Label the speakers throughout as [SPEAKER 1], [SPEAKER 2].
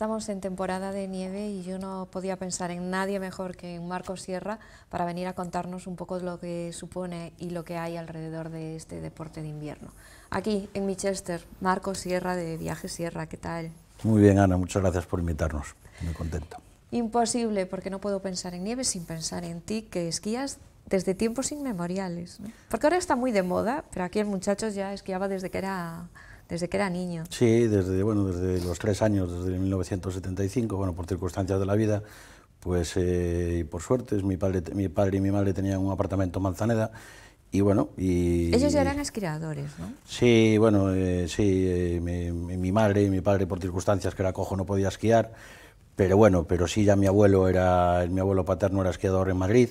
[SPEAKER 1] estamos en temporada de nieve y yo no podía pensar en nadie mejor que en Marco Sierra para venir a contarnos un poco lo que supone y lo que hay alrededor de este deporte de invierno. Aquí, en Michester, Marco Sierra de Viaje Sierra, ¿qué tal?
[SPEAKER 2] Muy bien, Ana, muchas gracias por invitarnos, muy contento.
[SPEAKER 1] Imposible, porque no puedo pensar en nieve sin pensar en ti, que esquías desde tiempos inmemoriales. Porque ahora está muy de moda, pero aquí el muchacho ya esquiaba desde que era desde que era niño.
[SPEAKER 2] Sí, desde, bueno, desde los tres años, desde 1975, bueno, por circunstancias de la vida, pues eh, y por suerte, mi padre, mi padre y mi madre tenían un apartamento en Manzaneda y bueno... Y, Ellos ya
[SPEAKER 1] eran esquiadores ¿no?
[SPEAKER 2] Sí, bueno, eh, sí, eh, mi, mi, madre y mi padre por circunstancias que era cojo no podía esquiar, pero bueno, pero sí ya mi abuelo, era, mi abuelo paterno era esquiador en Madrid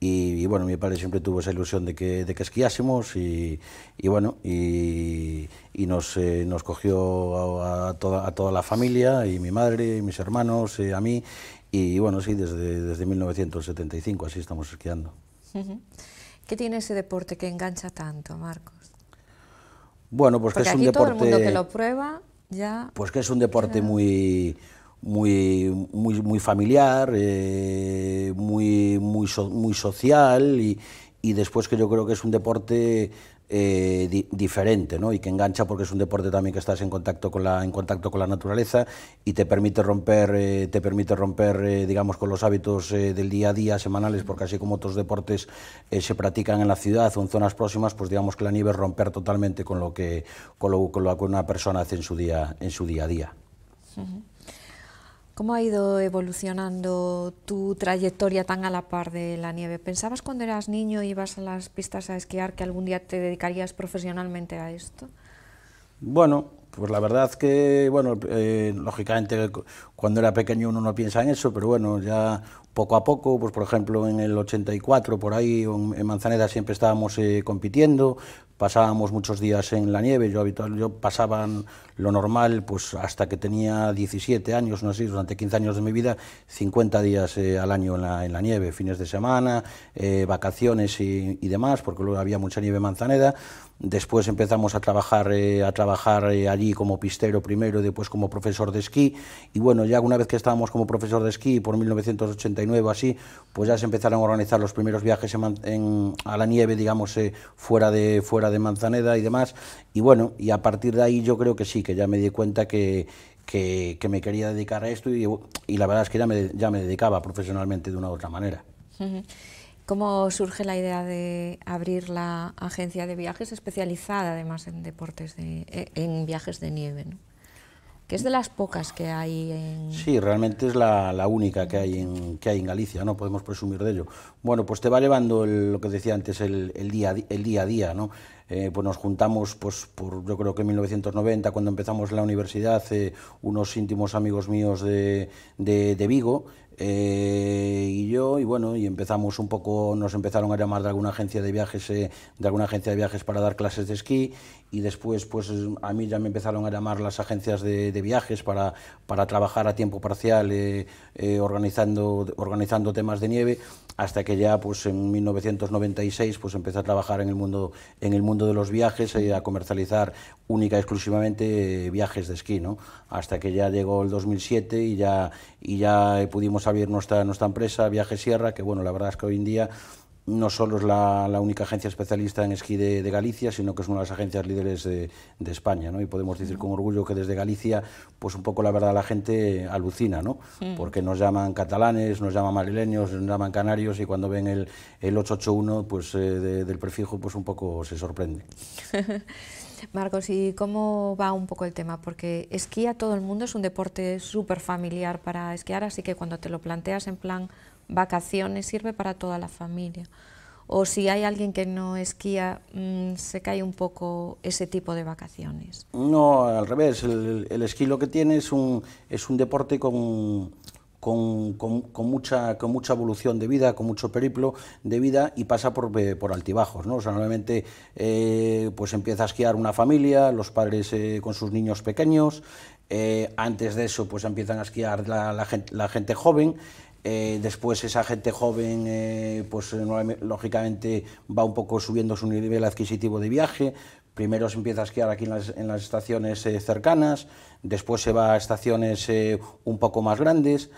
[SPEAKER 2] y, bueno, mi padre siempre tuvo esa ilusión de que, de esquiásemos y, y bueno, y, nos, eh, nos cogió a, toda, a toda la familia, y mi madre, y mis hermanos, eh, a mí, y bueno, sí, desde, desde 1975 así estamos esquiando.
[SPEAKER 1] ¿Qué tiene ese deporte que engancha tanto, Marcos?
[SPEAKER 2] Bueno, pues que es un deporte deporte... todo el mundo que lo
[SPEAKER 1] prueba ya...
[SPEAKER 2] Pues que es un deporte muy muy, muy, muy familiar, eh, muy, muy, muy social y, y, después que yo creo que es un deporte eh, diferente ¿no? y que engancha porque es un deporte también que estás en contacto con la, en contacto con la naturaleza y te permite romper, eh, te permite romper digamos, con los hábitos del día a día semanales, porque así como otros deportes se practican en la ciudad o en zonas próximas, pues digamos que la nieve es romper totalmente con lo que, con lo, con una persona hace en su día, en su día a día.
[SPEAKER 1] ¿Cómo ha ido evolucionando tu trayectoria tan a la par de la nieve? ¿Pensabas cuando eras niño y ibas a las pistas a esquiar que algún día te dedicarías profesionalmente a esto?
[SPEAKER 2] Bueno, pues la verdad que, bueno, eh, lógicamente cuando era pequeño uno no piensa en eso, pero bueno, ya poco a poco, pues por ejemplo en el 84 por ahí en Manzaneda siempre estábamos eh, compitiendo, pasábamos muchos días en la nieve, yo, habitual, yo pasaban lo normal pues hasta que tenía 17 años, no sé, durante 15 años de mi vida, 50 días eh, al año en la, en la, nieve, fines de semana, eh, vacaciones y, y demás, porque luego había mucha nieve manzaneda. Después empezamos a trabajar, eh, a trabajar eh, allí como pistero primero y después como profesor de esquí. Y bueno, ya una vez que estábamos como profesor de esquí, por 1989 así, pues ya se empezaron a organizar los primeros viajes a la nieve, digamos, eh, fuera, de, fuera de Manzaneda y demás. Y bueno, y a partir de ahí yo creo que sí, que ya me di cuenta que, que, me quería dedicar a esto y, y, la verdad es que ya me, ya me dedicaba profesionalmente de una u otra manera.
[SPEAKER 1] ¿Cómo surge la idea de abrir la agencia de viajes especializada además en deportes, de, eh, en viajes de nieve? ¿no? Que es de las pocas que hay en...
[SPEAKER 2] Sí, realmente es la, única que hay, en, que hay en Galicia, ¿no? Podemos presumir de ello. Bueno, pues te va llevando lo que decía antes, el, día, el día a día, ¿no? Eh, pues nos juntamos, pues por, yo creo que en 1990, cuando empezamos la universidad, unos íntimos amigos míos de, de, de Vigo, eh, y yo, y bueno, y empezamos un poco, nos empezaron a llamar de alguna agencia de viajes, eh, de alguna agencia de viajes para dar clases de esquí, y después pues a mí ya me empezaron a llamar las agencias de, viajes para, trabajar a tiempo parcial eh, organizando, organizando temas de nieve hasta que ya pues en 1996 pues empecé a trabajar en el mundo en el mundo de los viajes ...y a comercializar única y exclusivamente eh, viajes de esquí, ¿no? Hasta que ya llegó el 2007 y ya y ya pudimos abrir nuestra nuestra empresa Viajes Sierra, que bueno, la verdad es que hoy en día no solo es la, única agencia especialista en esquí de, Galicia, sino que es una de las agencias líderes de, España, ¿no? Y podemos decir con orgullo que desde Galicia, pues un poco la verdad la gente alucina, ¿no? Porque nos llaman catalanes, nos llaman madrileños, nos llaman canarios y cuando ven el, el 881 pues, eh, del prefijo, pues un poco se sorprende.
[SPEAKER 1] Marcos, ¿y cómo va un poco el tema? Porque esquí a todo el mundo es un deporte súper familiar para esquiar, así que cuando te lo planteas en plan vacaciones, sirve para toda la familia. O si hay alguien que no esquía, mm, se cae un poco ese tipo de vacaciones.
[SPEAKER 2] No, al revés, el, esquí lo que tiene es un, es un deporte con, con, mucha, con mucha evolución de vida, con mucho periplo de vida y pasa por, eh, altibajos. ¿no? O sea, normalmente eh, pues empieza a esquiar una familia, los padres eh, con sus niños pequeños, antes de eso pues empiezan a esquiar la gente joven eh, después esa gente joven, eh, pues eh, lógicamente va un poco subiendo su nivel adquisitivo de viaje. Primero se empieza a esquiar aquí en las, estaciones cercanas, después se va a estaciones un poco más grandes,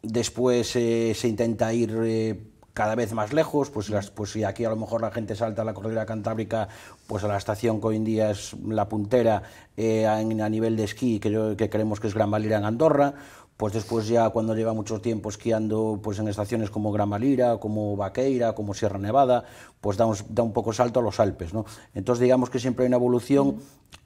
[SPEAKER 2] después se intenta ir cada vez más lejos, pues, pues, si aquí a lo mejor la gente salta a la cordillera cantábrica, pues a la estación que hoy en día es la puntera a, nivel de esquí, que, que creemos que es Gran Valera en Andorra, pues después ya cuando lleva mucho tiempo esquiando pues en estaciones como Gramalira, como Vaqueira, como Sierra Nevada, pues da un, da un poco salto a los Alpes. Entonces digamos que siempre hay una evolución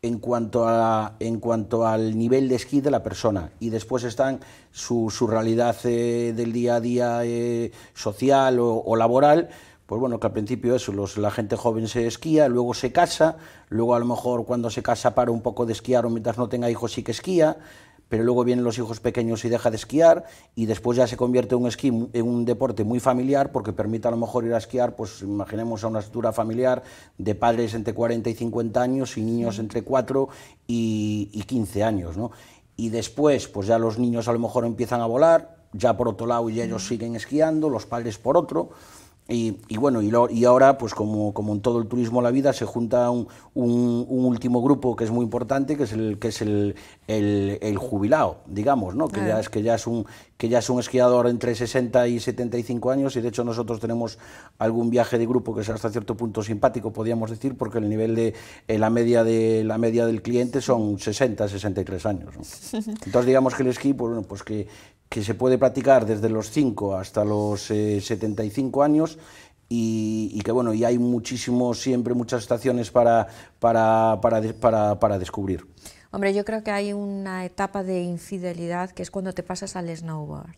[SPEAKER 2] en, cuanto a, en cuanto al nivel de esquí de la persona y después están su, realidad eh, del día a día eh, social o, laboral, pues bueno, que al principio eso, la gente joven se esquía, luego se casa, luego a lo mejor cuando se casa para un poco de esquiar o mientras no tenga hijos sí que esquía, pero luego vienen los hijos pequeños y deja de esquiar y después ya se convierte un esquí en un deporte muy familiar porque permite a lo mejor ir a esquiar, pues imaginemos a una estructura familiar de padres entre 40 y 50 años y niños entre 4 y, 15 años, Y después, pues ya los niños a lo mejor empiezan a volar, ya por otro lado y ellos mm. siguen esquiando, los padres por otro, y, bueno, y, y, ahora, pues como, en todo el turismo la vida, se junta un, último grupo que es muy importante, que es el, que es el, jubilado, digamos, ¿no? Que, ya es, que, ya es un, que ya es un esquiador entre 60 y 75 años y de hecho nosotros tenemos algún viaje de grupo que es hasta cierto punto simpático, podríamos decir, porque el nivel de eh, la, media de, la media del cliente son 60, 63 años. Entonces digamos que el esquí, pues, bueno, pues que, se puede practicar desde los 5 hasta los 75 eh, años y, que bueno, y hay muchísimos, siempre muchas estaciones para, para, para, descubrir.
[SPEAKER 1] Hombre, yo creo que hay una etapa de infidelidad que es cuando te pasas al snowboard.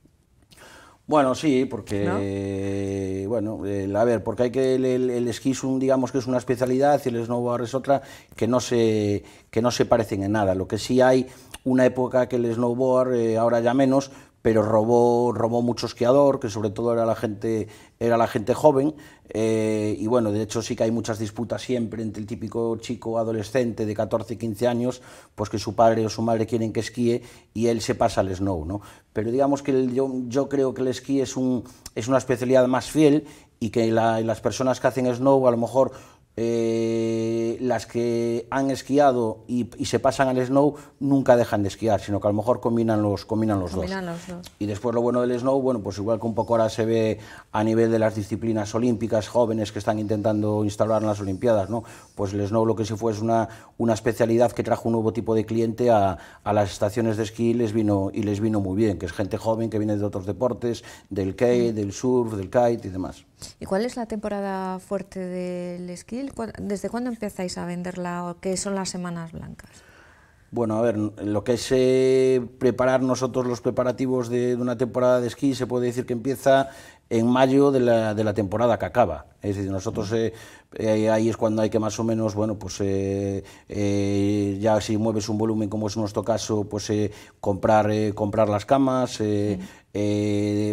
[SPEAKER 2] Bueno, sí, porque bueno, a ver, porque hay que el, el, es digamos que es una especialidad y el snowboard es otra que no se que no se parecen en nada. Lo que sí hay una época que el snowboard eh, ahora ya menos, pero robó, robó mucho esquiador, que sobre todo era la gente, era la gente joven, eh, y bueno, de hecho sí que hay muchas disputas siempre entre el típico chico adolescente de 14, 15 años, pues que su padre o su madre quieren que esquíe y él se pasa al snow, ¿no? Pero digamos que yo, creo que el esquí es, un, es una especialidad más fiel y que las personas que hacen snow a lo mejor eh, las que han esquiado y, se pasan al snow nunca dejan de esquiar, sino que a lo mejor combinan los, combinan los, dos. Y después lo bueno del snow, bueno, pues igual que un poco ahora se ve a nivel de las disciplinas olímpicas, jóvenes que están intentando instalar en las Olimpiadas, ¿no? Pues el snow lo que sí fue es una, una especialidad que trajo un nuevo tipo de cliente a, a las estaciones de esquí y les, vino, y les vino muy bien, que es gente joven que viene de otros deportes, del kite, mm. del surf, del kite y demás.
[SPEAKER 1] ¿Y cuál es la temporada fuerte del esquí? ¿Desde cuándo empezáis a venderla o qué son las semanas blancas?
[SPEAKER 2] Bueno, a ver, lo que es eh, preparar nosotros los preparativos de, de, una temporada de esquí se puede decir que empieza en mayo de la, de la temporada que acaba. Es decir, nosotros eh, eh, ahí es cuando hay que más o menos, bueno, pues eh, ya si mueves un volumen como es nuestro caso, pues comprar, comprar las camas,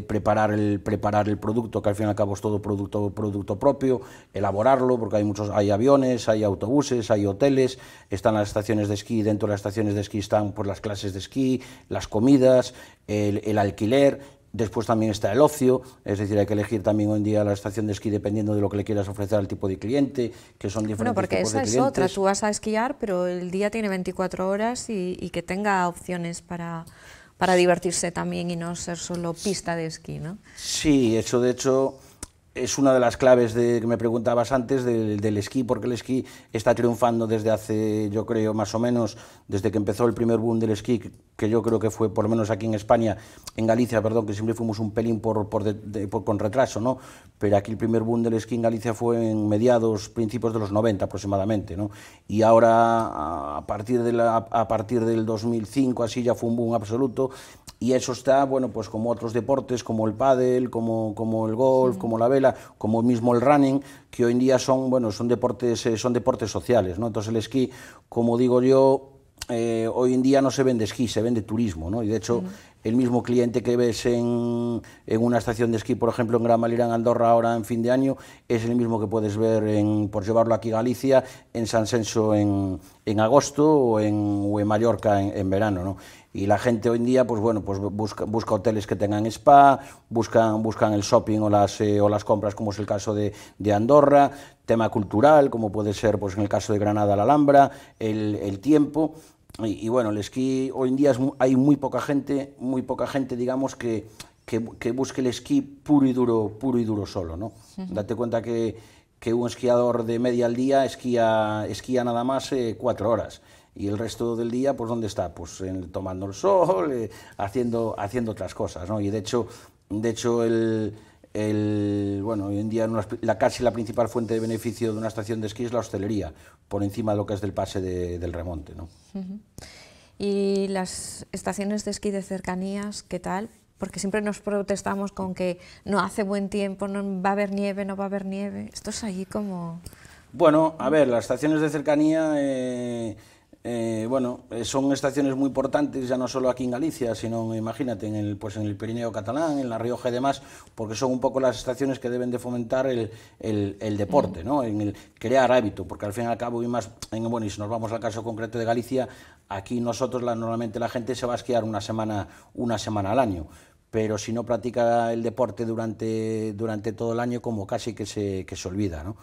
[SPEAKER 2] preparar, el, preparar el producto, que al fin y al cabo es todo producto, producto propio, elaborarlo, porque hay muchos, hay aviones, hay autobuses, hay hoteles, están las estaciones de esquí, dentro de las estaciones de esquí están pues, las clases de esquí, las comidas, el alquiler. Después también está el ocio, es decir, hay que elegir también hoy en día la estación de esquí dependiendo de lo que le quieras ofrecer al tipo de cliente, que son diferentes bueno, porque esa es otra, tú
[SPEAKER 1] vas a esquiar, pero el día tiene 24 horas y, que tenga opciones para para divertirse también y no ser solo pista de esquí, ¿no?
[SPEAKER 2] Sí, eso de hecho es una de las claves de, que me preguntabas antes del, esquí, porque el esquí está triunfando desde hace, yo creo, más o menos, desde que empezó el primer boom del esquí, que yo creo que fue por lo menos aquí en España, en Galicia, perdón, que siempre fuimos un pelín por, con retraso, ¿no? Pero aquí el primer boom del esquí en Galicia fue en mediados, principios de los 90 aproximadamente, ¿no? Y ahora, a partir, de la, a partir del 2005, así ya fue un boom absoluto, y eso está, bueno, pues como otros deportes, como el pádel, como, como el golf, como la vela, como como mismo el running, que hoy en día son, bueno, son deportes, eh, son deportes sociales, ¿no? Entonces el esquí, como digo yo, eh, hoy en día no se vende esquí, se vende turismo, Y de hecho, mm. el mismo cliente que ves en, una estación de esquí, por ejemplo, en Gran Malira, en Andorra, ahora en fin de año, es el mismo que puedes ver, por llevarlo aquí a Galicia, en San Senso en, agosto o en, Mallorca en, en verano, ¿no? y la gente hoy en día pues bueno pues busca, hoteles que tengan spa buscan el shopping eh, o las compras como es el caso de, Andorra tema cultural como puede ser pues en el caso de Granada la Alhambra el, tiempo y, bueno el esquí hoy en día hay muy poca gente muy poca gente digamos que, busque el esquí puro y duro puro y duro solo date cuenta que un esquiador de media al día esquía, esquía nada más eh, cuatro horas. Y el resto del día, pues ¿dónde está? Pues tomando el sol, eh, haciendo, haciendo otras cosas, ¿no? Y de hecho, de hecho el, bueno, hoy en día la, casi la principal fuente de beneficio de una estación de esquí es la hostelería, por encima de lo que es del pase del remonte, ¿no?
[SPEAKER 1] Y las estaciones de esquí de cercanías, ¿qué tal? porque siempre nos protestamos con que no hace buen tiempo, no va a haber nieve, no va a haber nieve. Esto es ahí como...
[SPEAKER 2] Bueno, a ver, las estaciones de cercanía... Eh, eh, bueno, eh, son estaciones muy importantes ya no solo aquí en Galicia, sino imagínate en el, pues en el Pirineo catalán, en La Rioja y demás, porque son un poco las estaciones que deben de fomentar el, deporte, ¿no? en el crear hábito, porque al fin y al cabo, y más, bueno, y si nos vamos al caso concreto de Galicia, aquí nosotros la, normalmente la gente se va a esquiar una semana, una semana al año, pero si no practica el deporte durante, durante todo el año, como casi que se, que se olvida. ¿no?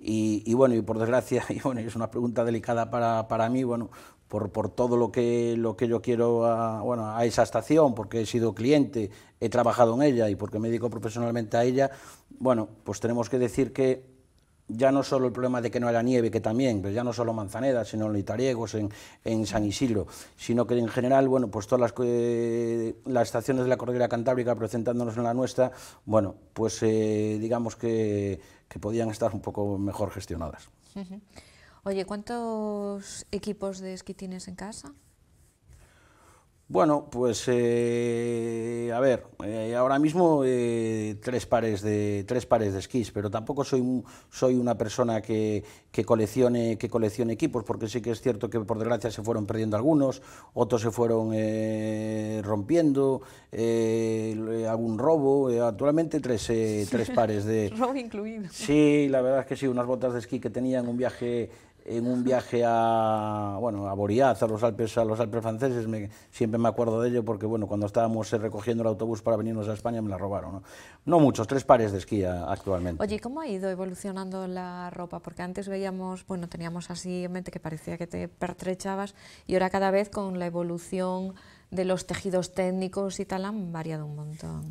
[SPEAKER 2] Y, bueno, y por desgracia, y bueno, es una pregunta delicada para, mí, bueno, por, todo lo que, lo que yo quiero a, bueno, a esa estación, porque he sido cliente, he trabajado en ella y porque me dedico profesionalmente a ella, bueno, pues tenemos que decir que ya no solo el problema de que no haya nieve, que también, pero ya no solo Manzaneda, sino en Litariegos, en, San Isidro, sino que en general, bueno, pues todas las, eh, las estaciones de la Cordillera Cantábrica, presentándonos en la nuestra, bueno, pues eh, digamos que que podían estar un poco mejor gestionadas.
[SPEAKER 1] Oye, ¿cuántos equipos de esquí tienes en casa?
[SPEAKER 2] Bueno, pues eh, a ver, eh, ahora mismo eh, tres, pares de, tres pares de esquís, pero tampoco soy, soy una persona que, coleccione, que coleccione equipos, porque sí que es cierto que por desgracia se fueron perdiendo algunos, otros se fueron rompiendo, algún robo, actualmente tres, tres pares de...
[SPEAKER 3] robo incluido.
[SPEAKER 2] Sí, la verdad es que sí, unas botas de esquí que tenían un viaje en un viaje a, bueno, a a los Alpes, a los Alpes franceses, siempre me acuerdo de ello porque bueno, cuando estábamos eh, recogiendo el autobús para venirnos a España me la robaron. No, muchos, tres pares de esquí actualmente.
[SPEAKER 1] Oye, ¿cómo ha ido evolucionando la ropa? Porque antes veíamos, bueno, teníamos así en mente que parecía que te pertrechabas y ahora cada vez con la evolución de los tejidos técnicos y tal han variado un montón.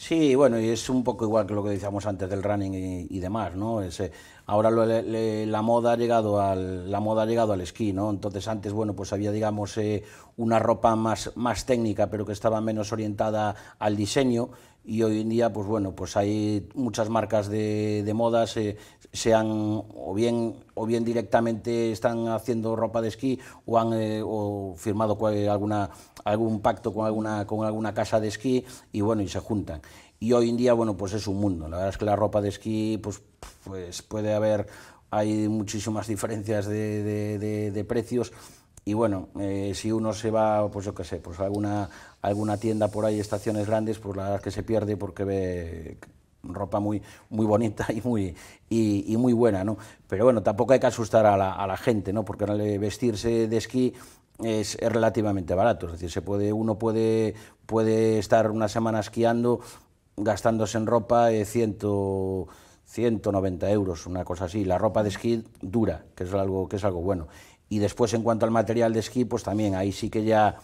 [SPEAKER 2] Sí, bueno, y es un poco igual que lo que decíamos antes del running y, demás, ¿no? ahora la, moda ha llegado al, la moda ha llegado al esquí, ¿no? Entonces antes, bueno, pues había, digamos, eh, una ropa más, más técnica, pero que estaba menos orientada al diseño y hoy en día pues bueno pues hay muchas marcas de, de moda se, o bien o bien directamente están haciendo ropa de esquí o han eh, o firmado alguna algún pacto con alguna con alguna casa de esquí y bueno y se juntan y hoy en día bueno pues es un mundo la verdad es que la ropa de esquí pues pues puede haber hay muchísimas diferencias de, de, precios y bueno, eh, si uno se va, pues yo qué sé, pues alguna, alguna tienda por ahí, estaciones grandes, pues la verdad que se pierde porque ve ropa muy, muy bonita y muy, y, muy buena, ¿no? Pero bueno, tampoco hay que asustar a la, a la gente, ¿no? Porque vestirse de esquí es, relativamente barato, es decir, se puede, uno puede, puede estar una semana esquiando gastándose en ropa 190 eh, euros, una cosa así. La ropa de esquí dura, que es algo, que es algo bueno. Y después, en cuanto al material de esquí, pues también ahí sí que ya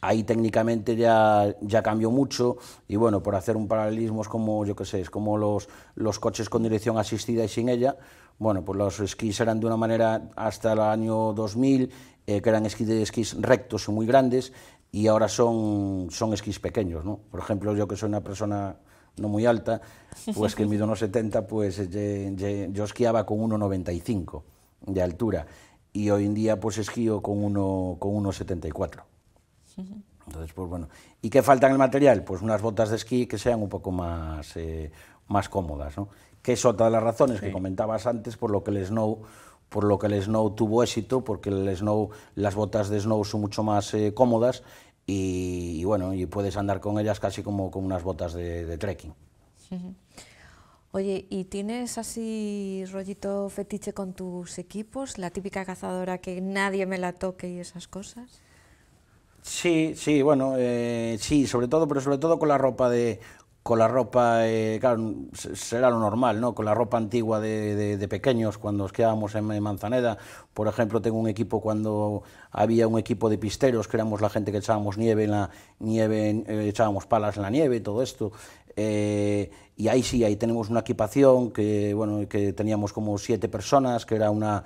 [SPEAKER 2] ahí técnicamente ya, ya cambió mucho y bueno, por hacer un paralelismo es como, yo qué sé, es como los, los coches con dirección asistida y sin ella, bueno, pues los esquís eran de una manera hasta el año 2000, eh, que eran esquís, esquís rectos y muy grandes y ahora son, son esquís pequeños, Por ejemplo, yo que soy una persona no muy alta, pues que mido unos 70, pues eh, yo esquiaba con 1,95 de altura y hoy en día pues esquío con 1,74. Con entonces, pues bueno. ¿Y qué falta en el material? Pues unas botas de esquí que sean un poco más, eh, más cómodas, ¿no? Que es otra de las razones que comentabas antes por lo que el snow por lo que el snow tuvo éxito, porque el snow, las botas de snow son mucho más eh, cómodas y, bueno, y puedes andar con ellas casi como con unas botas de, trekking.
[SPEAKER 1] Oye, ¿y tienes así rollito fetiche con tus equipos? La típica cazadora que nadie me la toque y esas cosas.
[SPEAKER 2] Sí, sí, bueno, eh, sí, sobre todo, pero sobre todo con la ropa de, con la ropa, eh, claro, será lo normal, ¿no? Con la ropa antigua de, de, pequeños, cuando nos quedábamos en Manzaneda, por ejemplo, tengo un equipo cuando había un equipo de pisteros, que éramos la gente que echábamos nieve en la nieve, eh, echábamos palas en la nieve y todo esto. y ahí sí, ahí tenemos una equipación que, bueno, que teníamos como siete personas, que era una,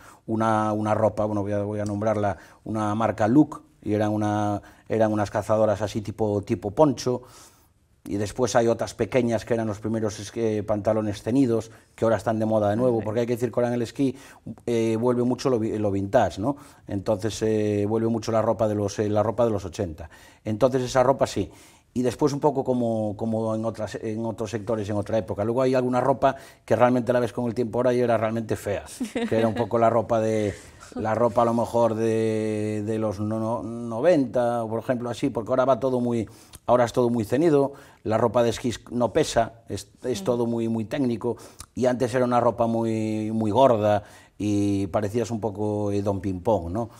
[SPEAKER 2] ropa, bueno, voy a, voy a nombrarla, una marca Look, y eran, una, eran unas cazadoras así tipo, tipo poncho. Y después hay otras pequeñas que eran los primeros pantalones tenidos, que ahora están de moda de nuevo, porque hay que decir que ahora en el esquí eh, vuelve mucho lo, vintage, ¿no? Entonces eh, vuelve mucho la ropa, de los, eh, la ropa de los 80. Entonces esa ropa sí y después un poco como, como en, otras, en otros sectores, en otra época. Luego hay alguna ropa que realmente la ves con el tiempo ahora y era realmente fea, que era un poco la ropa de, la ropa a lo mejor de, los 90, por ejemplo así, porque ahora va todo muy, ahora es todo muy cenido, la ropa de esquí no pesa, es, todo muy, muy técnico, y antes era una ropa muy, muy gorda y parecías un poco eh, don ping-pong, ¿no?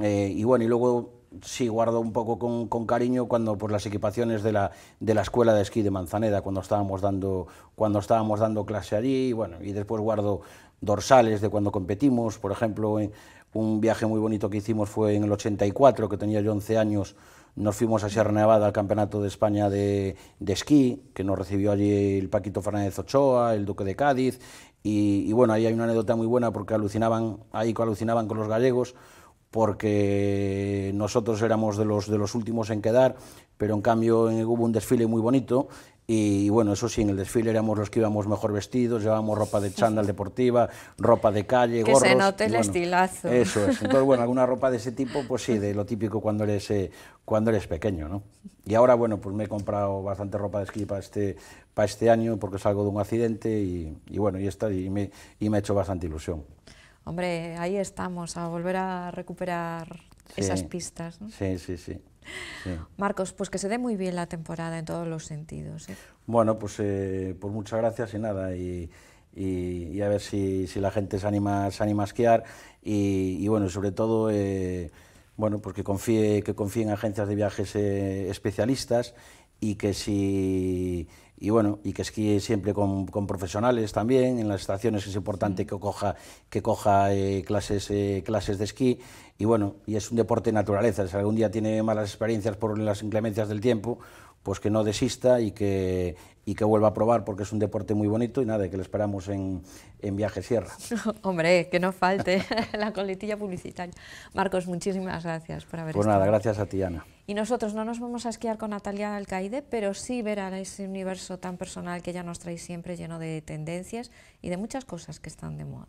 [SPEAKER 2] Eh, y bueno, y luego sí guardo un poco con, cariño cuando por las equipaciones de la, de la escuela de esquí de Manzaneda cuando estábamos dando cuando estábamos dando clase allí y bueno y después guardo dorsales de cuando competimos por ejemplo en, un viaje muy bonito que hicimos fue en el 84, que tenía yo 11 años, nos fuimos a Sierra Nevada al Campeonato de España de, esquí, que nos recibió allí el Paquito Fernández Ochoa, el Duque de Cádiz, y, bueno, ahí hay una anécdota muy buena porque alucinaban, ahí alucinaban con los gallegos, porque nosotros éramos de los, de los últimos en quedar, pero en cambio hubo un desfile muy bonito y bueno, eso sí, en el desfile éramos los que íbamos mejor vestidos, llevábamos ropa de chándal deportiva, ropa de calle, gorros. se el estilazo. Eso es. Entonces, bueno, alguna ropa de ese tipo, pues sí, de lo típico cuando eres, eh, cuando eres pequeño, ¿no? Y ahora, bueno, pues me he comprado bastante ropa de esquí para este, para este año porque salgo de un accidente y, bueno, y, está, y, me, y ha hecho bastante ilusión.
[SPEAKER 1] Hombre, ahí estamos, a volver a recuperar esas pistas. ¿no? Sí, sí, sí. Marcos, pues que se dé muy bien la temporada en todos los sentidos. ¿eh?
[SPEAKER 2] Bueno, pues, eh, pues, muchas gracias y nada. Y, a ver si, la gente se anima, anima a esquiar y, bueno, sobre todo... Eh, bueno, pues que confíe, que confíe en agencias de viajes especialistas y que si y bueno, y que esquíe siempre con, profesionales también, en las estaciones es importante que coja, que coja clases, clases de esquí y bueno, y es un deporte de naturaleza. Si algún día tiene malas experiencias por las inclemencias del tiempo, pues que no desista y que, y que vuelva a probar porque es un deporte muy bonito y nada, que le esperamos en, en Viaje Sierra.
[SPEAKER 1] Hombre, que no falte la coletilla publicitaria. Marcos, muchísimas gracias por haber pues estado. Pues nada, gracias a ti, Ana. Y nosotros no nos vamos a esquiar con Natalia Alcaide, pero sí ver a ese universo tan personal que ella nos trae siempre lleno de tendencias y de muchas cosas que están de moda.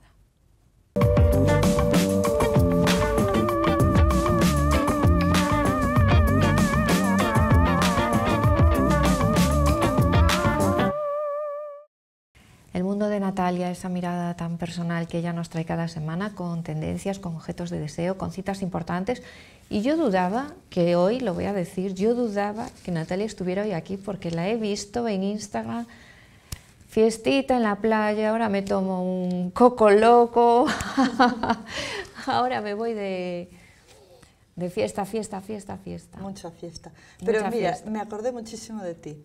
[SPEAKER 1] El mundo de Natalia, esa mirada tan personal que ella nos trae cada semana con tendencias, con objetos de deseo, con citas importantes. Y yo dudaba que hoy, lo voy a decir, yo dudaba que Natalia estuviera hoy aquí porque la he visto en Instagram, fiestita en la playa, ahora me tomo un coco loco,
[SPEAKER 4] ahora me voy de, fiesta,
[SPEAKER 1] fiesta, fiesta, fiesta. Mucha fiesta. Pero mira,
[SPEAKER 4] me acordé muchísimo de ti.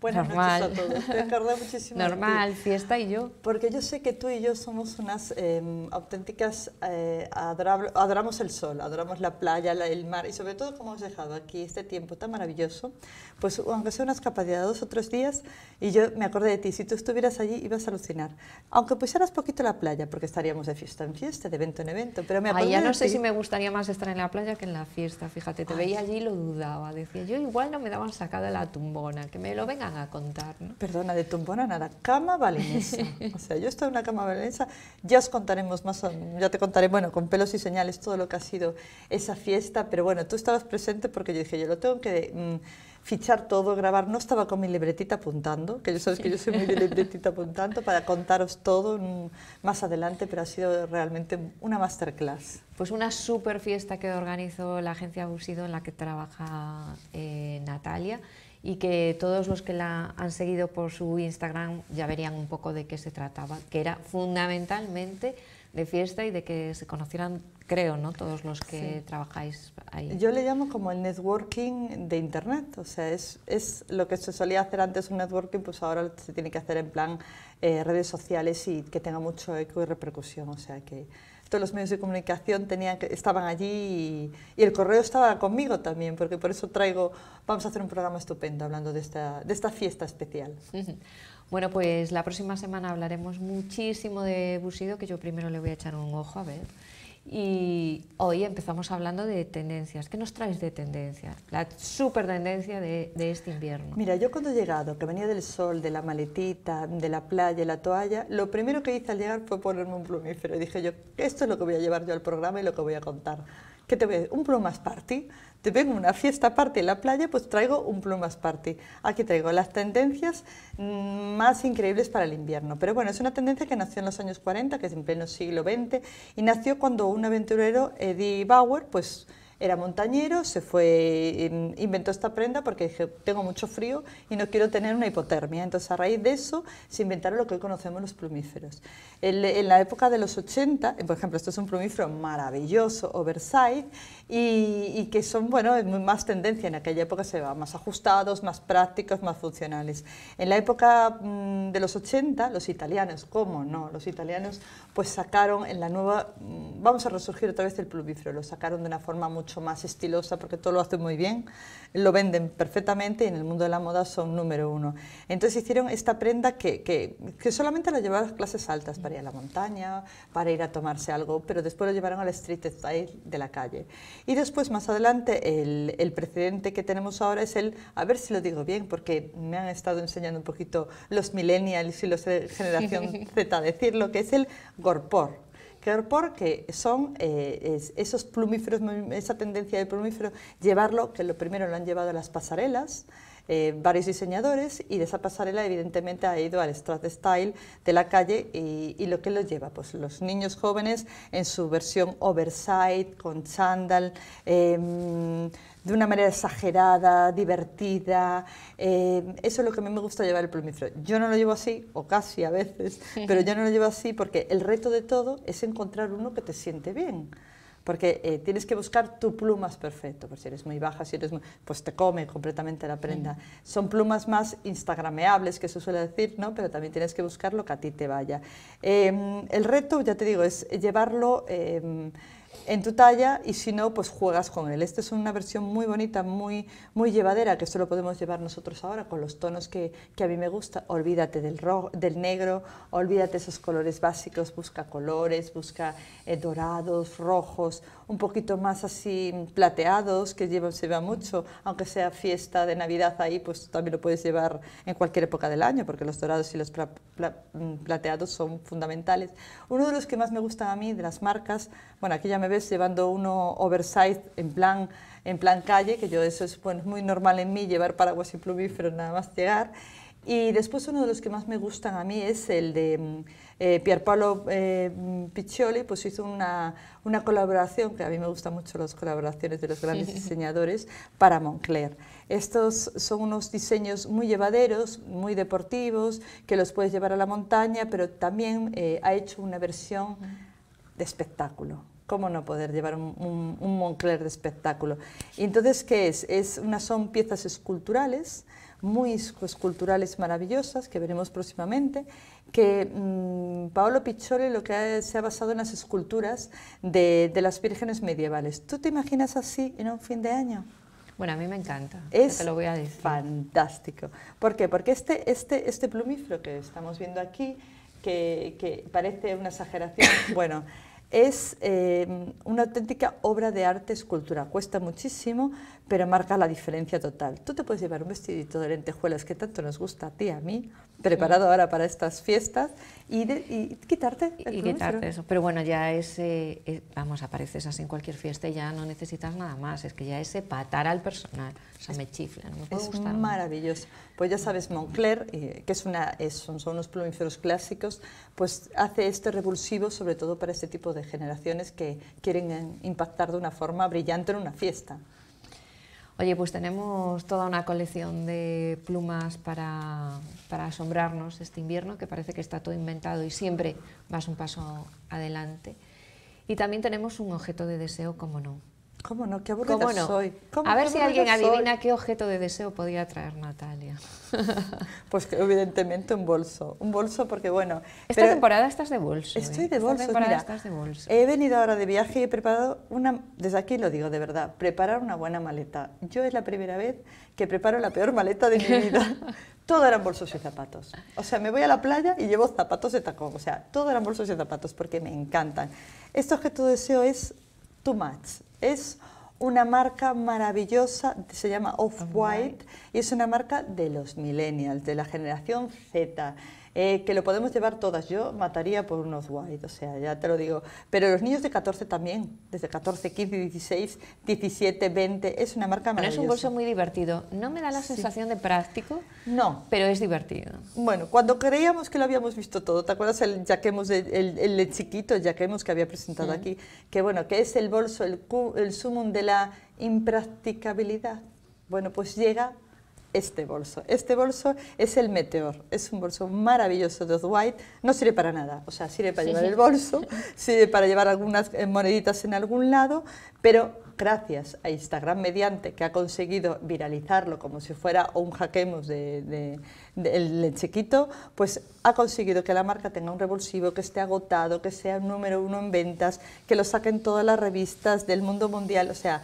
[SPEAKER 4] Buenas Normal. noches a todos. Te acordé muchísimo. Normal, fiesta y yo. Porque yo sé que tú y yo somos unas em, auténticas. Eh, adoramos el sol, adoramos la playa, el mar y sobre todo como hemos dejado aquí este tiempo tan maravilloso. Pues aunque sea unas escapadilla de dos o días, y yo me acordé de ti, si tú estuvieras allí ibas a alucinar. Aunque pusieras poquito la playa, porque estaríamos de fiesta en fiesta, de evento en evento. Pero me acordé Ay, ya no sé si me
[SPEAKER 1] gustaría más estar en la playa que en la fiesta, fíjate. Te veía allí y lo dudaba. Decía, yo igual no me daban sacada la tumbona,
[SPEAKER 4] que me lo venga a contar. ¿no? Perdona, de tumbona nada. cama balinesa. o sea, yo estoy en una cama balinesa, ya os contaremos más, ya te contaré, bueno, con pelos y señales todo lo que ha sido esa fiesta, pero bueno, tú estabas presente porque yo dije, yo lo tengo que... Mm, fichar todo, grabar. No estaba con mi libretita apuntando, que yo sabes que yo soy muy de libretita apuntando para contaros todo mm, más adelante, pero ha sido realmente una masterclass. Pues una super fiesta
[SPEAKER 1] que organizó la agencia Busido en la que trabaja eh, Natalia y que todos los que la han seguido por su Instagram ya verían un poco de qué se trataba, que era fundamentalmente de fiesta y de que se conocieran, creo, ¿no? Todos los que
[SPEAKER 4] trabajáis ahí. Yo le llamo como el networking de Internet, o sea, es, es, lo que se solía hacer antes un networking, pues ahora se tiene que hacer en plan eh, redes sociales y que tenga mucho eco y repercusión, o sea que todos los medios de comunicación tenían, estaban allí y, el correo estaba conmigo también, porque por eso traigo, vamos a hacer un programa estupendo hablando de esta, de esta fiesta especial. Bueno, pues la próxima semana hablaremos muchísimo
[SPEAKER 1] de Busido, que yo primero le voy a echar un ojo a ver. Y hoy empezamos hablando de tendencias. ¿Qué nos traes de tendencia? La super tendencia de, este invierno.
[SPEAKER 4] Mira, yo cuando he llegado, que venía del sol, de la maletita, de la playa, la toalla, lo primero que hice al llegar fue ponerme un plumífero. Y dije yo, esto es lo que voy a llevar yo al programa y lo que voy a contar. ¿Qué te voy a decir? ¿Un plumas party? te vengo una fiesta aparte en la playa, pues traigo un plumas party. Aquí traigo las tendencias mm, más increíbles para el invierno. Pero bueno, es una tendencia que nació en los años 40, que es en pleno siglo XX, y nació cuando un aventurero, Eddie Bauer, pues era montañero, se fue, em, inventó esta prenda porque dije, tengo mucho frío y no quiero tener una hipotermia. Entonces, a raíz de eso, se inventaron lo que hoy conocemos los plumíferos. En, la época de los 80, por ejemplo, esto es un plumífero maravilloso, oversize, y, que son, bueno, es más tendencia. En aquella época se va más ajustados, más prácticos, más funcionales. En la época mm, de los 80, los italianos, ¿cómo no? Los italianos, pues sacaron en la nueva, mm, vamos a resurgir otra vez el plumífero, lo sacaron de una forma mucho mucho más estilosa porque todo lo hace muy bien, lo venden perfectamente y en el mundo de la moda son número uno. Entonces hicieron esta prenda que, solamente la llevaban las clases altas para ir a la montaña, para ir a tomarse algo, pero después lo llevaron la street style de la calle. Y después, más adelante, el, el precedente que tenemos ahora es el, a ver si lo digo bien, porque me han estado enseñando un poquito los millennials y los de generación Z a lo que es el gorpor porque son eh, esos plumíferos, esa tendencia de plumífero, llevarlo, que lo primero lo han llevado a las pasarelas, eh, varios diseñadores y de esa pasarela evidentemente ha ido al strat style de la calle y, lo que los lleva, pues los niños jóvenes en su versión oversight, con chándal, em, de una manera exagerada, divertida. Eh, eso es lo que a mí me gusta llevar el plumífero. Yo no lo llevo así, o casi a veces, pero yo no lo llevo así porque el reto de todo es encontrar uno que te siente bien porque eh, tienes que buscar tu plumas perfecto, por si eres muy baja, si eres pues te come completamente la prenda. Son plumas más instagrameables, que se suele decir, ¿no? pero también tienes que buscar lo que a ti te vaya. Em, el reto, ya te digo, es llevarlo... Em, en tu talla y si no, pues juegas con él. Esta es una versión muy bonita, muy, muy llevadera, que solo podemos llevar nosotros ahora con los tonos que, que a mí me gusta. Olvídate del, del negro, olvídate esos colores básicos, busca colores, busca eh, dorados, rojos, un poquito más así plateados, que lleva, se va mucho, aunque sea fiesta de Navidad ahí, pues también lo puedes llevar en cualquier época del año, porque los dorados y los mm, plateados son fundamentales. Uno de los que más me gusta a mí, de las marcas, bueno, aquí ya me ves llevando uno oversized en plan en plan calle, que yo eso es muy normal en mí, llevar paraguas y plumíferos nada más llegar. Y después uno de los que más me gustan a mí es el de mm, eh, Pierpaolo eh, mm, Piccioli, pues hizo una, una, colaboración, que a mí me gustan mucho las colaboraciones de los grandes diseñadores, para Moncler. Estos son unos diseños muy llevaderos, muy deportivos, que los puedes llevar a la montaña, pero también eh, ha hecho una versión de espectáculo. ¿Cómo no poder llevar un, Moncler de espectáculo? entonces, ¿qué es? es una, son piezas esculturales muy esculturales pues, maravillosas que veremos próximamente, que mm, Paolo Piccioli lo que se ha basado en las esculturas de, las vírgenes medievales. ¿Tú te imaginas así en un fin de año? Bueno, a mí me encanta. Es te lo voy a decir. fantástico. ¿Por qué? Porque este, este, este plumífero que estamos viendo aquí, que, que parece una exageración, bueno, es eh, una auténtica obra de arte escultura. Cuesta muchísimo, pero marca la diferencia total. Tú te puedes llevar un vestidito de lentejuelas que tanto nos gusta a ti, a mí, preparado ahora para estas fiestas, y, quitarte Y quitarte eso.
[SPEAKER 1] Pero bueno, ya ese, eh, vamos, apareces así en cualquier fiesta y ya no
[SPEAKER 4] necesitas nada más. Es que ya ese patar al personal, o sea, me chifla, no me puede es gustar. maravilloso. Pues ya sabes, Moncler, eh, que son, unos plumíferos clásicos, pues hace este revulsivo sobre todo para este tipo de generaciones que quieren impactar de una forma brillante en una fiesta.
[SPEAKER 1] Oye, pues tenemos toda una colección de plumas para, para asombrarnos este invierno, que parece que está todo inventado y siempre vas un paso adelante. Y también tenemos un objeto de deseo, como no,
[SPEAKER 4] ¿Cómo no? Qué aburrida soy. a ver si alguien adivina qué objeto de deseo podía traer Natalia. Pues que, evidentemente un bolso. Un bolso porque, bueno... Esta temporada estás de bolso. ¿eh? Estoy de bolso, mira. Estás de bolso. He venido ahora de viaje y he preparado una... Desde aquí lo digo de verdad, preparar una buena maleta. Yo es la primera vez que preparo la peor maleta de mi vida. todo eran bolsos y zapatos. O sea, me voy a la playa y llevo zapatos de tacón. O sea, todo eran bolsos y zapatos porque me encantan. Este objeto de deseo es Too Much. Es una marca maravillosa, se llama Off-White, y es una marca de los millennials, de la generación Z, eh, que lo podemos llevar todas. Yo mataría por unos white, o sea, ya te lo digo. Pero los niños de 14 también, desde 14, 15, 16, 17, 20, es una marca maravillosa. es un bolso muy divertido. No
[SPEAKER 1] me da la sensación
[SPEAKER 4] de práctico, no pero es divertido. Bueno, cuando creíamos que lo habíamos visto todo, ¿te acuerdas el jaquemos, el, el, el chiquito jaquemos que había presentado aquí? Que bueno, que es el bolso, el, el sumum de la impracticabilidad. Bueno, pues llega este bolso. Este bolso es el Meteor, es un bolso maravilloso de white no sirve para nada, o sea, sirve para llevar el bolso, sirve para llevar algunas eh, moneditas en algún lado, pero gracias a Instagram mediante, que ha conseguido viralizarlo como si fuera un jaquemos del de, chiquito, pues ha conseguido que la marca tenga un revulsivo, que esté agotado, que sea número uno en ventas, que lo saquen todas las revistas del mundo mundial, o sea,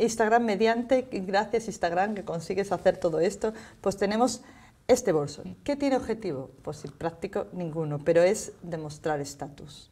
[SPEAKER 4] Instagram mediante, gracias Instagram que consigues hacer todo esto, pues tenemos este bolso. ¿Qué tiene objetivo? Pues práctico ninguno, pero es demostrar estatus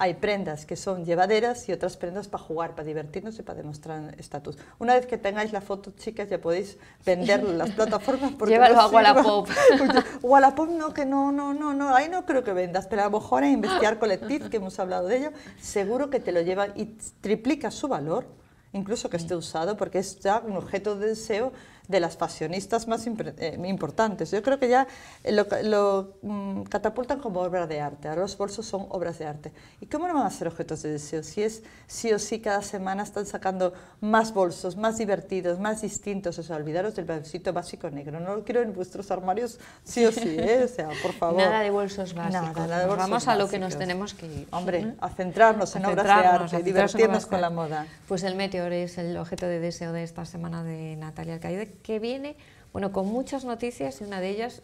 [SPEAKER 4] hay prendas que son llevaderas y otras prendas para jugar, para divertirnos y para demostrar estatus. Una vez que tengáis la foto, chicas, ya podéis venderlo en las plataformas. Porque Llévalo a Wallapop. Wallapop no, que no, no, no, no, ahí no creo que vendas, pero a lo mejor en Investigar Collective, que hemos hablado de ello, seguro que te lo llevan y triplica su valor, incluso que esté usado, porque es ya un objeto de deseo de las fashionistas más eh, importantes. Yo creo que ya eh, lo, mm, catapultan como obra de arte. Ahora los bolsos son obras de arte. ¿Y cómo no van a ser objetos de deseo? Si es sí o sí cada semana están sacando más bolsos, más divertidos, más distintos. O sea, olvidaros del bolsito básico negro. No lo quiero en vuestros armarios sí o sí, ¿eh? O sea, por favor. Nada de bolsos básicos. Nada, de bolsos Vamos a lo que nos tenemos que Hombre, a centrarnos en obras de arte, divertirnos con la moda. Pues el meteor
[SPEAKER 1] es el objeto de deseo de esta semana de Natalia Alcaide que viene, bueno, con muchas noticias y una de ellas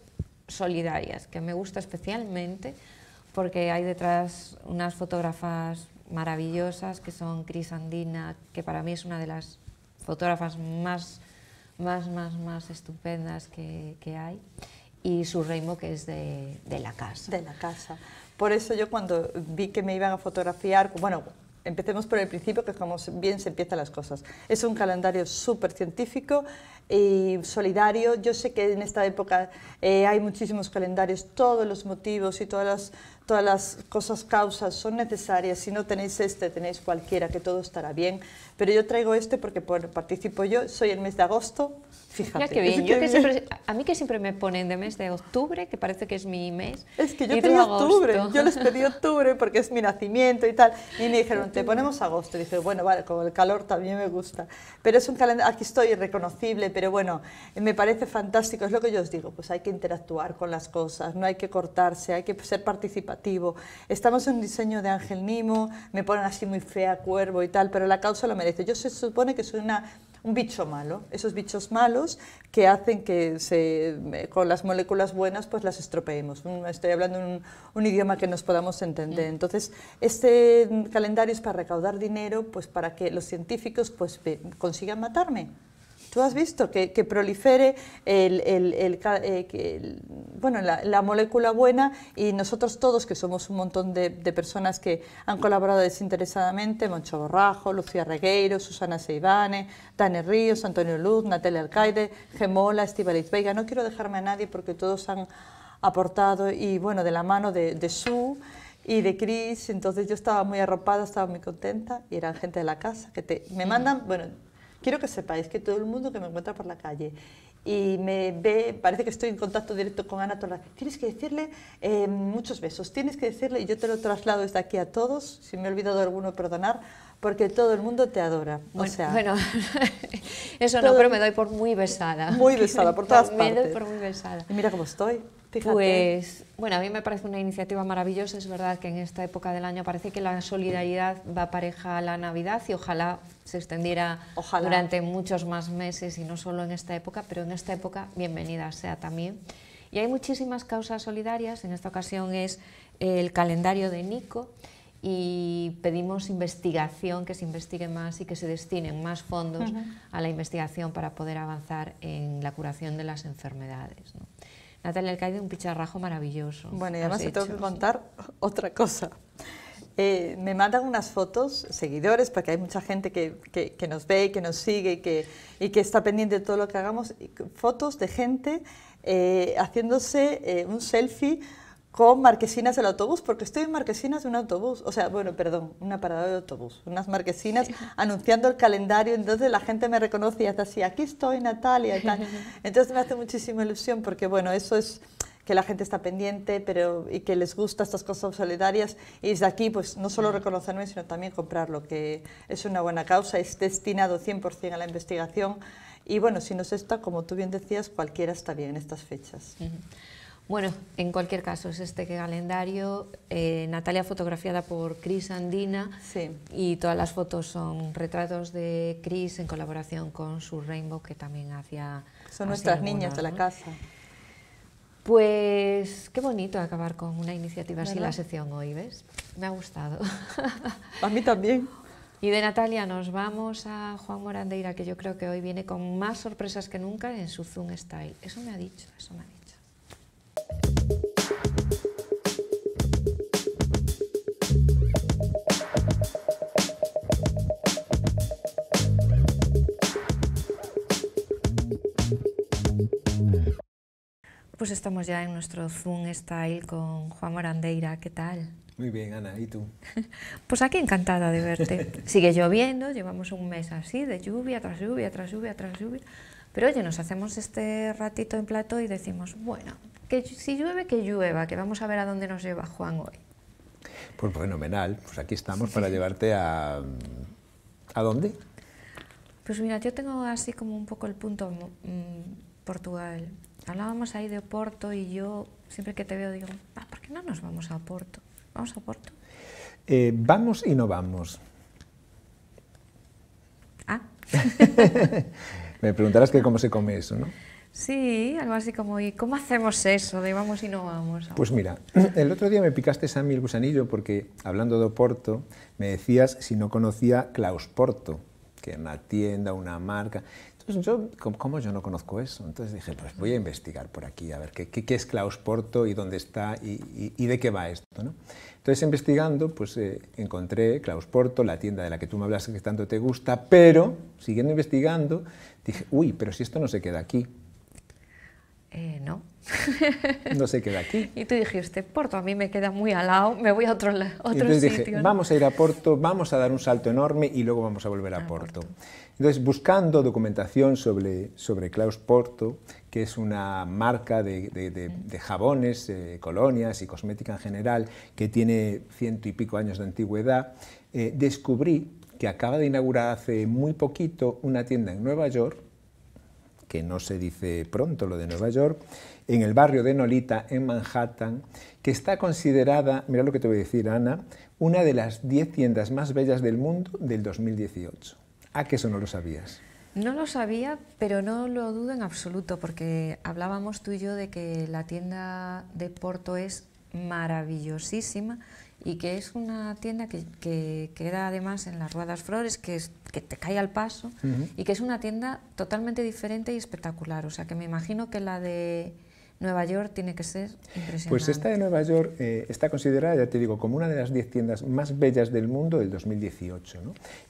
[SPEAKER 1] solidarias, que me gusta especialmente porque hay detrás unas fotógrafas maravillosas que son Cris Andina, que para mí es una de las fotógrafas más, más, más, más estupendas que,
[SPEAKER 4] hay, y su Reimo, que es de la casa. De la casa. Por eso yo cuando vi que me iban a fotografiar, bueno, empecemos por el principio, que es como bien se empiezan las cosas. Es un calendario súper científico y solidario. Yo sé que en esta época eh, hay muchísimos calendarios, todos los motivos y todas las todas las cosas causas son necesarias. Si no tenéis este, tenéis cualquiera, que todo estará bien. Pero yo traigo este porque participo yo, soy el mes de agosto, fíjate. Mira qué bien. a
[SPEAKER 1] mí que siempre me ponen de mes de octubre, que parece que es mi mes. Es que yo pedí octubre, yo les
[SPEAKER 4] pedí octubre porque es mi nacimiento y tal. Y me dijeron, te ponemos agosto. Y dije, bueno, vale, con el calor también me gusta. Pero es un calendario, aquí estoy irreconocible, pero bueno, me parece fantástico. Es lo que yo os digo, pues hay que interactuar con las cosas, no hay que cortarse, hay que ser participante Estamos en un diseño de Ángel Nimo, me ponen así muy fea, cuervo y tal, pero la causa lo merece. Yo se supone que soy una un bicho malo, esos bichos malos que hacen que se, eh, con las moléculas buenas pues las estropeemos. Estoy hablando un, un idioma que nos podamos entender. Mm. Entonces, este calendario es para recaudar dinero pues para que los científicos pues consigan matarme. Tú has visto que, prolifere el, eh, bueno, la, molécula buena y nosotros todos, que somos un montón de, personas que han colaborado desinteresadamente, Moncho Borrajo, Lucía Regueiro, Susana Seibane, Dani Ríos, Antonio Luz, Natalia Alcaide, Gemola, Estibaliz Veiga. No quiero dejarme a nadie porque todos han aportado y bueno, de la mano de, Sue y de Cris, entonces yo estaba muy arropada, estaba muy contenta y eran gente de la casa que me mandan, bueno, Quiero que sepáis que todo el mundo que me encuentra por la calle y me ve, parece que estoy en contacto directo con Ana tienes que decirle eh, muchos besos, tienes que decirle, y yo te lo traslado desde aquí a todos, si me he olvidado alguno, perdonar, porque todo el mundo te adora. Bueno, o sea, eso no, pero me doy por muy besada. Muy besada, por todas partes. Me doy por
[SPEAKER 1] muy besada. Y mira cómo estoy. Pues bueno, a mí me parece una iniciativa maravillosa. Es verdad que en esta época del año parece que la solidaridad va pareja a la Navidad y ojalá se extendiera durante muchos más meses y no solo en esta época, pero en esta época bienvenida sea también. Y hay muchísimas causas solidarias. En esta ocasión es el calendario de Nico y pedimos investigación, que se investigue más y que se destinen más fondos a la investigación para poder avanzar en la curación de las enfermedades. Natalia Alcaide, un picharrajo
[SPEAKER 4] maravilloso. Bueno, y además te tengo que contar otra cosa. Eh, me mandan unas fotos, seguidores, porque hay mucha gente que, nos ve, y que nos sigue y que está pendiente de todo lo que hagamos, fotos de gente eh, haciéndose eh, un selfie con marquesinas del autobús, porque estoy en marquesinas de un autobús, o sea, bueno, perdón, una parada de autobús, unas marquesinas anunciando el calendario, entonces la gente me reconoce y hasta así, aquí estoy Natalia Entonces me hace muchísima ilusión porque, bueno, eso es que la gente está pendiente pero, y que les gusta estas cosas solidarias y desde aquí pues no solo reconocerme sino también comprarlo, que es una buena causa, es destinado 100% a la investigación y bueno, si no nos está, como tú bien decías, cualquiera está bien en estas fechas.
[SPEAKER 1] Bueno, en cualquier caso, es este calendario. Eh, Natalia fotografiada por Cris Andina sí. y todas las fotos son retratos de Cris en colaboración con su Rainbow, que también hacía... Son nuestras niñas de la casa. Pues qué bonito acabar con una iniciativa así la sección hoy, ¿ves? Me ha gustado. A mí también. Y de Natalia nos vamos a Juan Morandeira, que yo creo que hoy viene con más sorpresas que nunca en su Zoom Style. Eso me ha dicho, eso me ha dicho. pues estamos ya en nuestro Zoom Style con Juan Morandeira. ¿Qué tal?
[SPEAKER 5] Muy bien, Ana. ¿Y tú? pues
[SPEAKER 1] aquí encantada de
[SPEAKER 5] verte. Sigue
[SPEAKER 1] lloviendo, llevamos un mes así de lluvia tras lluvia, tras lluvia, tras lluvia. Pero oye, nos hacemos este ratito en plato y decimos, bueno, que si llueve, que llueva, que vamos a ver a dónde nos lleva Juan hoy.
[SPEAKER 5] Pues fenomenal, pues aquí estamos para llevarte a... ¿A dónde?
[SPEAKER 1] Pues mira, yo tengo así como un poco el punto mm, Portugal. Hablábamos ahí de Oporto y yo siempre que te veo digo, ah, ¿por qué no nos vamos a Oporto? ¿Vamos a Oporto?
[SPEAKER 5] Eh, vamos y no vamos. Ah. Me preguntarás que cómo se come eso, ¿no?
[SPEAKER 1] Sí, algo así como, ¿y cómo hacemos eso de vamos y no vamos? Pues mira,
[SPEAKER 5] el otro día me picaste a mí el gusanillo porque, hablando de Oporto, me decías si no conocía Porto, que es una tienda, una marca. Entonces pues yo, ¿cómo yo no conozco eso? Entonces dije, pues voy a investigar por aquí, a ver qué, qué es Klaus Porto y dónde está y, de qué va esto. ¿no? Entonces investigando, pues eh, encontré Klaus Porto, la tienda de la que tú me hablas que tanto te gusta, pero siguiendo investigando, dije, uy, pero si esto no se queda aquí. Eh, no. no se queda aquí.
[SPEAKER 1] Y tú dijiste, Porto a mí me queda muy al lado, me voy a otro, otro
[SPEAKER 5] entonces Dije, Vamos a ir a Porto, vamos a dar un salto enorme y luego vamos a volver a, Porto. Entonces, buscando documentación sobre, Klaus Porto, que es una marca de, jabones, colonias y cosmética en general, que tiene ciento y pico años de antigüedad, eh, descubrí que acaba de inaugurar hace muy poquito una tienda en Nueva York, que no se dice pronto lo de Nueva York, en el barrio de Nolita, en Manhattan, que está considerada, mira lo que te voy a decir Ana, una de las 10 tiendas más bellas del mundo del 2018. ¿A ah, qué eso no lo sabías?
[SPEAKER 1] No lo sabía, pero no lo dudo en absoluto, porque hablábamos tú y yo de que la tienda de Porto es maravillosísima y que es una tienda que, queda además en las Ruedas Flores, que, es, te cae al paso, y que es una tienda totalmente diferente y espectacular. O sea, que me imagino que la de Nueva York tiene que ser impresionante. Pues esta
[SPEAKER 5] de Nueva York eh, está considerada, ya te digo, como una de las 10 tiendas más bellas del mundo del 2018.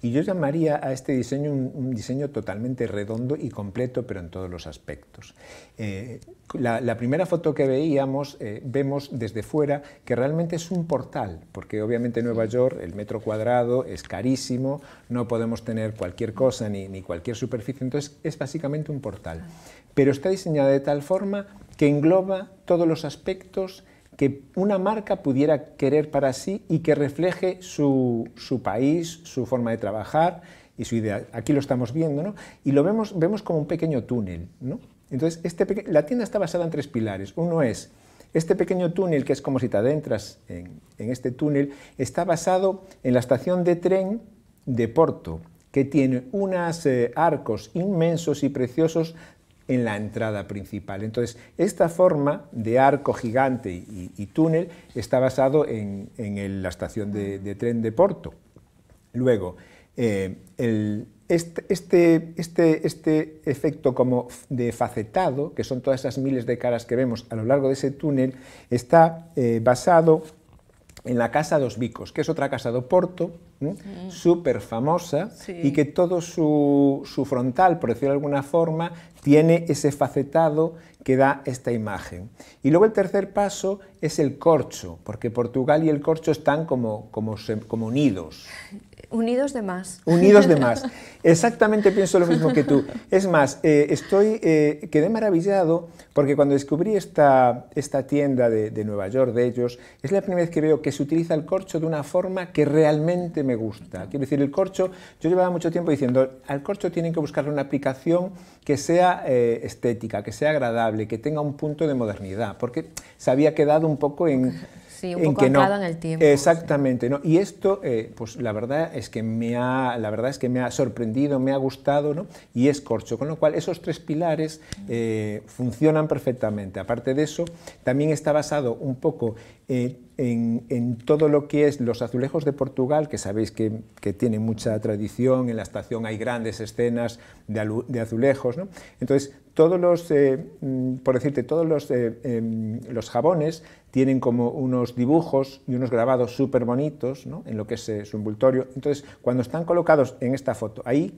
[SPEAKER 5] Y yo llamaría a este diseño un, diseño totalmente redondo y completo, pero en todos los aspectos. Eh, la, primera foto que veíamos, eh, vemos desde fuera que realmente es un portal, porque obviamente Nueva York, el metro cuadrado es carísimo, no podemos tener cualquier cosa ni, cualquier superficie, entonces es básicamente un portal. Ah. Pero está diseñada de tal forma que engloba todos los aspectos que una marca pudiera querer para sí y que refleje su, país, su forma de trabajar y su idea. Aquí lo estamos viendo, ¿no? Y lo vemos, vemos como un pequeño túnel, ¿no? Entonces, este la tienda está basada en tres pilares. Uno es este pequeño túnel, que es como si te adentras en, este túnel, está basado en la estación de tren de Porto, que tiene unos eh, arcos inmensos y preciosos en la entrada principal. Entonces, esta forma de arco gigante y, túnel está basado en, la estación de, tren de Porto. Luego, eh, el, este, este, este, este, efecto como de facetado, que son todas esas miles de caras que vemos a lo largo de ese túnel, está eh, basado en la Casa dos Vicos, que es otra casa de Oporto, súper famosa, y que todo su, frontal, por decirlo de alguna forma, tiene ese facetado que da esta imagen. Y luego el tercer paso es el corcho, porque Portugal y el corcho están como, como, como unidos.
[SPEAKER 1] Unidos de más. Unidos de más.
[SPEAKER 5] Exactamente pienso lo mismo que tú. Es más, eh, estoy, eh, quedé maravillado porque cuando descubrí esta, esta tienda de, Nueva York, de ellos, es la primera vez que veo que se utiliza el corcho de una forma que realmente me gusta. Quiero decir, el corcho, yo llevaba mucho tiempo diciendo, al corcho tienen que buscarle una aplicación que sea eh, estética, que sea agradable, que tenga un punto de modernidad, porque se había quedado un poco en
[SPEAKER 3] un poco en el tiempo.
[SPEAKER 5] Exactamente, ¿no? Y esto, eh, pues la verdad es que me ha, la verdad es que me ha sorprendido, me ha gustado, ¿no? Y es corcho, con lo cual esos tres pilares eh, funcionan perfectamente. Aparte de eso, también está basado un poco eh, en, todo lo que es los azulejos de Portugal, que sabéis que, tiene mucha tradición, en la estación hay grandes escenas de, de azulejos, ¿no? Entonces, todos los, eh, mm, por decirte, todos los, eh, em, los, jabones tienen como unos dibujos y unos grabados súper bonitos en lo que es eh, su envoltorio. Entonces, cuando están colocados en esta foto, ahí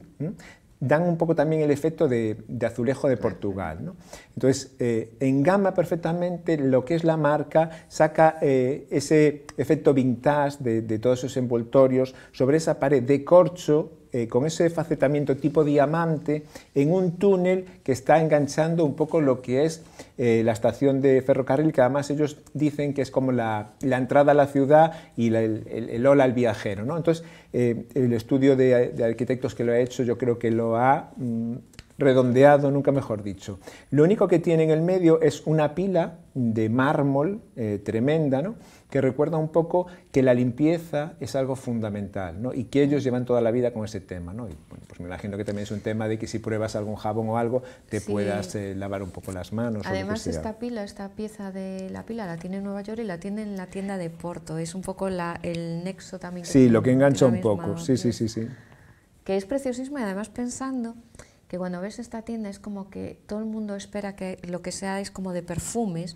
[SPEAKER 5] dan un poco también el efecto de, azulejo de Portugal. Entonces, eh, engama perfectamente lo que es la marca, saca ese efecto vintage de, todos esos envoltorios sobre esa pared de corcho eh, con ese facetamiento tipo diamante en un túnel que está enganchando un poco lo que es eh, la estación de ferrocarril, que además ellos dicen que es como la, entrada a la ciudad y el, el, ola al viajero. ¿no? Entonces, eh, el estudio de, arquitectos que lo ha hecho yo creo que lo ha mm, redondeado, nunca mejor dicho. Lo único que tiene en el medio es una pila de mármol tremenda, ¿no? que recuerda un poco que la limpieza es algo fundamental ¿no? y que ellos llevan toda la vida con ese tema. Y, bueno, pues me imagino que también es un tema de que si pruebas algún jabón o algo, te puedas eh, lavar un poco las manos. Además, esta
[SPEAKER 1] pila, esta pieza de la pila, la tiene en Nueva York y la tiene en la tienda de Porto. Es un poco la, el nexo también. sí, lo que engancha un poco. sí, sí, sí, sí. Que es preciosísimo y además pensando que cuando ves esta tienda es como que todo el mundo espera que lo que sea es como de perfumes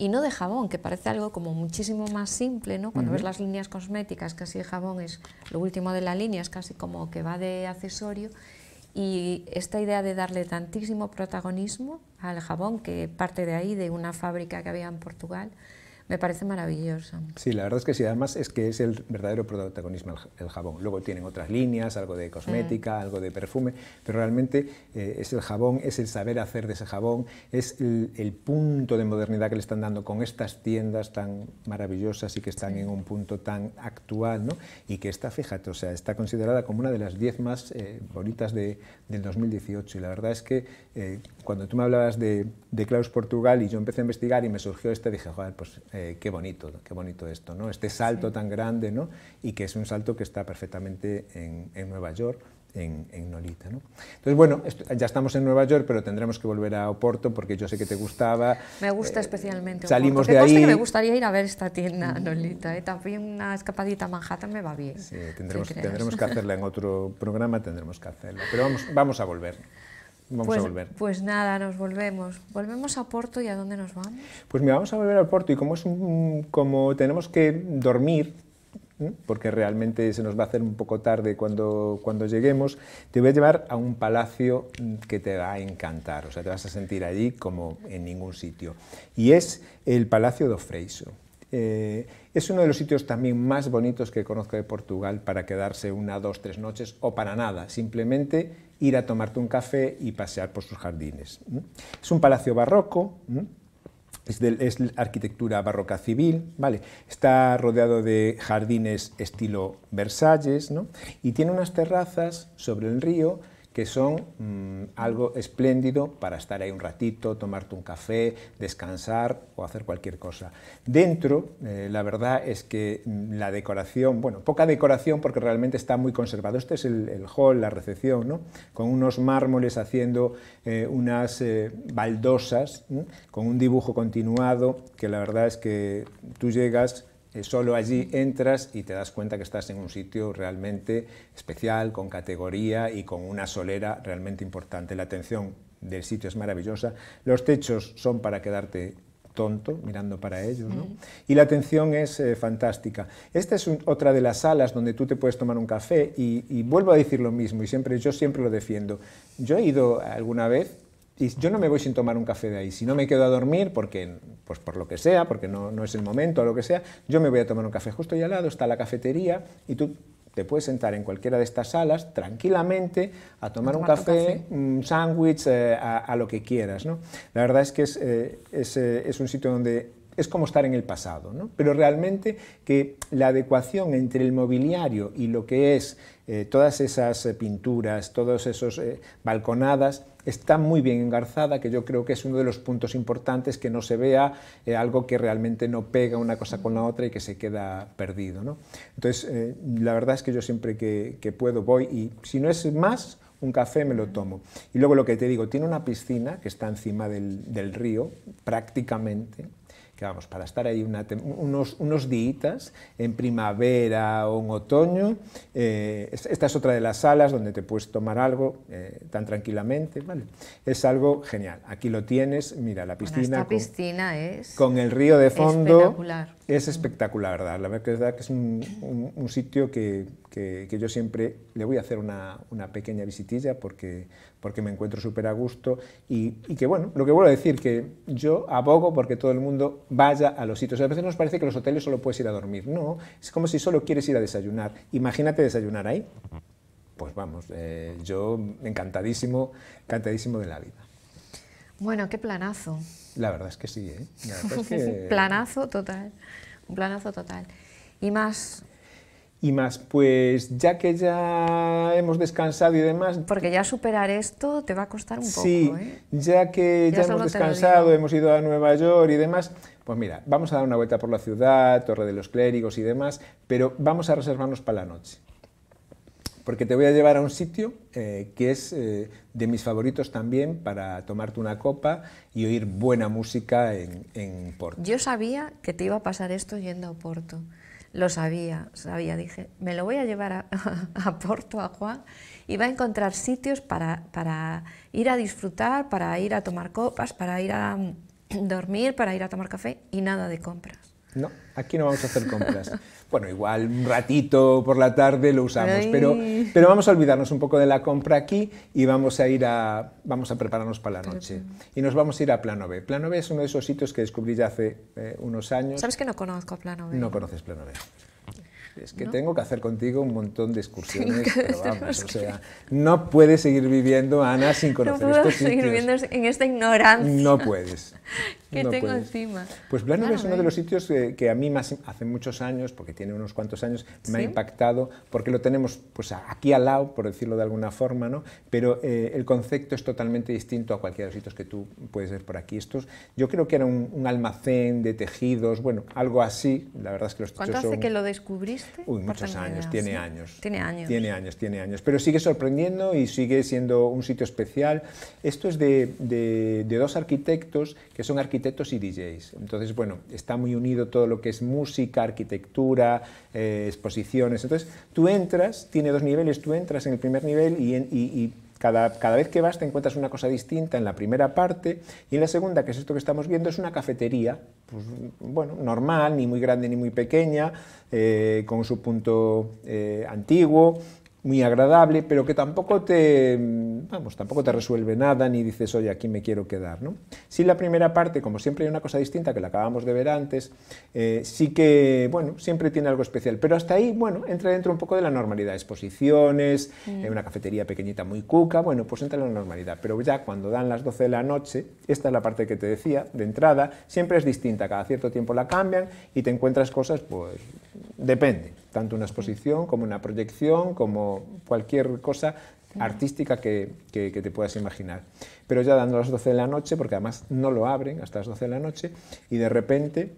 [SPEAKER 1] y no de jabón, que parece algo como muchísimo más simple, ¿no? Cuando ves las líneas cosméticas, casi el jabón es lo último de la línea, es casi como que va de accesorio. Y esta idea de darle tantísimo protagonismo al jabón, que parte de ahí, de una fábrica que había en Portugal, me parece maravillosa
[SPEAKER 5] Sí, la verdad es que sí. Además es que es el verdadero protagonismo el jabón. Luego tienen otras líneas, algo de cosmética, mm. algo de perfume, pero realmente eh, es el jabón, es el saber hacer de ese jabón, es el, punto de modernidad que le están dando con estas tiendas tan maravillosas y que están en un punto tan actual, ¿no? Y que está, fíjate, o sea, está considerada como una de las diez más eh, bonitas de, del 2018. Y la verdad es que eh, cuando tú me hablabas de, de Portugal y yo empecé a investigar y me surgió este, dije, joder, pues... Eh, qué bonito, qué bonito esto, ¿no? Este salto tan grande, ¿no? Y que es un salto que está perfectamente en, Nueva York, en, Nolita. ¿no? Entonces, bueno, ya estamos en Nueva York, pero tendremos que volver a Oporto porque yo sé que te gustaba. Me
[SPEAKER 1] gusta eh, especialmente. Salimos de ahí. me gustaría ir a ver esta tienda, mm. Nolita. ¿eh? También una escapadita a Manhattan me va bien. Sí, tendremos, tendremos que hacerla
[SPEAKER 5] en otro programa, tendremos que hacerla. Pero vamos, vamos a volver vamos pues, a volver.
[SPEAKER 1] Pues nada, nos volvemos. ¿Volvemos a Porto y a dónde nos
[SPEAKER 3] vamos?
[SPEAKER 5] Pues mira, vamos a volver a Porto y como, es como tenemos que dormir, porque realmente se nos va a hacer un poco tarde cuando, cuando lleguemos, te voy a llevar a un palacio que te va a encantar, o sea, te vas a sentir allí como en ningún sitio. Y es el Palacio de Freixo. Eh, es uno de los sitios también más bonitos que conozco de Portugal para quedarse una, dos, tres noches o para nada, simplemente ir a tomarte un café y pasear por sus jardines. Es un palacio barroco, es, arquitectura barroca civil, ¿vale? está rodeado de jardines estilo Versalles y tiene unas terrazas sobre el río que son mm, algo espléndido para estar ahí un ratito, tomarte un café, descansar o hacer cualquier cosa. Dentro, eh, la verdad es que mm, la decoración, bueno, poca decoración porque realmente está muy conservado. Este es el, hall, la recepción, ¿no? Con unos mármoles haciendo eh, unas eh, baldosas, con un dibujo continuado, que la verdad es que tú llegas eh, solo allí entras y te das cuenta que estás en un sitio realmente especial, con categoría y con una solera realmente importante. La atención del sitio es maravillosa. Los techos son para quedarte tonto mirando para ellos, ¿no? Y la atención es eh, fantástica. Esta es otra de las salas donde tú te puedes tomar un café y, y, vuelvo a decir lo mismo y siempre yo siempre lo defiendo. Yo he ido alguna vez y yo no me voy sin tomar un café de ahí. Si no me quedo a dormir, porque, pues por lo que sea, porque no, es el momento o lo que sea, yo me voy a tomar un café. Justo ahí al lado está la cafetería y tú te puedes sentar en cualquiera de estas salas tranquilamente a tomar, un café, un sándwich, eh, a, lo que quieras. ¿no? La verdad es que es, eh, eh, es un sitio donde es como estar en el pasado, ¿no? pero realmente que la adecuación entre el mobiliario y lo que es eh, todas esas eh, pinturas, todas esas eh, balconadas, está muy bien engarzada, que yo creo que es uno de los puntos importantes, que no se vea algo que realmente no pega una cosa con la otra y que se queda perdido. ¿no? Entonces, la verdad es que yo siempre que, puedo voy y si no es más, un café me lo tomo. Y luego lo que te digo, tiene una piscina que está encima del río, prácticamente, vamos, para estar ahí unos, unos días en primavera o en otoño. Eh, esta es otra de las salas donde te puedes tomar algo eh, tan tranquilamente, ¿vale? Es algo genial. Aquí lo tienes, mira, la piscina.
[SPEAKER 1] piscina es...
[SPEAKER 5] Con el río de fondo. Espectacular. Es espectacular, ¿verdad? La verdad que es un, sitio que, yo siempre le voy a hacer una, una pequeña visitilla porque porque me encuentro súper a gusto y, que bueno, lo que vuelvo a decir, que yo abogo porque todo el mundo vaya a los sitios. A veces nos parece que los hoteles solo puedes ir a dormir, no, es como si solo quieres ir a desayunar. Imagínate desayunar ahí. Pues vamos, eh, yo encantadísimo, encantadísimo de la vida.
[SPEAKER 1] Bueno, qué planazo.
[SPEAKER 5] La verdad es que sí, ¿eh?
[SPEAKER 1] planazo total, un planazo total. Y más,
[SPEAKER 5] y más, pues ya que ya hemos descansado y demás... Porque ya superar
[SPEAKER 1] esto te va a costar un poco, poco, ¿eh?
[SPEAKER 5] Sí, ya que ya, hemos descansado, hemos ido a Nueva York y demás, pues mira, vamos a dar una vuelta por la ciudad, Torre de los Clérigos y demás, pero vamos a reservarnos para la noche. Porque te voy a llevar a un sitio eh, que es eh, de mis favoritos también para tomarte una copa y oír buena música en, en Porto.
[SPEAKER 1] Yo sabía que te iba a pasar esto yendo a Porto lo sabía, sabía, dije, me lo voy a llevar a, Porto, a Juan, y va a encontrar sitios para, para, ir a disfrutar, para ir a tomar copas, para ir a mm, dormir, para ir a tomar café y nada de compras.
[SPEAKER 5] No, aquí no vamos a hacer compras. bueno, igual un ratito por la tarde lo usamos, pero, pero vamos a olvidarnos un poco de la compra aquí y vamos a ir a, vamos a prepararnos para la noche. Y nos vamos a ir a Plano B. Plano B es uno de esos sitios que descubrí ya hace eh, unos años. ¿Sabes
[SPEAKER 1] que no conozco Plano B? No conoces
[SPEAKER 5] Plano B. Es que tengo que hacer contigo un montón de excursiones, no puedes seguir viviendo, Ana, sin conocer no puedo este seguir viviendo
[SPEAKER 1] en esta ignorancia. No puedes.
[SPEAKER 5] tengo pues, encima. Pues bueno es uno de ¿eh? los sitios eh, que, a mí más, hace muchos años, porque tiene unos cuantos años, me ha impactado, porque lo tenemos pues, aquí al lado, por decirlo de alguna forma, ¿no? pero eh, el concepto es totalmente distinto a cualquiera de los sitios que tú puedes ver por aquí. Estos, yo creo que era un, almacén de tejidos, bueno, algo así, la verdad es que los ¿Cuánto hace que
[SPEAKER 1] lo descubriste?
[SPEAKER 5] muchos años, tiene años. Tiene años. Tiene años, tiene años. Pero sigue sorprendiendo y sigue siendo un sitio especial. Esto es de, de dos arquitectos que que son arquitectos y DJs. Entonces, bueno, está muy unido todo lo que es música, arquitectura, eh, exposiciones. Entonces, tú entras, tiene dos niveles, tú entras en el primer nivel y, cada, vez que vas te encuentras una cosa distinta en la primera parte y en la segunda, que es esto que estamos viendo, es una cafetería, pues, bueno, normal, ni muy grande ni muy pequeña, eh, con su punto eh, antiguo, muy agradable, pero que tampoco te, vamos, tampoco te resuelve nada ni dices, oye, aquí me quiero quedar. ¿no? Sí, la primera parte, como siempre hay una cosa distinta que la acabamos de ver antes, eh, sí que, bueno, siempre tiene algo especial, pero hasta ahí, bueno, entra dentro un poco de la normalidad, exposiciones, mm. en una cafetería pequeñita muy cuca, bueno, pues entra en la normalidad, pero ya cuando dan las 12 de la noche, esta es la parte que te decía, de entrada, siempre es distinta, cada cierto tiempo la cambian y te encuentras cosas, pues, depende tanto una exposición como una proyección, como cualquier cosa
[SPEAKER 6] artística
[SPEAKER 5] que, te puedas imaginar. Pero ya dando las 12 de la noche, porque además no lo abren hasta las 12 de la noche, y de repente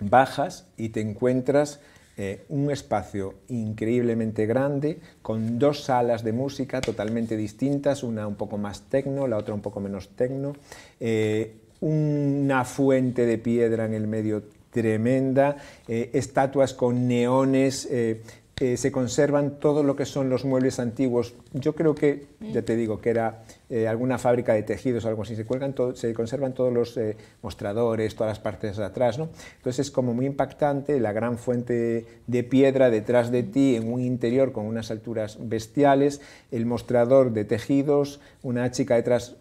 [SPEAKER 5] bajas y te encuentras eh, un espacio increíblemente grande, con dos salas de música totalmente distintas, una un poco más tecno, la otra un poco menos tecno, eh, una fuente de piedra en el medio tremenda, eh, estatuas con neones, eh, eh, se conservan todo lo que son los muebles antiguos. Yo creo que, ya te digo, que era alguna fábrica de tejidos o algo así, se, cuelgan se conservan todos los mostradores, todas las partes de atrás, ¿no? Entonces es como muy impactante la gran fuente de piedra detrás de ti, en un interior con unas alturas bestiales, el mostrador de tejidos, una chica detrás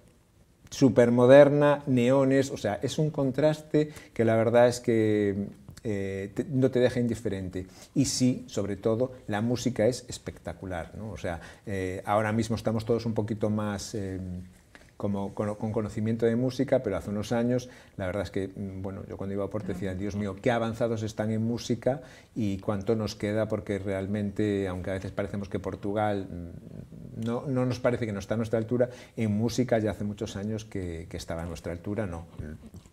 [SPEAKER 5] supermoderna, neones, o sea, es un contraste que la verdad es que eh, no te deja indiferente. Y sí, sobre todo, la música es espectacular, ¿no? O sea, eh, ahora mismo estamos todos un poquito más... Em, como con, conocimiento de música, pero hace unos años, la verdad es que, mm, bueno, yo cuando iba a Porto decía, Dios mío, qué avanzados están en música y cuánto nos queda, porque realmente, aunque a veces parecemos que Portugal mm, no, no nos parece que no está a nuestra altura, en música ya hace muchos años que, estaba a nuestra altura, no,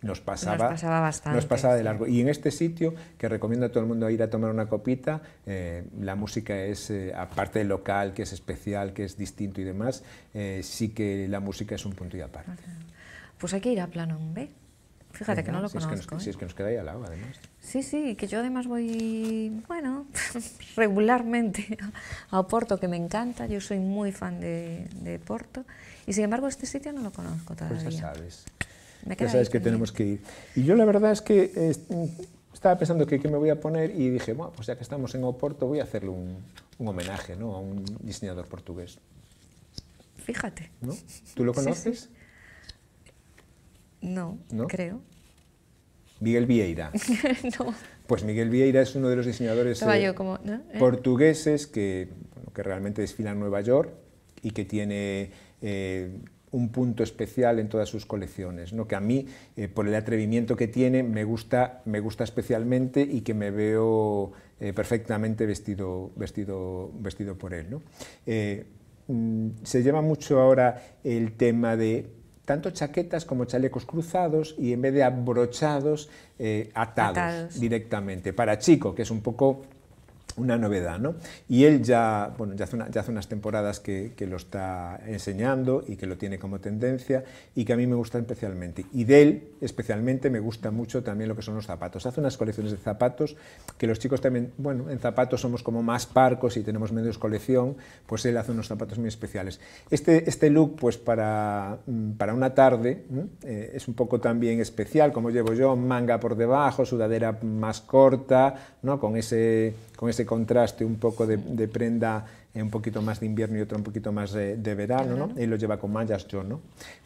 [SPEAKER 5] nos pasaba, nos pasaba
[SPEAKER 1] bastante. Nos pasaba de largo.
[SPEAKER 5] Y en este sitio, que recomiendo a todo el mundo ir a tomar una copita, eh, la música es, eh, aparte del local, que es especial, que es distinto y demás, eh, sí que la música es un punto y aparte.
[SPEAKER 1] Pues hay que ir a plano B. Fíjate que no lo conozco. Si
[SPEAKER 5] es ¿eh? que nos queda ahí al agua, además.
[SPEAKER 1] Sí, sí, que yo además voy, bueno, regularmente a Oporto, que me encanta. Yo soy muy fan de, Oporto, Porto. Y sin embargo, este sitio no lo conozco todavía. Pues ya
[SPEAKER 5] sabes. ya sabes que tenemos que ir. Y yo la verdad es que estaba pensando que, me voy a poner y dije, bueno, pues ya que estamos en Oporto, voy a hacerle un, homenaje a un diseñador portugués fíjate. ¿No? ¿Tú lo conoces? No, creo. Miguel Vieira. no. Pues Miguel Vieira es uno de los diseñadores eh,
[SPEAKER 1] eh.
[SPEAKER 5] portugueses que, realmente desfila en Nueva York y que tiene eh, un punto especial en todas sus colecciones, ¿no? que a mí, por el atrevimiento que tiene, me gusta, me gusta especialmente y que me veo perfectamente vestido, vestido, vestido por él. ¿no? Mm, se lleva mucho ahora el tema de tanto chaquetas como chalecos cruzados y en vez de abrochados, eh, atados, directamente. Para chico, que es un poco una novedad. ¿no? Y él ya, bueno, ya, hace, ya hace unas temporadas que, que, lo está enseñando y que lo tiene como tendencia y que a mí me gusta especialmente. Y de él especialmente me gusta mucho también lo que son los zapatos. Hace unas colecciones de zapatos que los chicos también, bueno, en zapatos somos como más parcos y tenemos menos colección, pues él hace unos zapatos muy especiales. Este, este look, pues para, mm, para una tarde, eh, es un poco también especial, como llevo yo, manga por debajo, sudadera más corta, ¿no? con, ese, con ese contraste un poco de, prenda un poquito más de invierno y otro un poquito más de, verano, ¿no? Él lo lleva con mallas, yo no.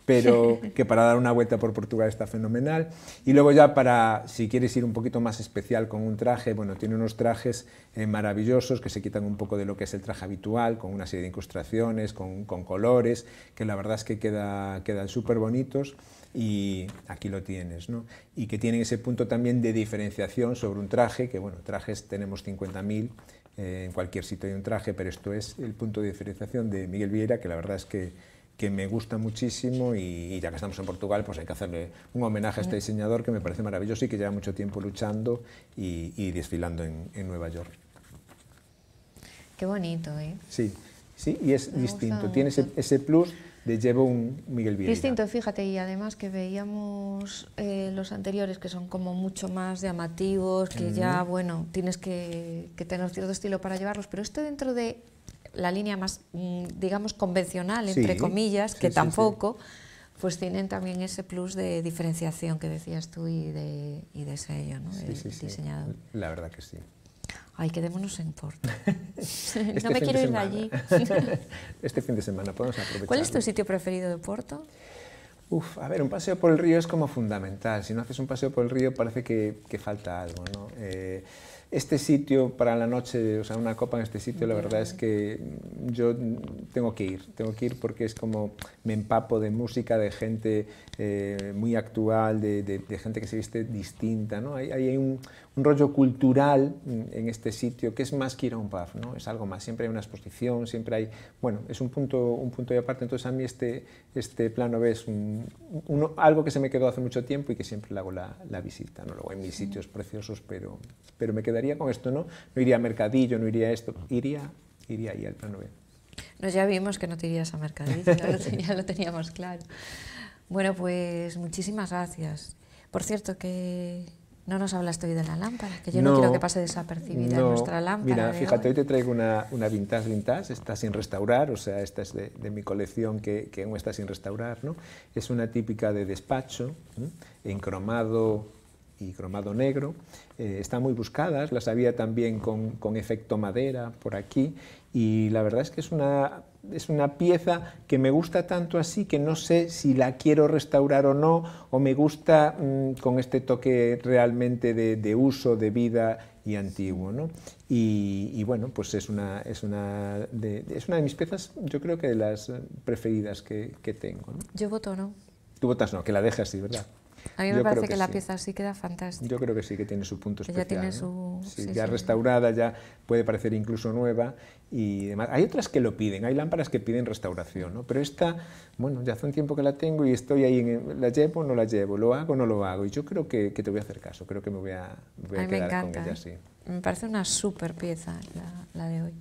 [SPEAKER 5] Pero que para dar una vuelta por Portugal está fenomenal. Y luego ya para, si quieres ir un poquito más especial con un traje, bueno, tiene unos trajes eh, maravillosos que se quitan un poco de lo que es el traje habitual, con una serie de incrustaciones, con, colores, que la verdad es que quedan súper bonitos y aquí lo tienes, ¿no? Y que tienen ese punto también de diferenciación sobre un traje, que bueno, trajes tenemos 50.000, eh, en cualquier sitio hay un traje, pero esto es el punto de diferenciación de Miguel Vieira, que la verdad es que, me gusta muchísimo y, ya que estamos en Portugal, pues hay que hacerle un homenaje a este diseñador que me parece maravilloso y que lleva mucho tiempo luchando y, desfilando en, en, Nueva York.
[SPEAKER 1] Qué bonito, ¿eh?
[SPEAKER 5] Sí, sí y es distinto, tiene ese plus de llevo un Miguel Vieira. Distinto,
[SPEAKER 1] fíjate, y además que veíamos eh, los anteriores que son como mucho más llamativos, que ya, mm. bueno, tienes que, tener cierto estilo para llevarlos, pero este dentro de la línea más, mm, digamos, convencional, entre comillas, que tampoco, pues tienen también ese plus de diferenciación que decías tú y de, y de sello, ¿no?
[SPEAKER 5] La verdad que sí.
[SPEAKER 1] Ay, quedémonos en Porto. no este me quiero ir de allí.
[SPEAKER 5] este fin de semana podemos aprovechar. ¿Cuál es tu sitio
[SPEAKER 1] preferido de Porto?
[SPEAKER 5] Uf, a ver, un paseo por el río es como fundamental. Si no haces un paseo por el río parece que, falta algo, ¿no? Eh, este sitio para la noche, o sea, una copa en este sitio, la verdad es que yo tengo que ir, tengo que ir porque es como me empapo de música, de gente eh, muy actual, de, gente que se viste distinta, ¿no? hay un, un rollo cultural en este sitio, que es más que ir a un pub, ¿no? es algo más, siempre hay una exposición, siempre hay, bueno, es un punto, un punto de aparte, entonces a mí este, este plano B es algo que se me quedó hace mucho tiempo y que siempre le hago la, la visita, ¿no? luego en mis sitios preciosos, pero, pero me quedaría con esto, ¿no? no iría a Mercadillo, no iría a esto, iría, iría ahí al plano B.
[SPEAKER 1] ya vimos que no te irías a Mercadillo, ya lo teníamos claro. Bueno, pues muchísimas gracias. Por cierto, que no nos hablaste hoy de la lámpara, que yo no, quiero que pase desapercibida nuestra lámpara. Mira, fíjate, hoy.
[SPEAKER 5] te traigo una, vintage vintage, está sin restaurar, o sea, esta es de, mi colección que, aún está sin restaurar, ¿no? Es una típica de despacho, encromado. en cromado negro. Eh, están muy buscadas, las había también con, con, efecto madera por aquí y la verdad es que es una, es una pieza que me gusta tanto así que no sé si la quiero restaurar o no o me gusta mm, con este toque realmente de, de uso, de vida y antiguo. ¿no? Y, y, bueno, pues es una, es, una de, es una de mis piezas, yo creo que de las preferidas que, que tengo. Yo voto no. Tú votas no, que la dejas así, ¿verdad? A mí me parece que, la pieza
[SPEAKER 1] sí queda fantástica.
[SPEAKER 5] Yo creo que sí que tiene su punto especial.
[SPEAKER 1] Ya restaurada,
[SPEAKER 5] ya puede parecer incluso nueva y demás. Hay otras que lo piden, hay lámparas que piden restauración, ¿no? Pero esta, bueno, ya hace un tiempo que la tengo y estoy ahí, ¿la llevo o no la llevo? ¿Lo hago o no lo hago? Y yo creo que, te voy a hacer caso, creo que me voy a, quedar con ella, así. ¿eh?
[SPEAKER 1] Me parece una súper pieza la de hoy.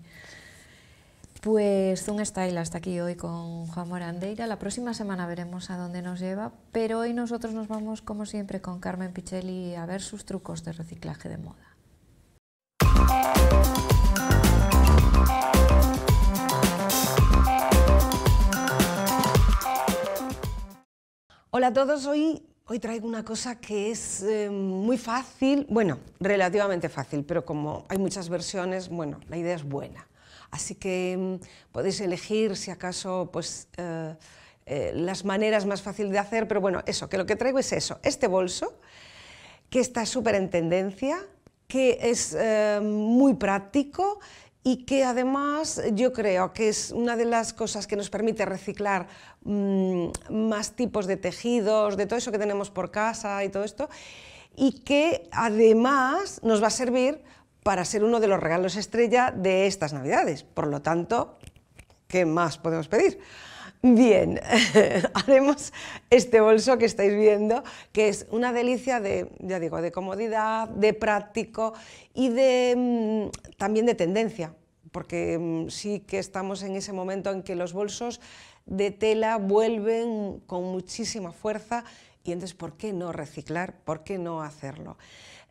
[SPEAKER 1] Pues Zoom Style hasta aquí hoy con Juan Morandeira. La próxima semana veremos a dónde nos lleva, pero hoy nosotros nos vamos, como siempre, con Carmen Pichelli a ver sus trucos de reciclaje de moda.
[SPEAKER 7] Hola a todos, hoy, hoy traigo una cosa que es eh, muy fácil, bueno, relativamente fácil, pero como hay muchas versiones, bueno, la idea es buena. Así que mm, podéis elegir si acaso pues, eh, eh, las maneras más fáciles de hacer, pero bueno, eso, que lo que traigo es eso, este bolso, que está súper en tendencia, que es eh, muy práctico y que además yo creo que es una de las cosas que nos permite reciclar mm, más tipos de tejidos, de todo eso que tenemos por casa y todo esto, y que además nos va a servir para ser uno de los regalos estrella de estas Navidades. Por lo tanto, ¿qué más podemos pedir? Bien, haremos este bolso que estáis viendo, que es una delicia de, ya digo, de comodidad, de práctico y de, mm, también de tendencia, porque mm, sí que estamos en ese momento en que los bolsos de tela vuelven con muchísima fuerza y entonces, ¿por qué no reciclar? ¿Por qué no hacerlo?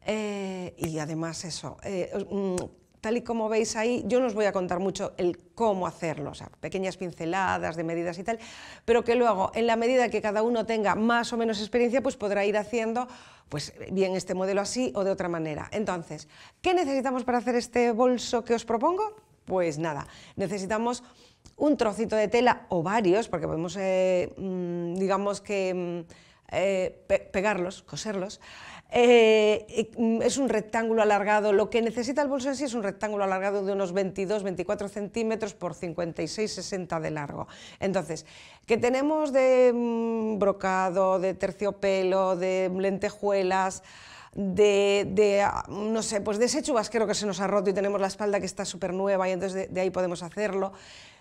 [SPEAKER 7] Eh, y además eso, eh, mm, tal y como veis ahí, yo no os voy a contar mucho el cómo hacerlo, pequeñas pinceladas de medidas y tal, pero que luego, en la medida que cada uno tenga más o menos experiencia, pues podrá ir haciendo, pues bien este modelo así o de otra manera. Entonces, ¿qué necesitamos para hacer este bolso que os propongo? Pues nada, necesitamos un trocito de tela o varios, porque podemos, eh, mm, digamos que... Mm, pegarlos, coserlos, eh, eh, mm, es un rectángulo alargado, lo que necesita el bolso en sí es un rectángulo alargado de unos 22, 24 centímetros por 56, 60 de largo. Entonces, que tenemos de mm, brocado, de terciopelo, de lentejuelas, de, no sé, pues de ese chubasquero que se nos ha roto y tenemos la espalda que está súper nueva y entonces de, ahí podemos hacerlo,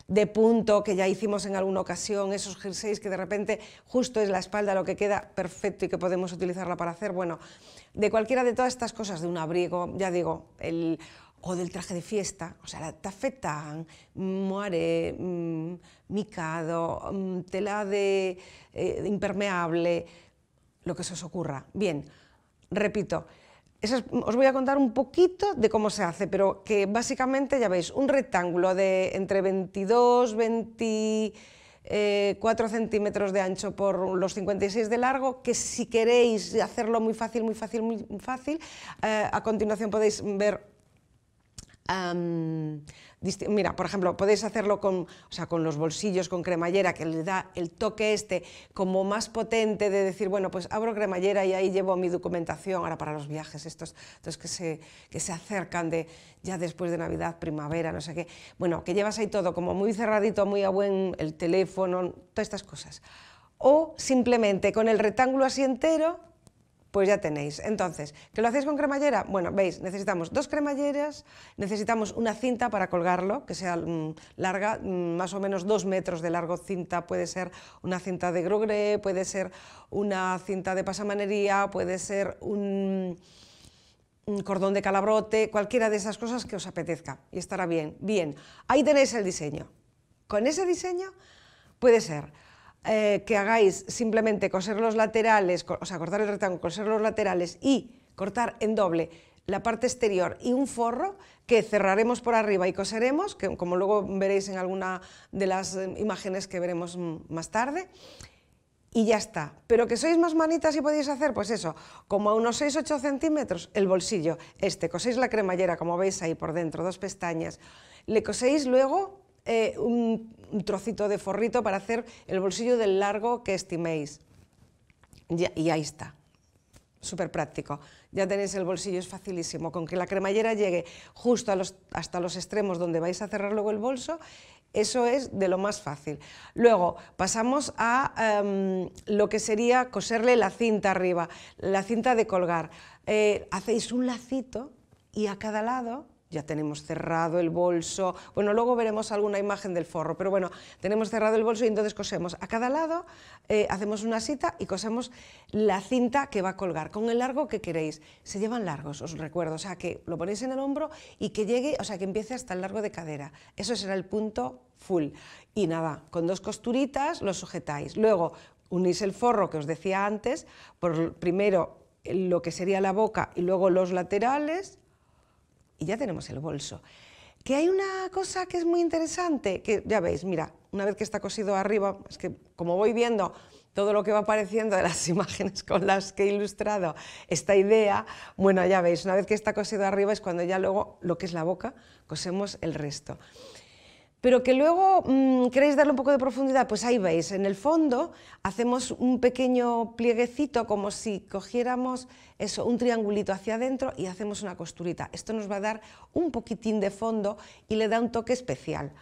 [SPEAKER 7] de punto que ya hicimos en alguna ocasión, esos jerseys que de repente justo es la espalda lo que queda perfecto y que podemos utilizarla para hacer, bueno, de cualquiera de todas estas cosas, de un abrigo, ya digo, el, o del traje de fiesta, o sea, la tafetán, moaré, mm, micado, mm, tela de eh, impermeable, lo que se os ocurra. Bien, repito, os voy a contar un poquito de cómo se hace, pero que básicamente ya veis un rectángulo de entre 22, 24 eh, centímetros de ancho por los 56 de largo, que si queréis hacerlo muy fácil, muy fácil, muy fácil, eh, a continuación podéis ver... Mira, por ejemplo, podéis hacerlo con, sea, con los bolsillos, con cremallera, que le da el toque este como más potente de decir, bueno, pues abro cremallera y ahí llevo mi documentación ahora para los viajes estos, que, se, que se acercan de ya después de Navidad, primavera, no sé qué. Bueno, que llevas ahí todo como muy cerradito, muy a buen el teléfono, todas estas cosas. O simplemente con el rectángulo así entero, pues ya tenéis. Entonces, ¿que lo hacéis con cremallera? Bueno, veis, necesitamos dos cremalleras, necesitamos una cinta para colgarlo, que sea mm, larga, mm, más o menos dos metros de largo cinta, puede ser una cinta de grogre, puede ser una cinta de pasamanería, puede ser un cordón de calabrote, cualquiera de esas cosas que os apetezca y estará bien. Bien, ahí tenéis el diseño. Con ese diseño puede ser eh, que hagáis simplemente coser los laterales, o sea, cortar el rectángulo, coser los laterales y cortar en doble la parte exterior y un forro que cerraremos por arriba y coseremos, que como luego veréis en alguna de las em, imágenes que veremos más tarde, y ya está. Pero que sois más manitas y podéis hacer, pues eso, como a unos 6-8 centímetros, el bolsillo este, coséis la cremallera, como veis ahí por dentro, dos pestañas, le coséis luego eh, un, un trocito de forrito para hacer el bolsillo del largo que estiméis. Y ahí está. Súper práctico. Ya tenéis el bolsillo, es facilísimo. Con que la cremallera llegue justo hasta los extremos donde vais a cerrar luego el bolso, eso es de lo más fácil. Luego pasamos a em, lo que sería coserle la cinta arriba, la cinta de colgar. Eh, hacéis un lacito y a cada lado ya tenemos cerrado el bolso. Bueno, luego veremos alguna imagen del forro, pero bueno, tenemos cerrado el bolso y entonces cosemos. A cada lado eh, hacemos una cita y cosemos la cinta que va a colgar, con el largo que queréis. Se llevan largos, os recuerdo, o sea, que lo ponéis en el hombro y que llegue, o sea, que empiece hasta el largo de cadera. Eso será el punto full. Y nada, con dos costuritas lo sujetáis. Luego unís el forro que os decía antes, por primero lo que sería la boca y luego los laterales, y ya tenemos el bolso. Que hay una cosa que es muy interesante, que ya veis, mira, una vez que está cosido arriba, es que como voy viendo todo lo que va apareciendo de las imágenes con las que he ilustrado esta idea, bueno, ya veis, una vez que está cosido arriba es cuando ya luego lo que es la boca cosemos el resto pero que luego mm, queréis darle un poco de profundidad, pues ahí veis, en el fondo hacemos un pequeño plieguecito como si cogiéramos eso, un triangulito hacia adentro y hacemos una costurita. Esto nos va a dar un poquitín de fondo y le da un toque especial.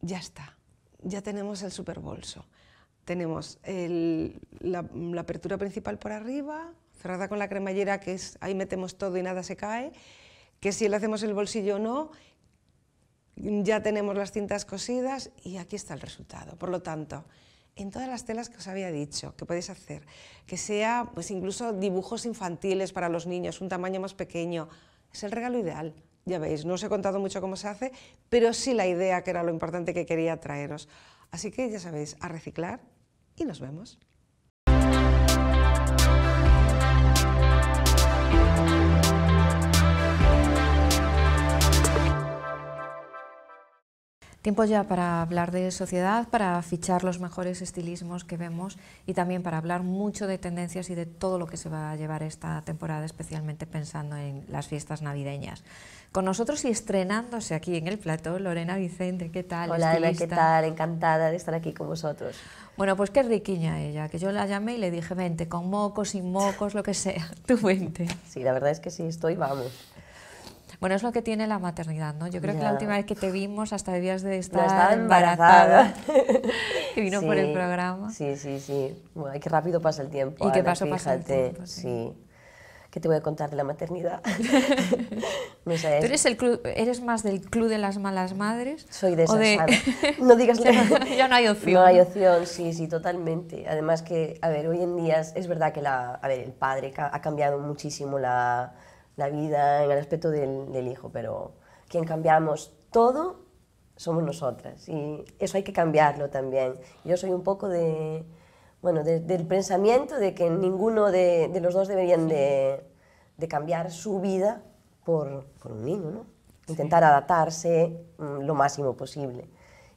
[SPEAKER 7] Ya está, ya tenemos el superbolso. Tenemos la, apertura principal por arriba, cerrada con la cremallera, que ahí metemos todo y nada se cae, que si le hacemos el bolsillo o no, ya tenemos las cintas cosidas y aquí está el resultado. Por lo tanto, en todas las telas que os había dicho que podéis hacer, que sea pues incluso dibujos infantiles para los niños, un tamaño más pequeño, es el regalo ideal. Ya veis, no os he contado mucho cómo se hace, pero sí la idea que era lo importante que quería traeros. Así que ya sabéis, a reciclar y nos vemos.
[SPEAKER 1] Tiempo ya para hablar de sociedad, para fichar los mejores estilismos que vemos y también para hablar mucho de tendencias y de todo lo que se va a llevar esta temporada, especialmente pensando en las fiestas navideñas. Con nosotros y estrenándose aquí en el plató, Lorena Vicente, ¿qué tal? Hola, Eva, ¿qué tal? Encantada de estar aquí con vosotros. Bueno, pues qué riquiña ella, que yo la llamé y le dije, vente, con mocos, y mocos, lo que sea,
[SPEAKER 8] tú vente. Sí, la verdad es que sí, estoy, vamos.
[SPEAKER 1] Bueno, es lo que tiene la maternidad, ¿no? Yo creo que la última vez que te vimos hasta debías de estar embarazada. que vino por el programa.
[SPEAKER 8] Sí, sí, sí. Bueno, qué rápido pasa el tiempo. Y qué pasó, pasa el tiempo. Sí. que ¿Qué te voy a contar de la maternidad? no sé. ¿Tú eres,
[SPEAKER 1] el club, eres más del club de las malas madres? Soy de esas, No digas nada. ya no hay opción. No hay
[SPEAKER 8] opción, sí, sí, totalmente. Además que, a ver, hoy en día es verdad que la, a ver, el padre ha cambiado muchísimo la la vida, en el aspecto del, hijo, pero quien cambiamos todo somos nosotras y eso hay que cambiarlo también. Yo soy un poco de, bueno, del pensamiento de que ninguno de, los dos deberían de, cambiar su vida por, por un niño, ¿no? Intentar adaptarse mm, lo máximo posible.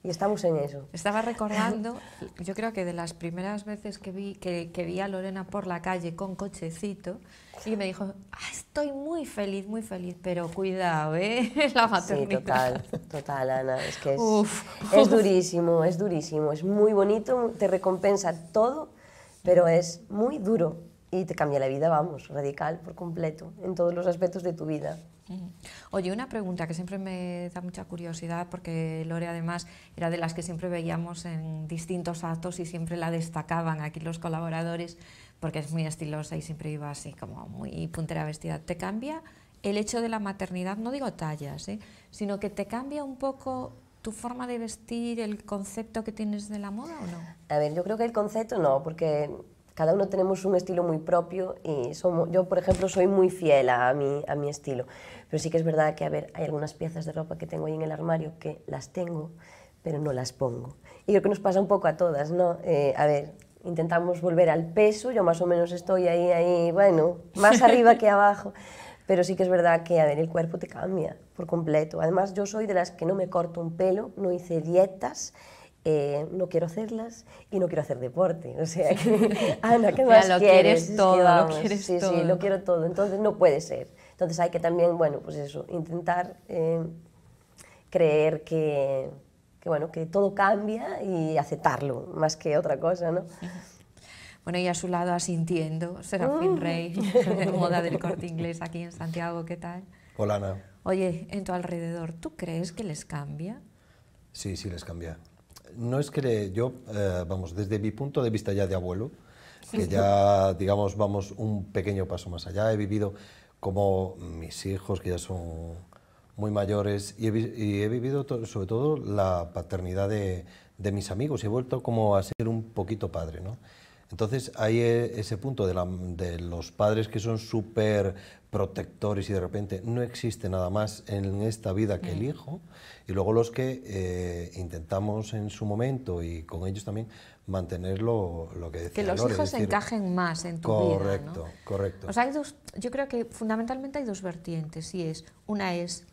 [SPEAKER 8] Y estamos en eso.
[SPEAKER 1] Estaba recordando, yo creo que de las primeras veces que vi, que, que vi a Lorena por la calle con cochecito, y me dijo, ah, estoy muy feliz, muy feliz, pero cuidado, ¿eh? La maternidad.
[SPEAKER 8] Sí, total, total, Ana. Es que es, durísimo, es durísimo. Es muy bonito, te recompensa todo, pero es muy duro. Y te cambia la vida, vamos, radical, por completo, en todos los aspectos de tu vida.
[SPEAKER 1] Mm. Oye, una pregunta que siempre me da mucha curiosidad, porque Lore además era de las que siempre veíamos en distintos actos y siempre la destacaban aquí los colaboradores porque es muy estilosa y siempre iba así como muy puntera vestida, te cambia el hecho de la maternidad, no digo tallas, ¿eh? sino que te cambia un poco tu forma de vestir, el concepto que tienes de la moda o no?
[SPEAKER 8] A ver, yo creo que el concepto no, porque cada uno tenemos un estilo muy propio y somos, yo, por ejemplo, soy muy fiel a mi, a mi estilo. Pero sí que es verdad que, a ver, hay algunas piezas de ropa que tengo ahí en el armario que las tengo, pero no las pongo. Y creo que nos pasa un poco a todas, ¿no? Eh, a ver, intentamos volver al peso, yo más o menos estoy ahí, ahí, bueno, más arriba que abajo, pero sí que es verdad que, a ver, el cuerpo te cambia por completo. Además, yo soy de las que no me corto un pelo, no hice dietas, eh, no quiero hacerlas y no quiero hacer deporte. O sea, que, Ana, ¿qué más lo quieres? todo, lo quieres todo. Sí, lo quiero todo. Entonces no puede ser. Entonces hay que también, bueno, pues eso, intentar eh, creer que, que, bueno, que todo cambia y aceptarlo, más que otra cosa, ¿no? Bueno, y a su lado asintiendo, Serafín mm. Rey, de moda
[SPEAKER 1] del corte inglés aquí en Santiago, ¿qué tal? Hola, Ana. Oye, en tu alrededor, ¿tú crees que les cambia?
[SPEAKER 6] Sí, sí, les cambia. No es que yo, eh, vamos, desde mi punto de vista ya de abuelo, que ya, digamos, vamos un pequeño paso más allá, he vivido como mis hijos, que ya son muy mayores y he, vivido sobre todo la paternidad de, mis amigos y he vuelto como a ser un poquito padre, ¿no? Entonces hay ese punto de, los padres que son súper protectores y de repente no existe nada más en esta vida que el mm. hijo y luego los que eh, intentamos en su momento y con ellos también mantenerlo lo que decía que los hijos encajen más en tu correcto, vida correcto correcto hay
[SPEAKER 1] dos, yo creo que fundamentalmente hay dos vertientes y es una es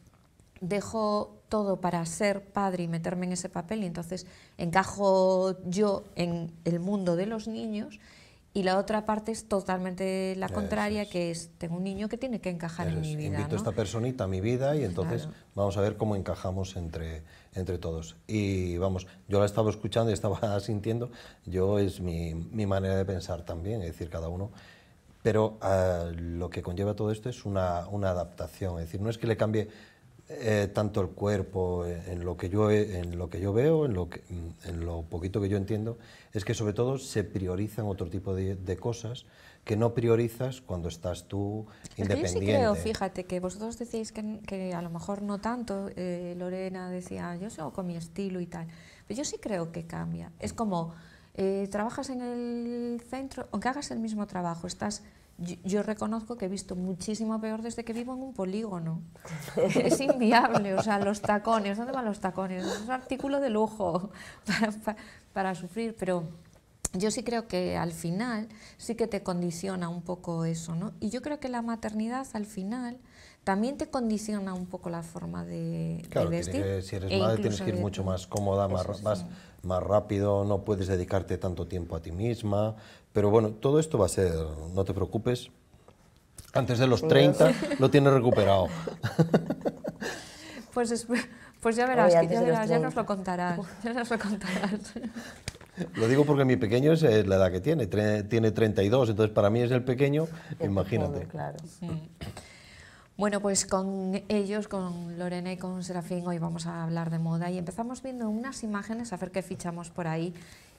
[SPEAKER 1] dejo todo para ser padre y meterme en ese papel y entonces encajo yo en el mundo de los niños y la otra parte es totalmente la contraria, que es, tengo un niño que tiene que encajar en mi vida. Invito a esta
[SPEAKER 6] personita a mi vida y entonces vamos a ver cómo encajamos entre, entre todos. Y vamos, yo la estaba escuchando y estaba sintiendo, yo es mi, manera de pensar también, es decir, cada uno. Pero ah, lo que conlleva todo esto es una, una adaptación, es decir, no es que le cambie eh, tanto el cuerpo, eh, en lo, que yo, en lo que yo veo, en lo, que, mm, en lo poquito que yo entiendo, es que sobre todo se priorizan otro tipo de, cosas que no priorizas cuando estás tú independiente. yo sí creo,
[SPEAKER 1] fíjate, que vosotros decís que, a lo mejor no tanto, eh, Lorena decía, yo sigo con mi estilo y tal, pero yo sí creo que cambia. Es como, trabajas en el centro, aunque hagas el mismo trabajo, estás yo, reconozco que he visto muchísimo peor desde que vivo en un polígono. es inviable, o sea, los tacones, ¿dónde van los tacones? Es un artículo de lujo para, para, sufrir, pero yo sí creo que al final sí que te condiciona un poco eso, ¿no? Y yo creo que la maternidad al final también te condiciona un poco la forma de,
[SPEAKER 6] vestir. Que, si eres e madre tienes que ir mucho más cómoda, más, más, rápido, no puedes dedicarte tanto tiempo a ti misma, pero bueno, todo esto va a ser, no te preocupes, antes de los 30 lo tienes recuperado.
[SPEAKER 9] Pues,
[SPEAKER 1] pues ya verás, ya, nos lo contarás,
[SPEAKER 6] lo digo porque mi pequeño es la edad que tiene, tiene 32, entonces para mí es el pequeño, imagínate.
[SPEAKER 1] Bueno, pues con ellos, con Lorena y con Serafín, hoy vamos a hablar de moda y empezamos viendo unas imágenes, a ver qué fichamos por ahí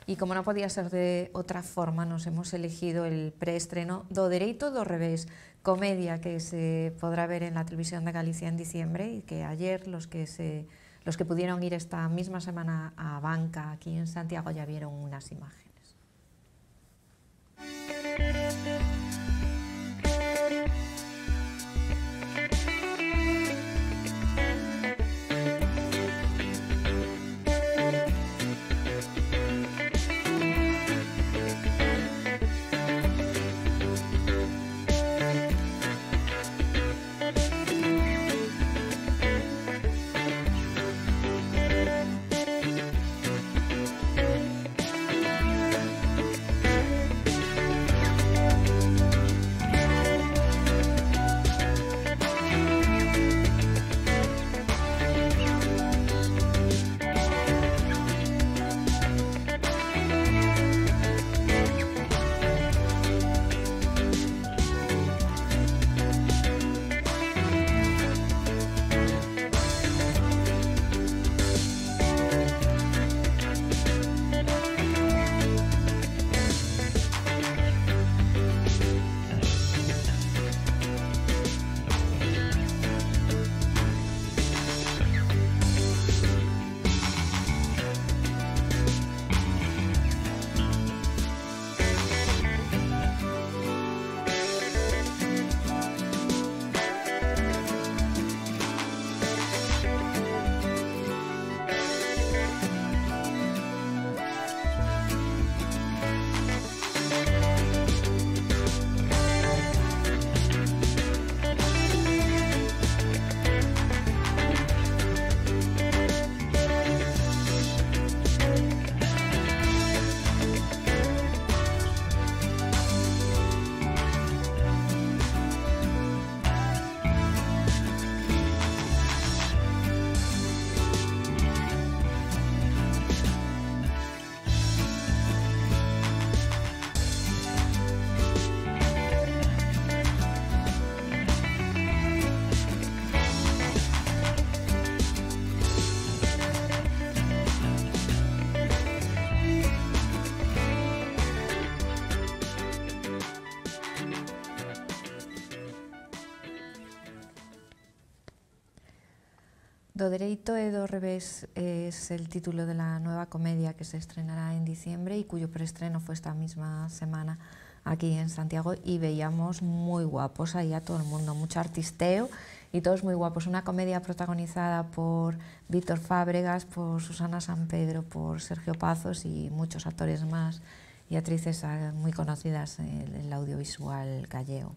[SPEAKER 1] y como no podía ser de otra forma, nos hemos elegido el preestreno do derecho, do Revés, comedia que se podrá ver en la televisión de Galicia en diciembre y que ayer los que se los que pudieron ir esta misma semana a Banca aquí en Santiago ya vieron unas imágenes. Dereito revés es el título de la nueva comedia que se estrenará en diciembre y cuyo preestreno fue esta misma semana aquí en Santiago y veíamos muy guapos ahí a todo el mundo, mucho artisteo y todos muy guapos. Una comedia protagonizada por Víctor Fábregas, por Susana San Pedro, por Sergio Pazos y muchos actores más y actrices ah, muy conocidas en el audiovisual gallego.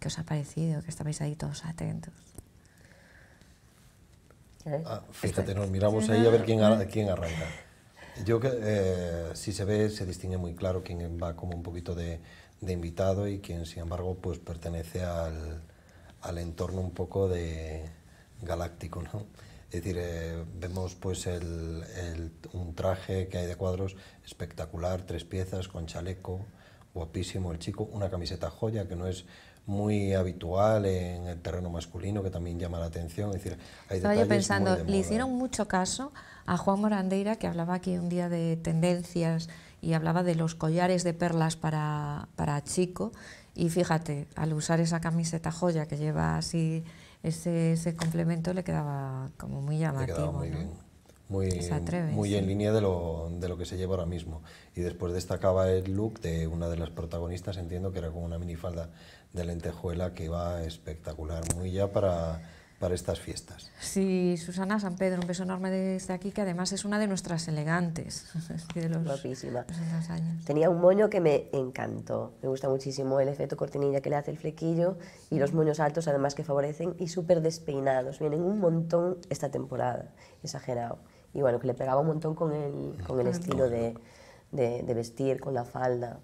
[SPEAKER 1] ¿Qué os ha parecido? Que estabais ahí todos atentos.
[SPEAKER 3] Ah,
[SPEAKER 6] fíjate, nos miramos ahí a ver quién, quién arranca. Yo que eh, si se ve, se distingue muy claro quién va como un poquito de, invitado y quién, sin embargo, pues pertenece al, al entorno un poco de galáctico, ¿no? Es decir, eh, vemos pues el, el, un traje que hay de cuadros espectacular, tres piezas con chaleco, guapísimo el chico, una camiseta joya que no es muy habitual en el terreno masculino que también llama la atención. decir, Estaba pensando, le hicieron
[SPEAKER 1] mucho caso a Juan Morandeira que hablaba aquí un día de tendencias y hablaba de los collares de perlas para, para chico y fíjate, al usar esa camiseta joya que lleva así ese, ese complemento le quedaba como muy
[SPEAKER 6] llamativo. muy muy, en línea de lo, de lo, que se lleva ahora mismo. Y después destacaba el look de una de las protagonistas, entiendo que era como una minifalda de lentejuela que va espectacular, muy ya para, estas fiestas.
[SPEAKER 1] Sí, Susana San Pedro, un beso enorme desde aquí, que además es una de nuestras elegantes. De
[SPEAKER 8] Tenía un moño que me encantó, me gusta muchísimo el efecto cortinilla que le hace el flequillo y los moños altos además que favorecen y súper despeinados, vienen un montón esta temporada, exagerado. Y bueno, que le pegaba un montón con el, mm. estilo de vestir, con la falda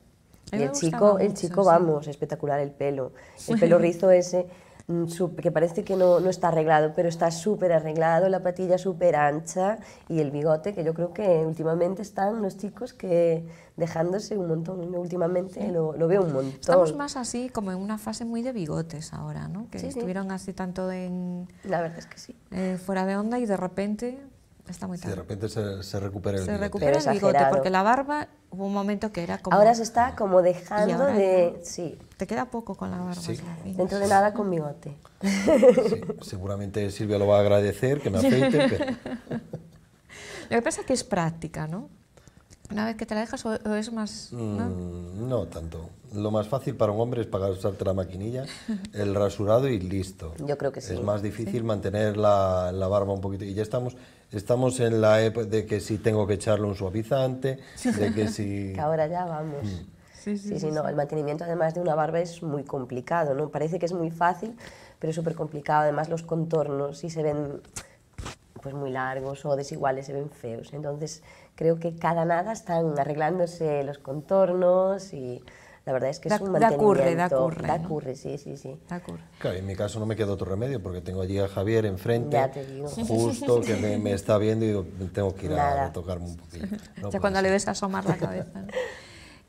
[SPEAKER 8] el chico, el chico, vamos, espectacular el pelo. El pelo rizo ese, mm, que parece que no, está arreglado, pero está súper arreglado, la patilla súper ancha y el bigote, que yo creo que últimamente están los chicos que dejándose un montón. Últimamente lo, veo un montón. Estamos
[SPEAKER 1] más así, como en una fase muy de bigotes ahora, ¿no? Que estuvieron así tanto en... La verdad es que sí. Eh, fuera de onda y de repente Está muy tarde. de repente
[SPEAKER 6] se, recupera el bigote.
[SPEAKER 1] Se recupera el bigote porque la barba hubo un
[SPEAKER 8] momento que era como... Ahora se está como dejando de... Sí. Te queda poco con la barba. Sí. Dentro de nada con bigote.
[SPEAKER 6] seguramente Silvia lo va a agradecer, que me afeite,
[SPEAKER 1] pero... Lo que pasa es que es práctica, ¿no? Una vez que te la dejas o, es más... Mm,
[SPEAKER 6] ¿no? tanto. Lo más fácil para un hombre es pagar, usarte la maquinilla, el rasurado y listo. Yo creo que sí. Es más difícil mantener la, la, barba un poquito. Y ya estamos Estamos en la época de que si tengo que echarle un suavizante, de que si... que
[SPEAKER 8] ahora ya vamos. Mm. Sí, sí, sí, no, el mantenimiento además de una barba es muy complicado, ¿no? Parece que es muy fácil, pero es súper complicado. Además los contornos, si se ven pues muy largos o desiguales, se ven feos. Entonces creo que cada nada están arreglándose los contornos y la verdad es que da, es un mantenimiento. Da curre, da curre. sí, sí, sí.
[SPEAKER 6] Claro, en mi caso no me queda otro remedio porque tengo allí a Javier enfrente, justo que me, está viendo y tengo que ir a tocarme un poquito. O sea, cuando le ves
[SPEAKER 1] asomar la cabeza.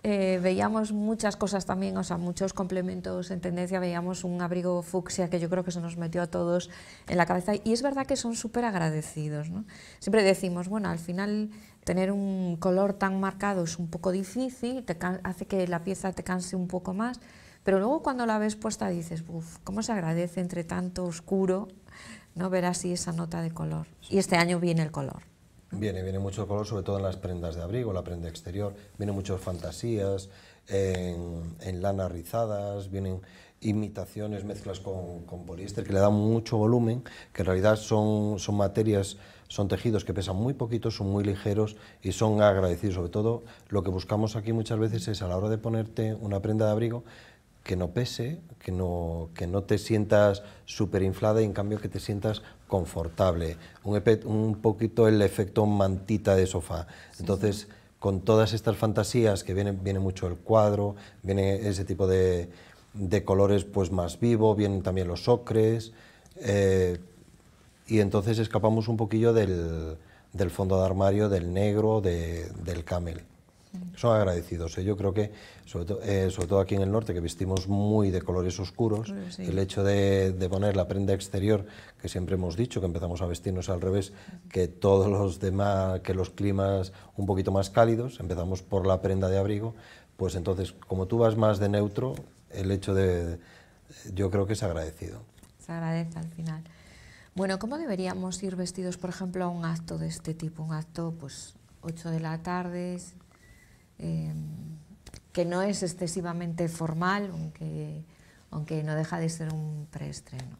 [SPEAKER 1] Eh, veíamos muchas cosas también, o sea, muchos complementos en tendencia, veíamos un abrigo fucsia que yo creo que se nos metió a todos en la cabeza y es verdad que son súper agradecidos. ¿no? Siempre decimos, bueno, al final tener un color tan marcado es un poco difícil, te hace que la pieza te canse un poco más, pero luego cuando la ves puesta dices, uff, ¿cómo se agradece entre tanto oscuro no ver así esa nota de color? Y este año viene el color.
[SPEAKER 6] Viene, viene mucho color, sobre todo en las prendas de abrigo, la prenda exterior, vienen muchas fantasías, en, lana rizadas, vienen imitaciones, mezclas con, con, poliéster, que le dan mucho volumen, que en realidad son, son materias, son tejidos que pesan muy poquito, son muy ligeros y son agradecidos. Sobre todo lo que buscamos aquí muchas veces es a la hora de ponerte una prenda de abrigo, que no pese, que no, que no te sientas inflada y en cambio que te sientas confortable, un, poquito el efecto mantita de sofá. Entonces, con todas estas fantasías que viene, viene mucho el cuadro, viene ese tipo de, colores pues más vivo, vienen también los ocres, eh, y entonces escapamos un poquillo del, fondo de armario, del negro, del camel. Son agradecidos. Yo creo que, eh, sobre, todo aquí en el norte, que vestimos muy de colores oscuros, pues el hecho de, poner la prenda exterior, que siempre hemos dicho, que empezamos a vestirnos al revés, que todos los demás, que los climas un poquito más cálidos, empezamos por la prenda de abrigo, pues entonces, como tú vas más de neutro, el hecho de, yo creo que es agradecido. Se
[SPEAKER 1] agradece al final. Bueno, ¿cómo deberíamos ir vestidos, por ejemplo, a un acto de este tipo? Un acto, pues, 8 de la tarde, Em, que no es excesivamente formal, aunque, aunque no deja de ser un preestreno.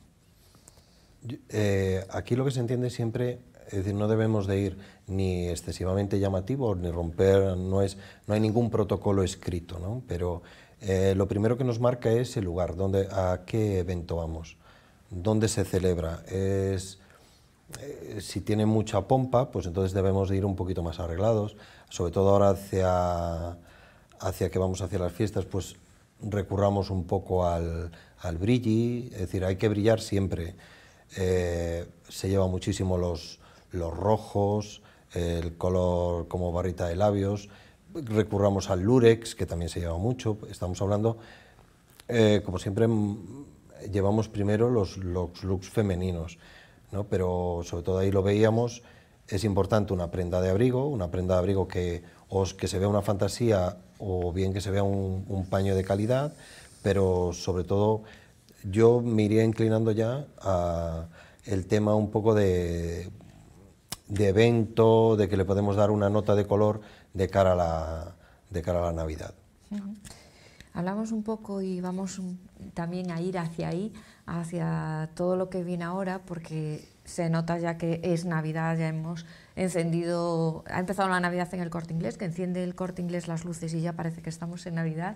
[SPEAKER 6] Eh, aquí lo que se entiende siempre, es decir, no debemos de ir ni excesivamente llamativos, ni romper, no, es, no hay ningún protocolo escrito, ¿no? pero eh, lo primero que nos marca es el lugar, a qué evento vamos, dónde se celebra. Es, eh, si tiene mucha pompa, pues entonces debemos de ir un poquito más arreglados sobre todo ahora hacia, que vamos hacia las fiestas, pues recurramos un poco al, brilli, es decir, hay que brillar siempre. Eh, se lleva muchísimo los, los rojos, el color como barrita de labios, recurramos al lurex, que también se lleva mucho, estamos hablando, eh, como siempre, llevamos primero los, looks femeninos, ¿no? pero sobre todo ahí lo veíamos es importante una prenda de abrigo, una prenda de abrigo que, os, que se vea una fantasía o bien que se vea un, paño de calidad, pero sobre todo yo me iría inclinando ya a el tema un poco de, de evento, de que le podemos dar una nota de color de cara a la, de cara a la Navidad.
[SPEAKER 1] Hablamos un poco y vamos también a ir hacia ahí, hacia todo lo que viene ahora, porque se nota ya que es Navidad, ya hemos encendido, ha empezado la Navidad en el corte inglés, que enciende el corte inglés las luces y ya parece que estamos en Navidad.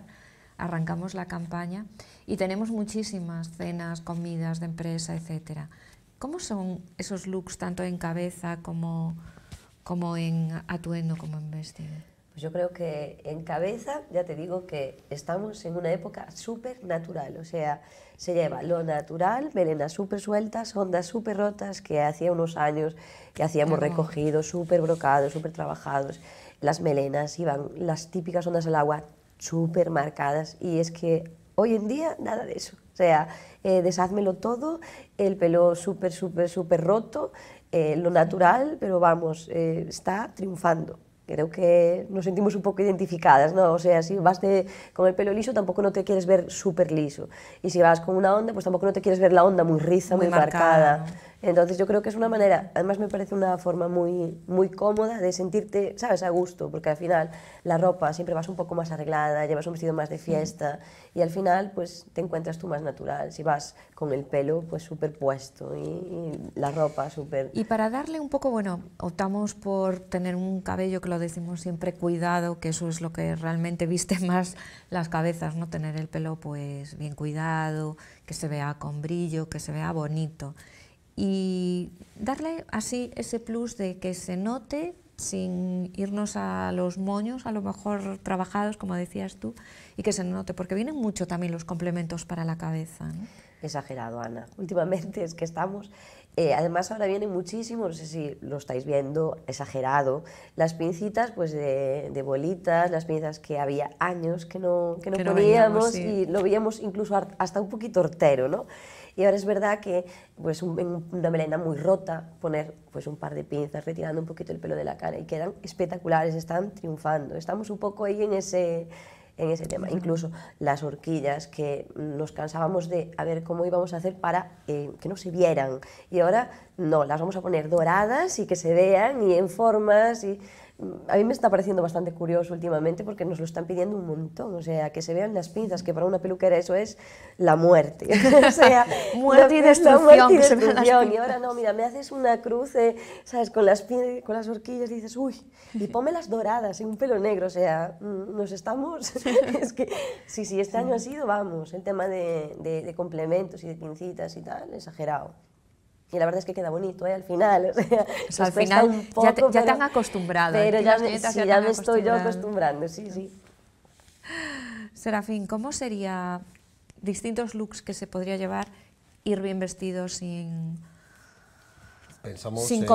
[SPEAKER 1] Arrancamos la campaña y tenemos muchísimas cenas, comidas de empresa, etcétera. ¿Cómo son esos looks tanto en cabeza como, como en atuendo, como en vestido?
[SPEAKER 8] yo creo que en cabeza, ya te digo que estamos en una época súper natural, o sea, se lleva lo natural, melenas súper sueltas, ondas súper rotas que hacía unos años que hacíamos recogidos, súper brocados, súper trabajados, las melenas iban, las típicas ondas al agua súper marcadas y es que hoy en día nada de eso, o sea, eh, desházmelo todo, el pelo súper, súper, súper roto, eh, lo natural, pero vamos, eh, está triunfando creo que nos sentimos un poco identificadas, ¿no? O sea, si vas con el pelo liso tampoco no te quieres ver súper liso. Y si vas con una onda, pues tampoco no te quieres ver la onda muy riza, muy, marcada. Entonces yo creo que es una manera, además me parece una forma muy, muy cómoda de sentirte, sabes, a gusto, porque al final la ropa siempre vas un poco más arreglada, llevas un vestido más de fiesta y al final pues te encuentras tú más natural, si vas con el pelo pues súper puesto y, la ropa súper...
[SPEAKER 1] Y para darle un poco, bueno, optamos por tener un cabello que lo decimos siempre cuidado, que eso es lo que realmente viste más las cabezas, ¿no? Tener el pelo pues bien cuidado, que se vea con brillo, que se vea bonito y darle así ese plus de que se note sin irnos a los moños, a lo mejor trabajados, como decías tú, y que se note, porque vienen mucho también los complementos para la cabeza.
[SPEAKER 8] Exagerado, Ana. Últimamente es que estamos... Eh, además ahora vienen muchísimo, no sé si lo estáis viendo, exagerado, las pincitas pues de, bolitas, las pinzas que había años que no, que no poníamos y lo veíamos incluso hasta un poquito hortero, ¿no? Y ahora es verdad que pues una melena muy rota, poner pues un par de pinzas, retirando un poquito el pelo de la cara y quedan espectaculares, están triunfando. Estamos un poco ahí en ese en ese tema. Incluso las horquillas que nos cansábamos de a ver cómo íbamos a hacer para eh, que no se vieran. Y ahora no, las vamos a poner doradas y que se vean y en formas y a mí me está pareciendo bastante curioso últimamente porque nos lo están pidiendo un montón. O sea, que se vean las pinzas, que para una peluquera eso es la muerte. o sea, muerte, y destrucción, muerte y Y ahora no, mira, me haces una cruz, eh, ¿sabes? Con las, con las horquillas y dices, uy, y ponme las doradas y un pelo negro. O sea, mm, nos estamos. es que, sí, sí, este año ha sido, vamos, el tema de, de, de complementos y de pincitas y tal, exagerado y la verdad es que queda bonito ¿eh? al final. O sea, al final ya, te, han acostumbrado. Pero ¿eh? ya, me, me estoy yo acostumbrando, sí, sí.
[SPEAKER 1] Serafín, ¿cómo serían distintos looks que se podría llevar ir bien vestido sin sin,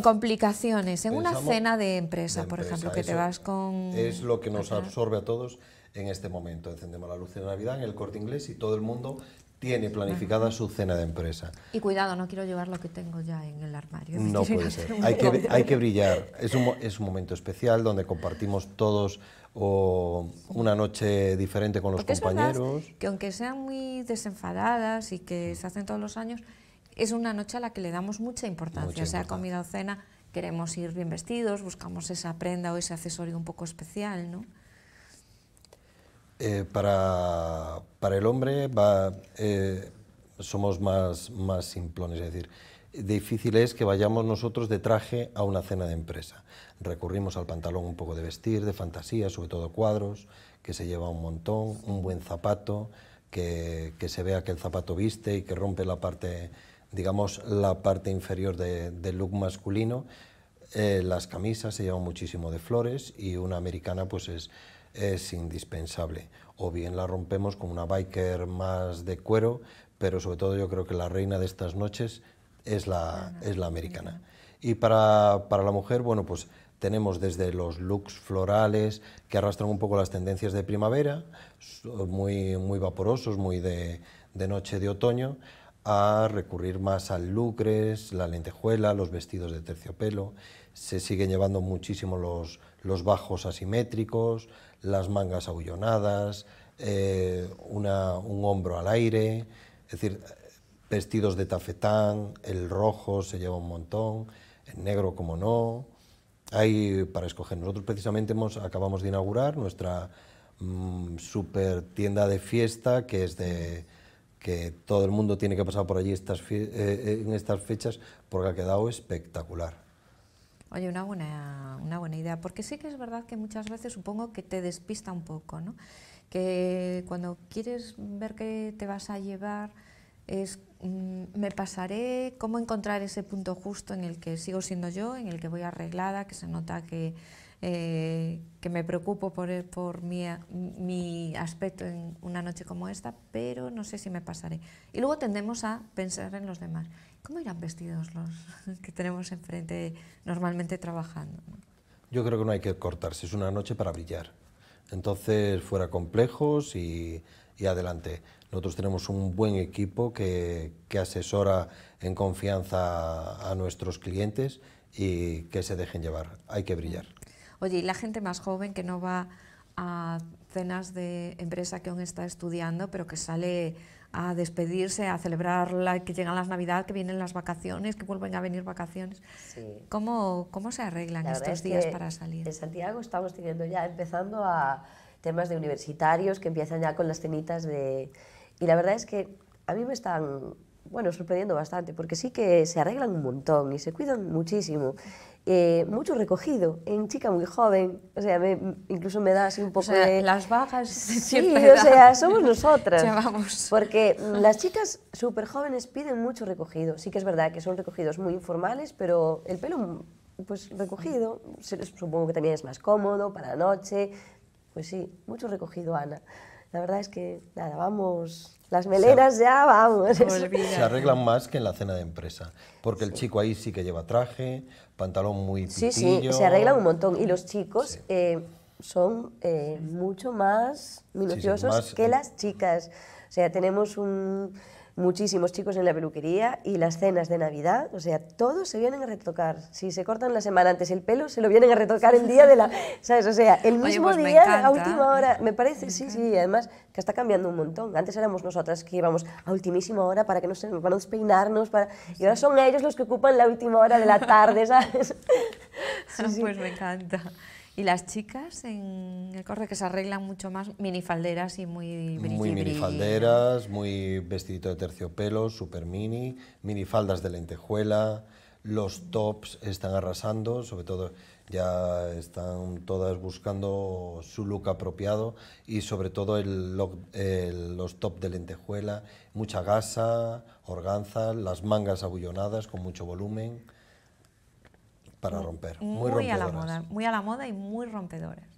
[SPEAKER 1] complicaciones, en una cena de empresa, por ejemplo, que te vas con... Es lo que
[SPEAKER 6] nos absorbe a todos en este momento. Encendemos la luz de Navidad en el corte inglés y todo el mundo tiene planificada su cena de empresa.
[SPEAKER 1] Y cuidado, no quiero llevar lo que tengo ya en el armario. No puede ser. Hay que,
[SPEAKER 6] brillar. Es un, momento especial donde compartimos todos o, una noche diferente con los compañeros.
[SPEAKER 1] que aunque sean muy desenfadadas y que se hacen todos los años, es una noche a la que le damos mucha importancia, mucha sea comida o cena, queremos ir bien vestidos, buscamos esa prenda o ese accesorio un poco especial, ¿no?
[SPEAKER 6] Eh, para, el hombre eh, somos más, más simplones, es decir, difícil es que vayamos nosotros de traje a una cena de empresa. Recurrimos al pantalón un poco de vestir, de fantasía, sobre todo cuadros, que se lleva un montón, un buen zapato, que, que se vea que el zapato viste y que rompe la parte digamos, la parte inferior del look masculino. Eh, las camisas se llevan muchísimo de flores y una americana pues es, indispensable. O bien la rompemos con una biker más de cuero, pero sobre todo yo creo que la reina de estas noches es la, ah, americana. Y para, la mujer, bueno, pues tenemos desde los looks florales que arrastran un poco las tendencias de primavera, muy, muy vaporosos, muy de noche de otoño, a recurrir más al lucres, la lentejuela, los vestidos de terciopelo. Se siguen llevando muchísimo los, los bajos asimétricos, las mangas aullonadas, eh, una, un hombro al aire, es decir, vestidos de tafetán, el rojo se lleva un montón, el negro como no. Hay para escoger. Nosotros precisamente hemos, acabamos de inaugurar nuestra mm, super tienda de fiesta que es de que todo el mundo tiene que pasar por allí estas eh, eh, en estas fechas porque ha quedado espectacular.
[SPEAKER 1] Oye, una buena, una buena idea, porque sí que es verdad que muchas veces supongo que te despista un poco, ¿no? Que cuando quieres ver qué te vas a llevar, es mm, me pasaré, cómo encontrar ese punto justo en el que sigo siendo yo, en el que voy arreglada, que se nota que eh, que me preocupo por, eh, por mi, eh, mi, aspecto en una noche como esta, pero no sé si me pasaré. Y luego tendemos a pensar en los demás. ¿Cómo irán vestidos los que tenemos enfrente normalmente trabajando?
[SPEAKER 6] Yo creo que no hay que cortarse, es una noche para brillar. Entonces, fuera complejos y, adelante. Nosotros tenemos un buen equipo que, asesora en confianza a nuestros clientes y que se dejen llevar. Hay que brillar.
[SPEAKER 1] Oye, y la gente más joven que no va a cenas de empresa que aún está estudiando, pero que sale a despedirse, a celebrar que llegan las Navidades, que vienen las vacaciones, que vuelven a venir vacaciones.
[SPEAKER 8] ¿Cómo, se arreglan estos días para salir? En Santiago estamos teniendo ya, empezando a temas de universitarios que empiezan ya con las cenitas de... Y la verdad es que a mí me están, bueno, sorprendiendo bastante, porque sí que se arreglan un montón y se cuidan muchísimo. Eh, mucho recogido en chica muy joven. O sea, incluso me da así un poco de... Las bajas. Sí, o sea, somos nosotras. Porque las chicas súper jóvenes piden mucho recogido. Sí que es verdad que son recogidos muy informales, pero el pelo pues recogido, supongo que también es más cómodo para la noche. Pues sí, mucho recogido, Ana la verdad es que, nada, vamos, las meleras ya, vamos. Se arreglan
[SPEAKER 6] más que en la cena de empresa, porque el chico ahí sí que lleva traje, pantalón muy pitillo. Sí, sí, se arreglan un montón.
[SPEAKER 8] Y los chicos eh, son eh, mucho más minuciosos que las chicas. O sea, tenemos un muchísimos chicos en la peluquería y las cenas de Navidad, o sea, todos se vienen a retocar. Si se cortan la semana antes el pelo, se lo vienen a retocar el día de la, ¿sabes? O sea, el mismo pues día a última hora, me parece, sí, sí, además que está cambiando un montón. Antes éramos nosotras que íbamos a ultimísima hora para que nos para peinarnos para y ahora son ellos los que ocupan la última hora de la tarde, ¿sabes?
[SPEAKER 1] sí. Pues me encanta.
[SPEAKER 8] Y las chicas en el corre
[SPEAKER 1] que se arreglan mucho más, ¿Mini falderas y muy brilli, Muy minifalderas,
[SPEAKER 6] muy vestidito de terciopelo, super mini, mini faldas de lentejuela, los tops están arrasando, sobre todo ya están todas buscando su look apropiado y sobre todo los tops de lentejuela, mucha gasa, organza, las mangas abullonadas con mucho volumen para romper. Muy, a la moda,
[SPEAKER 1] muy a la moda y muy rompedoras.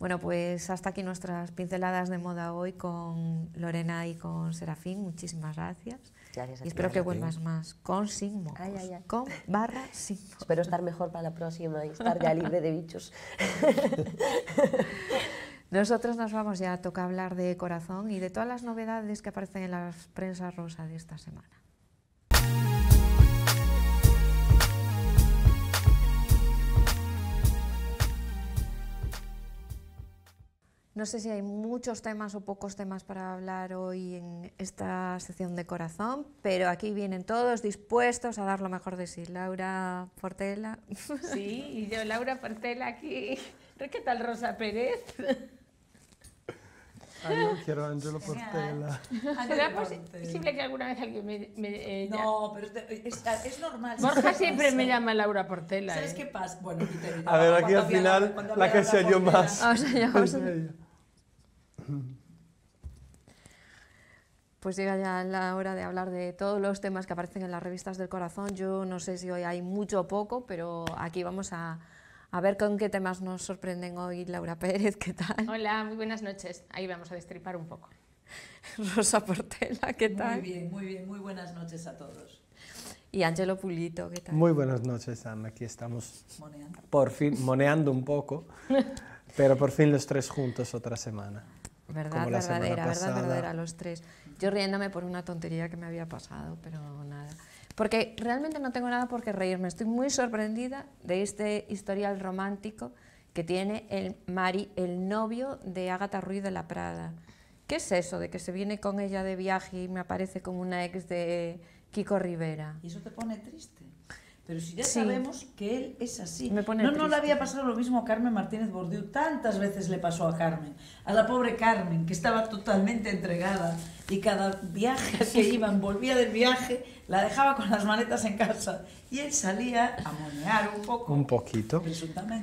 [SPEAKER 1] Bueno, pues hasta aquí nuestras pinceladas de moda hoy con Lorena y con Serafín. Muchísimas gracias. gracias y espero que vuelvas más con sigmo. Con barra sigmo.
[SPEAKER 8] Espero estar mejor para la próxima y estar ya libre de bichos.
[SPEAKER 1] Nosotros nos vamos ya, a toca hablar de corazón y de todas las novedades que aparecen en las prensas rosa de esta semana. No sé si hay muchos temas o pocos temas para hablar hoy en esta sección de corazón, pero aquí vienen todos dispuestos a dar lo mejor de sí. Laura
[SPEAKER 9] Portela. Sí, y yo, Laura Portela, aquí. ¿Qué tal, Rosa Pérez?
[SPEAKER 10] Yo quiero a Angelo Portela.
[SPEAKER 3] ¿Será pues, posible
[SPEAKER 9] que alguna vez alguien me... me eh, no, pero es, normal. Borja siempre me llama Laura
[SPEAKER 11] Portela. ¿Sabes eh. qué pasa? Bueno, y
[SPEAKER 3] A ver, aquí al final, la que se yo más.
[SPEAKER 9] Pues llega ya la
[SPEAKER 1] hora de hablar de todos los temas que aparecen en las revistas del corazón. Yo no sé si hoy hay mucho o poco, pero aquí vamos a, ver con qué temas nos sorprenden hoy. Laura Pérez, ¿qué tal?
[SPEAKER 9] Hola, muy buenas noches. Ahí vamos a destripar un poco. Rosa Portela, ¿qué tal? Muy
[SPEAKER 11] bien, muy bien, muy buenas noches a todos.
[SPEAKER 1] Y Angelo Pulito, ¿qué
[SPEAKER 10] tal? Muy buenas noches, Ana. Aquí estamos moneando. por fin moneando un poco, pero por fin los tres juntos otra semana. Verdad verdadera, verdad verdadera,
[SPEAKER 1] los tres. Yo riéndome por una tontería que me había pasado, pero nada. Porque realmente no tengo nada por qué reírme. Estoy muy sorprendida de este historial romántico que tiene el Mari, el novio de Ágata Ruiz de la Prada. ¿Qué es eso de que se viene con ella de viaje y me aparece como una ex de Kiko
[SPEAKER 11] Rivera? ¿Y eso te pone triste? Pero si ya sabemos que él es así. no, le había pasado lo mismo a Carmen Martínez Bordiú. Tantas veces le pasó a Carmen. A la pobre Carmen, que estaba totalmente entregada. Y cada viaje que iban, volvía del viaje, la dejaba con las maletas en casa. Y él salía a monear un poco.
[SPEAKER 10] Un poquito.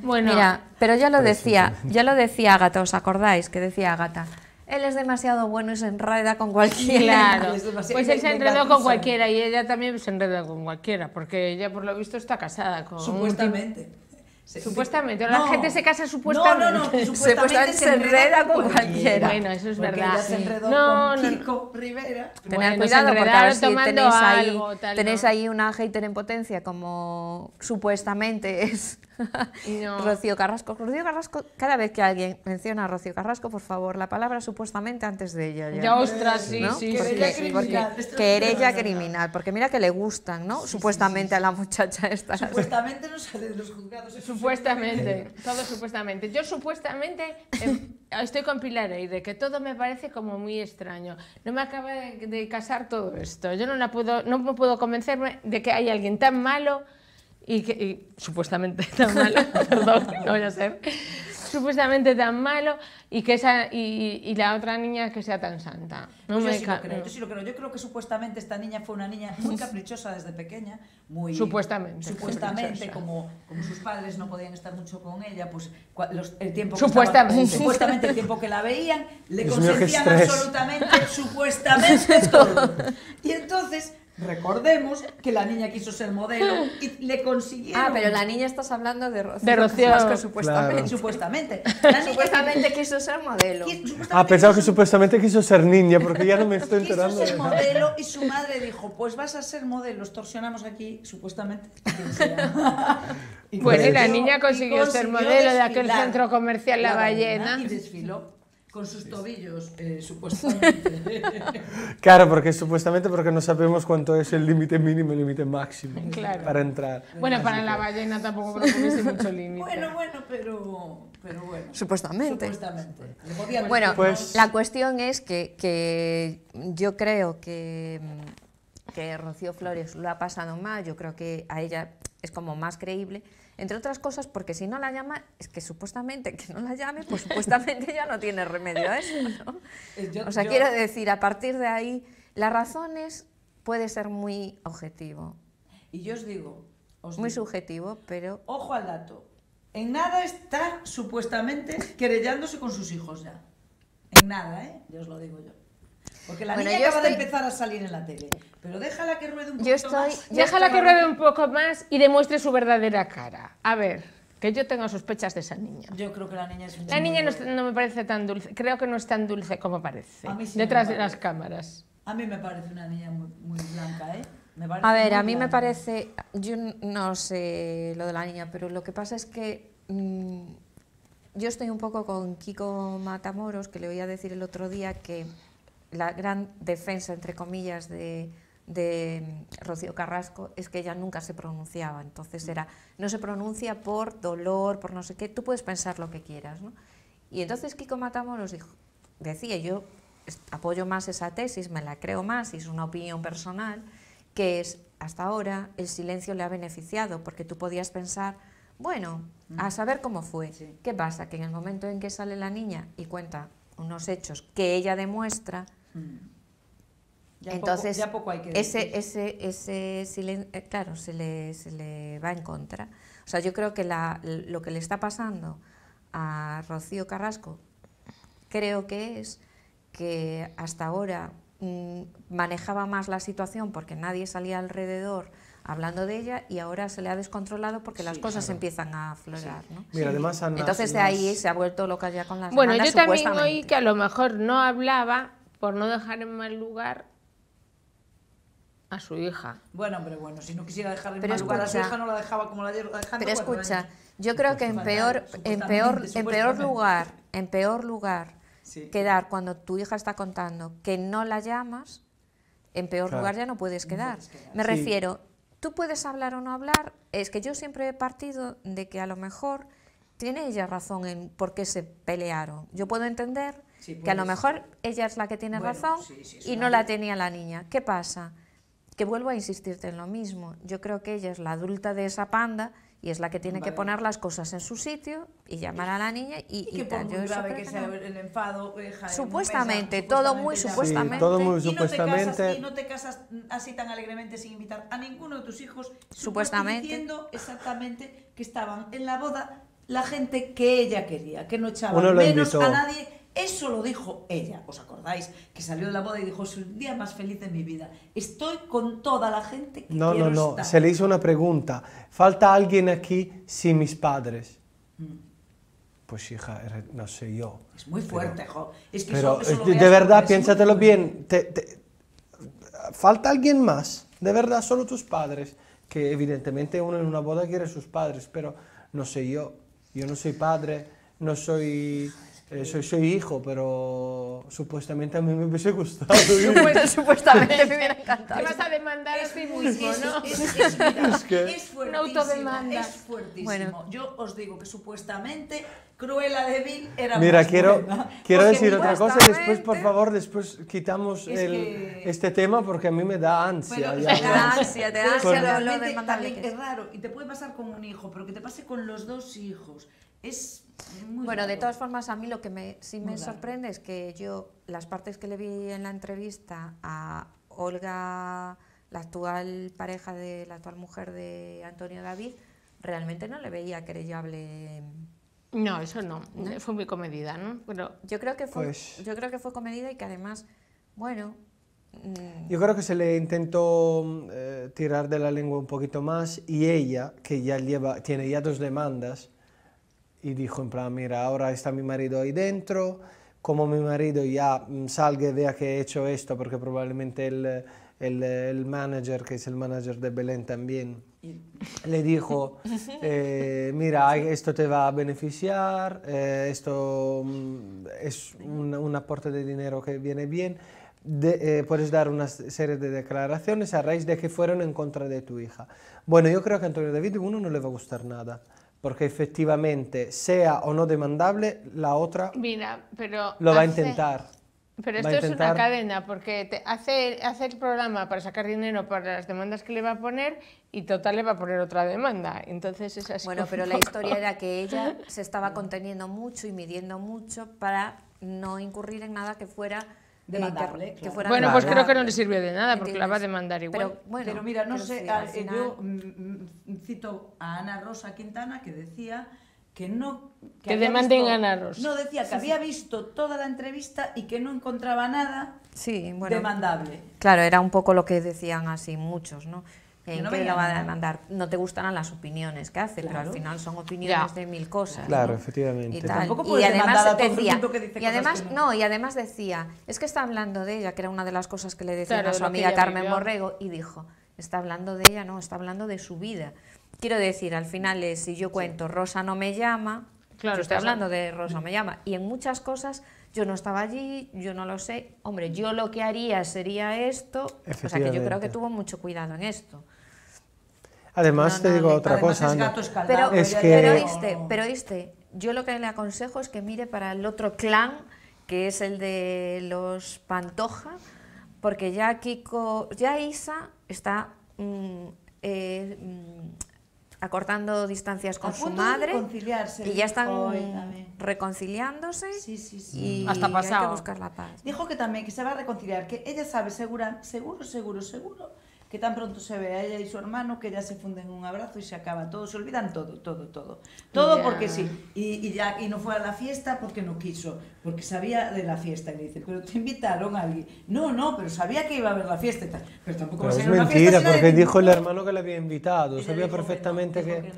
[SPEAKER 1] Bueno, Mira, pero ya lo pues decía, ya lo decía Agata ¿os acordáis que decía Agata él es demasiado bueno y se enreda con cualquiera. pues él se enredó con cualquiera
[SPEAKER 9] y ella también se enreda con cualquiera, porque ella por lo visto está casada con... Supuestamente
[SPEAKER 11] supuestamente,
[SPEAKER 9] la gente se casa supuestamente. No, no, no, se,
[SPEAKER 11] enreda con cualquiera. Bueno, eso es verdad. no se no, con Rivera. Bueno, pues
[SPEAKER 1] cuidado porque a algo, ahí, tenéis ahí una hater en potencia como supuestamente es Rocío Carrasco. Rocío Carrasco, cada vez que alguien menciona a Rocío Carrasco, por favor, la palabra supuestamente antes de ella. Ya, ostras, sí, sí. Querella criminal. porque mira que le gustan, ¿no? supuestamente a la muchacha esta. Supuestamente
[SPEAKER 9] no sale de los juzgados. Supuestamente, todo supuestamente. Yo supuestamente em, estoy con Pilar de que todo me parece como muy extraño. No me acaba de, casar todo esto. Yo no, la puedo, no puedo convencerme de que hay alguien tan malo y que supuestamente tan malo, perdón, no voy a ser, supuestamente tan malo y que esa y, la otra niña que sea tan santa. yo, lo creo,
[SPEAKER 11] yo creo. que supuestamente esta niña fue una niña muy caprichosa desde pequeña, muy supuestamente, supuestamente como, sus padres no podían estar mucho con ella, pues el tiempo que supuestamente el tiempo que la veían le consentían absolutamente supuestamente todo. Y entonces Recordemos que la niña quiso ser modelo y le consiguieron. Ah, pero la niña estás hablando de Rocío. De Rocío.
[SPEAKER 8] supuestamente.
[SPEAKER 11] Supuestamente. quiso ser modelo.
[SPEAKER 10] ha ah, que supuestamente quiso ser niña, porque ya no me estoy enterando. modelo
[SPEAKER 11] y su madre dijo: Pues vas a ser modelo, extorsionamos aquí, supuestamente. pues la niña consiguió, ser modelo de aquel centro comercial La, la Ballena. Y desfiló. Con sus tobillos, eh,
[SPEAKER 3] supuestamente.
[SPEAKER 10] claro, porque supuestamente porque no sabemos cuánto es el límite mínimo y límite máximo para entrar.
[SPEAKER 9] Bueno, para la
[SPEAKER 11] ballena tampoco creo que mucho límite. Bueno, bueno, pero, pero bueno.
[SPEAKER 10] Supuestamente.
[SPEAKER 11] supuestamente.
[SPEAKER 1] Bueno, pues... la cuestión es que, que yo creo que, que Rocío Flores lo ha pasado mal, yo creo que a ella es como más creíble, entre otras cosas, porque si no la llama, es que supuestamente que no la llame, pues supuestamente ya
[SPEAKER 11] no tiene remedio a eso. Eh, o sea, quiero
[SPEAKER 1] decir, a partir de ahí, las razones puede ser muy objetivo.
[SPEAKER 11] Y yo os digo... Os muy
[SPEAKER 1] subjetivo,
[SPEAKER 11] pero... Ojo al dato. En nada está supuestamente querellándose con sus hijos ya. En nada, ¿eh? Yo os lo digo yo. Porque la niña acaba de empezar a salir en la tele. Pero déjala que ruede un poco estoy... más. Déjala que ruede
[SPEAKER 9] un poco más y demuestre su verdadera cara. A ver, que yo tengo sospechas de esa niña.
[SPEAKER 11] Yo creo que la niña es La niña
[SPEAKER 9] no, me parece tan dulce. Creo que no es tan dulce como parece. A mí sí detrás de las cámaras.
[SPEAKER 11] A mí me parece una niña muy, blanca, ¿eh? a ver, a mí me parece.
[SPEAKER 9] Yo no sé
[SPEAKER 1] lo de la niña, pero lo que pasa es que. Mm, yo estoy un poco con Kiko Matamoros, que le voy a decir el otro día que la gran defensa, entre comillas, de, mm, Rocío Carrasco es que ella nunca se pronunciaba, entonces mm. era, no se pronuncia por dolor, por no sé qué, tú puedes pensar lo que quieras. Y entonces Kiko Matamoros dijo, decía, yo apoyo más esa tesis, me la creo más, y es una opinión personal, que es, hasta ahora el silencio le ha beneficiado, porque tú podías pensar, bueno, mm. a saber cómo fue. ¿Qué pasa? Que en el momento en que sale la niña y cuenta unos hechos que ella demuestra,
[SPEAKER 3] entonces, ese,
[SPEAKER 1] ese, ese eh, claro, se le, se le va en contra. O sea, yo creo que la, lo que le está pasando a Rocío Carrasco, creo que es que hasta ahora mm, manejaba más la situación porque nadie salía alrededor hablando de ella y ahora se le ha descontrolado porque las cosas empiezan a aflorar. Entonces de ahí se ha vuelto loca ya con las Bueno, yo también oí
[SPEAKER 9] que a lo mejor no hablaba por no dejar en mal lugar
[SPEAKER 11] a su hija. Bueno, hombre, bueno, si no quisiera dejar en mal lugar a su hija, no la dejaba como la dejaba. Pero escucha,
[SPEAKER 1] yo pues creo que en peor, en peor, en peor lugar, en peor lugar quedar cuando tu hija está contando que no la llamas, en peor lugar ya no puedes quedar. Me refiero, tú puedes hablar o no hablar, es que yo siempre he partido de que a lo mejor tiene ella razón en por qué se pelearon. Yo puedo entender
[SPEAKER 11] que a lo pues, mejor
[SPEAKER 1] ella es la que tiene razón y no la tenía la niña. ¿Qué pasa? Que vuelvo a insistirte en lo mismo. Yo creo que ella es la adulta de esa panda y es la que tiene que poner las cosas en su sitio y llamar a la niña y, y,
[SPEAKER 11] supuestamente, todo muy supuestamente, todo muy supuestamente. Y, no te casas, así tan alegremente sin invitar a ninguno de tus hijos supuestamente diciendo exactamente que estaban en la boda la gente que ella quería que no echaba menos a nadie eso lo dijo ella, ¿os acordáis? Que salió de la boda y dijo, es el día más feliz de mi vida. Estoy con toda la gente que no, No, no, no, se
[SPEAKER 10] le hizo una pregunta. ¿Falta alguien aquí sin mis padres? Mm. Pues hija, eh, no sé yo. Es muy fuerte, pero, jo. Es que pero, eh, de verdad, piénsatelo bien. falta alguien más. De verdad, solo tus padres. Que evidentemente uno en una boda quiere a sus padres, pero no sé yo. Yo no soy padre, no soy eh, soy, hijo, pero supuestamente a mí me hubiese gustado. supuestamente me hubiera encantado.
[SPEAKER 4] Te vas a
[SPEAKER 9] demandar es, a ti mismo, es, ¿no? Es, fuertísimo, Es
[SPEAKER 11] fuertísimo. Yo os digo que supuestamente Cruella de Vil era Mira, quiero, quiero decir otra cosa y después,
[SPEAKER 10] por favor, después quitamos este tema porque a mí me da ansia. te da ansia, te da
[SPEAKER 11] ansia. es raro y te puede pasar con un hijo, pero que te pase con los dos hijos bueno, de
[SPEAKER 1] todas formas, a mí lo que sí me sorprende es que yo, las partes que le vi en la entrevista a Olga, la actual pareja de la actual mujer de Antonio David, realmente no le veía querellable.
[SPEAKER 9] No, eso no. Eh, fue muy comedida, ¿no?
[SPEAKER 1] yo creo que fue, pues yo creo que fue comedida y que además, bueno, mm.
[SPEAKER 10] yo creo que se le intentó eh, tirar de la lengua un poquito más y ella, que ya lleva, tiene ya dos demandas, y dijo en plan, mira, ahora está mi marido ahí dentro, como mi marido ya mm, salga y vea que he hecho esto, porque probablemente el, el, el manager, que es el manager de Belén también, le dijo, eh, mira, esto te va a beneficiar, eh, esto mm, es un, aporte de dinero que viene bien, eh, puedes dar una serie de declaraciones a raíz de que fueron en contra de tu hija. Bueno, yo creo que a Antonio David uno no le va a gustar nada porque efectivamente sea o no demandable, la otra
[SPEAKER 9] lo va a intentar. Pero esto es una cadena, porque te hace, el programa para sacar dinero para las demandas que le va a poner y total le va a poner otra demanda. Entonces es Bueno, pero la historia era que ella
[SPEAKER 1] se estaba conteniendo mucho y midiendo mucho para no incurrir en nada que fuera bueno, pues creo que
[SPEAKER 9] no le sirvió de nada porque la va a demandar igual. Pero,
[SPEAKER 1] mira, no sé, eh, yo
[SPEAKER 11] mm, mm, cito a Ana Rosa Quintana que decía que no... Que, demanden a Ana Rosa. No, decía que había visto toda la entrevista y que no encontraba nada demandable.
[SPEAKER 1] Claro, era un poco lo que decían así muchos, ¿no? no te gustan las opiniones que hace, pero al final son opiniones de mil cosas. Claro, efectivamente. Y, Tampoco además decía, no. y además decía, es que está hablando de ella, que era una de las cosas que le decía a su amiga Carmen Borrego y dijo, está hablando de ella, no, está hablando de su vida. Quiero decir, al final, es, si yo cuento, Rosa no me llama, claro, yo estoy hablando de Rosa me llama, y en muchas cosas yo no estaba allí, yo no lo sé. Hombre, yo lo que haría sería esto. O sea, que yo creo que tuvo mucho cuidado en esto.
[SPEAKER 10] Además, te digo otra cosa. pero, es que...
[SPEAKER 1] pero, oíste, yo lo que le aconsejo es que mire para el otro clan, que es el de los Pantoja, porque ya Kiko, ya Isa está mm, eh, mm, acortando distancias con su madre
[SPEAKER 11] y ya están
[SPEAKER 1] reconciliándose
[SPEAKER 11] y Hasta pasado. buscar la paz. Dijo que también que se va a reconciliar, que ella sabe segura, seguro, seguro, seguro que tan pronto se ve a ella y su hermano que ya se funden un abrazo y se acaba todo, se olvidan todo, todo, todo. Todo porque sí. Y, ya, y no fue a la fiesta porque no quiso, porque sabía de la fiesta. Y le dice, pero te invitaron a alguien. No, no, pero sabía que iba a haber la fiesta
[SPEAKER 10] Pero tampoco mentira, porque dijo el hermano que la había invitado, sabía perfectamente que.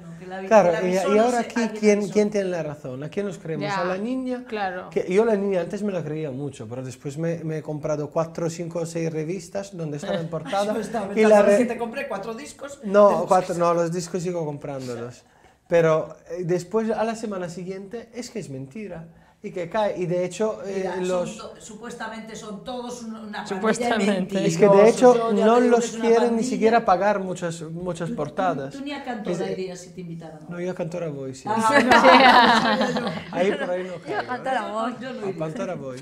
[SPEAKER 10] claro, y, ahora aquí, ¿quién, tiene la razón? ¿A quién nos creemos? ¿A la niña? Claro. Que yo la niña antes me la creía mucho, pero después me, he comprado cuatro, cinco, o seis revistas donde estaba en portada
[SPEAKER 11] y la te compré cuatro discos. No, cuatro,
[SPEAKER 10] no, los discos sigo comprándolos. Pero eh, después, a la semana siguiente, es que es mentira y que cae. Y de hecho, eh, los.
[SPEAKER 11] supuestamente son todos una Supuestamente. Es que de hecho no los quieren ni siquiera
[SPEAKER 10] pagar muchas, muchas portadas. Tú, ni a Cantora de... irías si te invitaran. No, yo a Cantora voy, ah, ahí por ahí
[SPEAKER 11] no Yo a Cantora voy. Yo a
[SPEAKER 1] Cantora voy.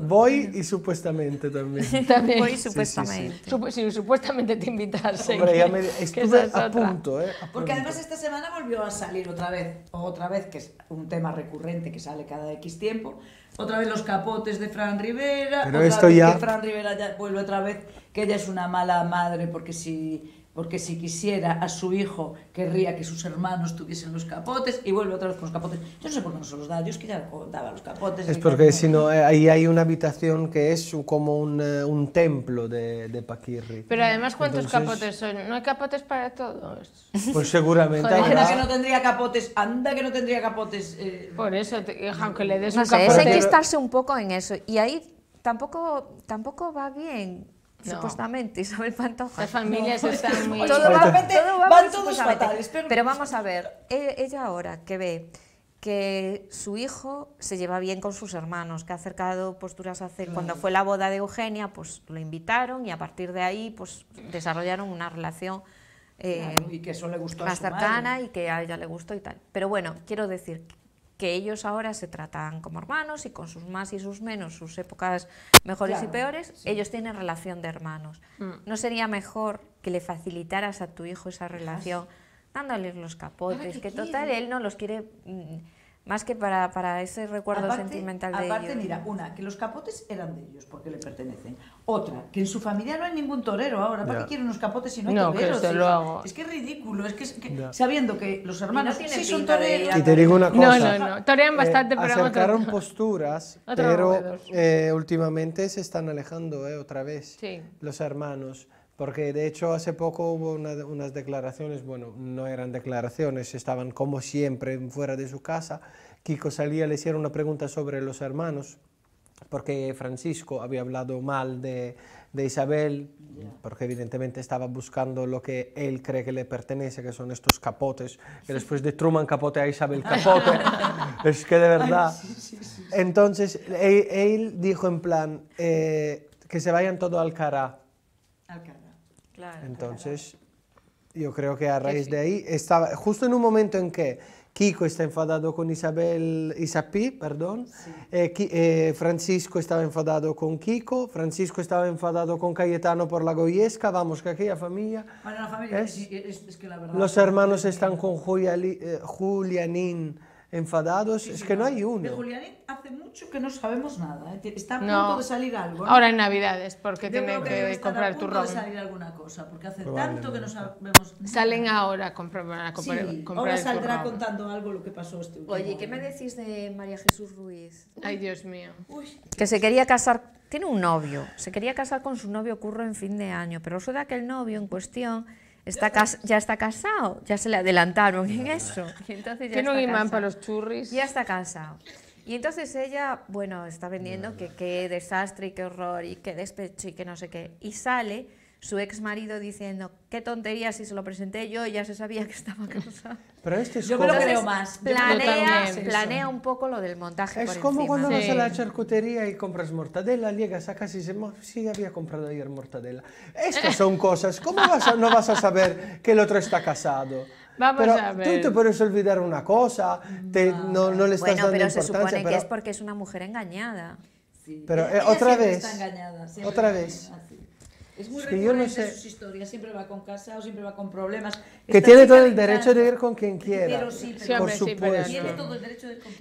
[SPEAKER 10] voy y supuestamente también. también. Voy y supuestamente.
[SPEAKER 11] Sí, supuestamente te invitaron.
[SPEAKER 10] Hombre, ya me, estuve a punto, ¿eh? Porque además
[SPEAKER 11] esta semana volvió a salir otra vez, otra vez, que es un tema recurrente que sale cada X tiempo. Otra vez los capotes de Fran Rivera. Pero otra esto vez ya... Fran Rivera ya vuelve otra vez, que ella es una mala madre, porque si porque si quisiera a su hijo, querría que sus hermanos tuviesen los capotes y vuelve otra vez con los capotes. Yo no sé por qué no se los da, Dios quizá daba los capotes. Es porque
[SPEAKER 10] si no, ahí hay una habitación que es como un, eh, un templo de, de, Paquirri. Pero además, ¿cuántos capotes
[SPEAKER 9] son? ¿No hay capotes para todos?
[SPEAKER 10] Pues seguramente Anda que no
[SPEAKER 11] tendría capotes, anda que no tendría capotes. Eh. Por eso, eh, aunque le des un sé, capote... Es hay que
[SPEAKER 1] estarse un poco en eso y ahí tampoco, tampoco va bien Supuestamente, Isabel Pantoja. Las familias están muy... Todo va, van todos Pero... vamos a ver, e, ella ahora que ve que su hijo se lleva bien con sus hermanos, que ha acercado posturas a hacer... Mm. Cuando fue la boda de Eugenia, pues lo invitaron y a partir de ahí pues desarrollaron una relación eh, y que eso
[SPEAKER 11] le gustó más cercana
[SPEAKER 1] y que a ella le gustó y tal. Pero bueno, quiero decir que ellos ahora se tratan como hermanos y con sus más y sus menos, sus épocas mejores y peores, ellos tienen relación de hermanos. Mm. ¿No sería mejor que le facilitaras a tu hijo esa relación? Dándole los
[SPEAKER 11] capotes, que total él no los quiere... Mm, más que para, para ese recuerdo sentimental de aparte, mira, una, que los capotes eran de ellos, porque le pertenecen. Otra, que en su familia no hay ningún torero ahora. ¿Para qué quieren unos capotes si no hay no, toreros? lo hago. Es que es ridículo. Es que, sabiendo que los hermanos no sí son toreros...
[SPEAKER 10] Y te digo una cosa. No, no, no. Torean eh, bastante, eh, pero... Acercaron posturas, pero eh, últimamente se están alejando eh, otra vez los hermanos. Porque de hecho hace poco hubo unas declaraciones, bueno, no eran declaraciones, estaban como siempre fuera de su casa. Kiko Salía le hicieron una pregunta sobre los hermanos, porque Francisco había hablado mal de, Isabel, porque evidentemente estaba buscando lo que él cree que le pertenece, que son estos capotes, que después de Truman capote a Isabel capote, es que de verdad. Entonces, e, él, dijo en plan, eh, que se vayan todos al Cará. Al cara. Entonces, yo creo que a raíz de ahí estaba justo en un momento en que Kiko está enfadado con Isabel, Isapí, perdón, eh, eh, Francisco estaba enfadado con Kiko, Francisco estaba enfadado con Cayetano por la Goyesca, vamos, que aquella familia...
[SPEAKER 11] la familia es, que la verdad... Los hermanos
[SPEAKER 10] están con Julianín enfadados. es que no hay uno.
[SPEAKER 11] De hace mucho que no sabemos nada. ¿eh? Está a punto de salir algo. ¿no? Ahora en Navidades, porque tiene que, comprar tu ropa. salir alguna cosa, porque hace tanto que no sabemos
[SPEAKER 9] nada. Salen ahora a comprar, a comprar, sí,
[SPEAKER 11] ahora saldrá contando algo lo que pasó este último Oye, ¿qué me decís de María Jesús Ruiz? Ay,
[SPEAKER 1] Dios
[SPEAKER 9] mío. Uy.
[SPEAKER 1] Que se quería casar, tiene un novio, se quería casar con su novio Curro en fin de año, pero suena que el novio en cuestión Está ya está casado, ya se le adelantaron en eso.
[SPEAKER 9] Y entonces ya Tiene un imán para los churris.
[SPEAKER 1] Ya está casado. Y entonces ella, bueno, está vendiendo que qué desastre y qué horror y qué despecho y qué no sé qué. Y sale su ex marido diciendo, qué tontería si se lo presenté yo, ya se sabía que estaba casada.
[SPEAKER 10] Pero este es yo lo creo más. Planea, planea
[SPEAKER 1] un poco lo del montaje. Es como cuando vas a la
[SPEAKER 10] charcutería y compras mortadela, llegas a casa y dices, sí, había comprado ayer mortadela. Estas son cosas, ¿cómo vas a, no vas a saber que el otro está casado?
[SPEAKER 1] Vamos pero a ver. tú te
[SPEAKER 10] puedes olvidar una cosa, no, le estás dando pero importancia. Pero se supone que es
[SPEAKER 1] porque es una mujer
[SPEAKER 11] engañada.
[SPEAKER 10] Sí. Pero eh, otra vez, otra vez,
[SPEAKER 11] es
[SPEAKER 1] muy
[SPEAKER 10] que yo no sé. sus
[SPEAKER 11] historias, siempre va con casa siempre va con problemas. Que tiene todo el derecho de
[SPEAKER 10] ir con quien quiera. Pero sí, pero, por supuesto.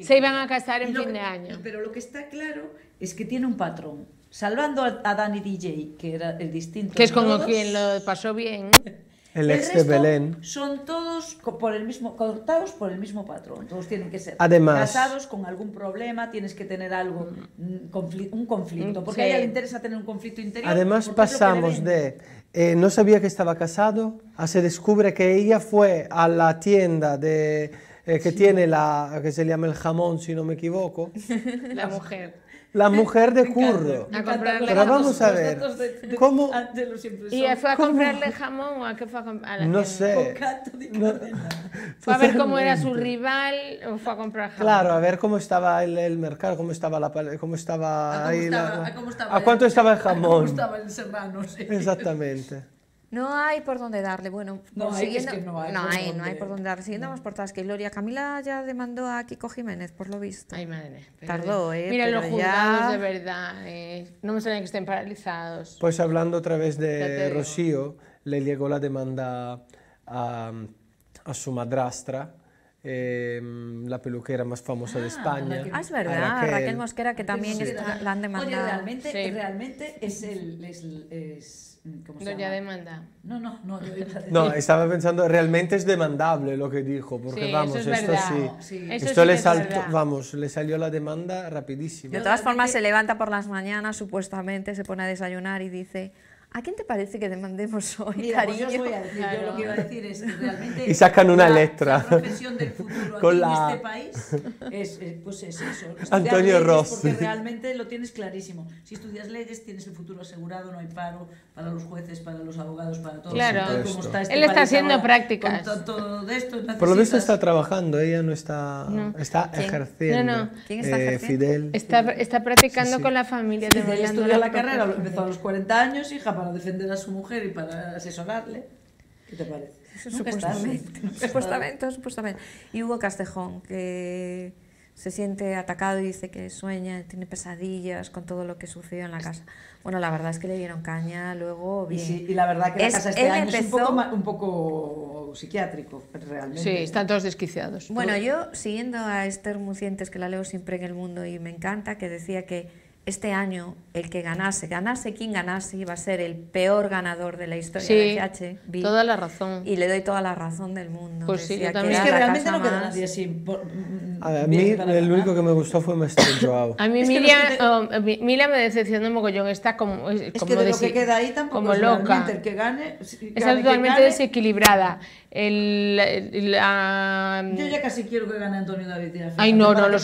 [SPEAKER 11] Se iban a casar en fin de año. Pero lo que está claro es que tiene un patrón. Salvando a, Dani DJ, que era el distinto. Que es como quien lo pasó bien.
[SPEAKER 10] El, ex de Belén.
[SPEAKER 11] Son todos por el mismo, cortados por el mismo patrón. Todos tienen que ser casados con algún problema, tienes que tener algo, mm, un conflicto. Porque a ella le interesa tener un conflicto
[SPEAKER 3] interior. Además, pasamos
[SPEAKER 10] de eh, no sabía que estaba casado a se descubre que ella fue a la tienda de. Eh, que tiene la que se llama el jamón si no me equivoco
[SPEAKER 9] la mujer
[SPEAKER 10] la mujer de curro. A comprarle Pero vamos a ver,
[SPEAKER 9] ¿cómo? ¿Y fue a comprarle jamón o a qué fue a comprar? No sé.
[SPEAKER 10] Fue a ver cómo era su
[SPEAKER 9] rival o fue a comprar jamón. Claro, a
[SPEAKER 10] ver cómo estaba el, mercado, cómo estaba la cómo estaba, a ahí a, cuánto estaba el jamón. A estaba
[SPEAKER 9] el serrano,
[SPEAKER 1] Exactamente. No hay por dónde darle. Bueno, no hay, no no, por hay, por dónde darle. Siguiendo más portadas, que Gloria Camila ya demandó a Kiko Jiménez, por lo visto. Ay, madre. Tardó, ¿eh? Mira, los juzgados de
[SPEAKER 9] verdad. Eh, no me suena que estén paralizados.
[SPEAKER 10] Pues hablando otra vez de Rocío, le llegó la demanda a, su madrastra. Em, la peluquera más famosa de ah, España. Ah, es verdad, Raquel,
[SPEAKER 1] Mosquera, que también la han demandado. realmente, realmente es,
[SPEAKER 11] el, es no, ya demanda. No, no, no.
[SPEAKER 9] No, estaba
[SPEAKER 10] pensando, realmente es demandable lo que dijo, porque vamos, esto sí. esto le, vamos, le salió la demanda rapidísimo. De todas formas,
[SPEAKER 1] se levanta por las mañanas, supuestamente, se pone a desayunar y dice ¿A quién te parece que demandemos hoy, pues cariño? yo, voy a decir, yo lo que iba a decir es que
[SPEAKER 11] realmente...
[SPEAKER 10] Y sacan una letra. La profesión del futuro Con aquí la... en este país
[SPEAKER 11] es, pues es
[SPEAKER 3] eso.
[SPEAKER 1] Antonio Ross. Porque
[SPEAKER 11] realmente lo tienes clarísimo. Si estudias leyes tienes el futuro asegurado, no hay paro para los jueces, para los abogados, para todos. Claro. está este Él está haciendo prácticas. todo esto Por lo
[SPEAKER 10] menos está trabajando, ella no está... Está ejerciendo. No, no. ¿Quién está eh, ejerciendo? Eh, Fidel. Está,
[SPEAKER 9] está practicando con la familia. Sí, Fidel estudió la, carrera, empezó a
[SPEAKER 11] los 40 años y para defender a su mujer y para asesorarle. ¿Qué te parece? Supuestamente, supuestamente,
[SPEAKER 1] supuestamente. Y Hugo Castejón, que se siente atacado y dice que sueña, tiene pesadillas con todo lo que sucedió en la casa. Bueno, la verdad es que le dieron caña, luego Y, sí, y la verdad que la es, este año es un
[SPEAKER 11] poco, un poco psiquiátrico, realmente. Sí, están todos desquiciados.
[SPEAKER 9] Bueno,
[SPEAKER 1] yo, siguiendo a Esther Mucientes, que la leo siempre en El Mundo y me encanta, que decía que este año el que ganase, ganase quien ganase, iba a ser el peor ganador de la historia sí, de FH. Sí. toda la razón. Y le doy toda la razón del mundo. Pues sí, yo también. Que es que realmente no queda nadie así.
[SPEAKER 11] Mm,
[SPEAKER 10] a, mí el único que me gustó fue Mestre Joao. a mí es
[SPEAKER 9] que oh, um, eh, Miriam me decepcionó mogollón. Está como, es, es que de lo que queda ahí tampoco es loca. El
[SPEAKER 11] que gane, es gane, totalmente
[SPEAKER 9] desequilibrada. Yo ya
[SPEAKER 11] casi quiero que gane Antonio David. Ay, no, no lo No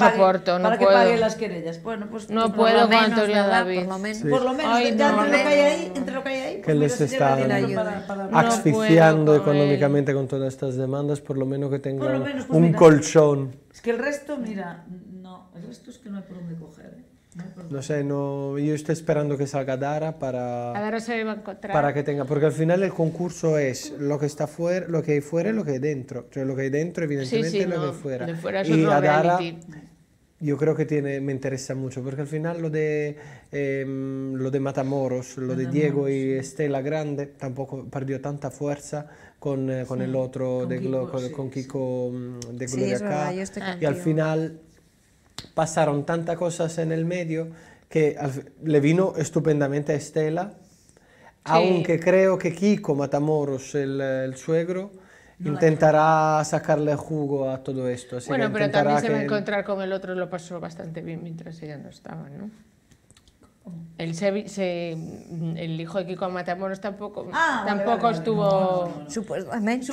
[SPEAKER 11] para que pague las querellas. Bueno, pues. No puedo con Antonio David. Por lo menos. Por lo menos, entre, lo que hay ahí, entre lo que hay
[SPEAKER 10] ahí. Que pues les está para, asfixiando económicamente con todas estas demandas, por lo menos que tenga pues un colchón.
[SPEAKER 11] Es que el resto, mira, no, el resto es que no hay por dónde coger. ¿eh?
[SPEAKER 9] No
[SPEAKER 10] sé, no, yo estoy esperando que salga Dara para, va a encontrar. para que tenga, porque al final el concurso es lo que está fuera, lo que hay fuera y lo que hay dentro, lo que hay dentro evidentemente lo que hay fuera. y a Dara, yo creo que tiene, me interesa mucho, porque al final lo de, em, lo de Matamoros, lo de Diego y Estela Grande, tampoco perdió tanta fuerza con, eh, con el otro, con de Kiko, con, Kiko de Gloria y al final pasaron tantas cosas en el medio que le vino estupendamente a Estela, aunque creo que Kiko Matamoros, el, suegro, intentará sacarle jugo a todo esto. bueno, pero también se va a encontrar
[SPEAKER 9] con el otro, lo pasó bastante bien mientras ella no estaba, ¿no? El, se, mm, el hijo de Kiko Matamoros tampoco, tampoco estuvo. supuestamente.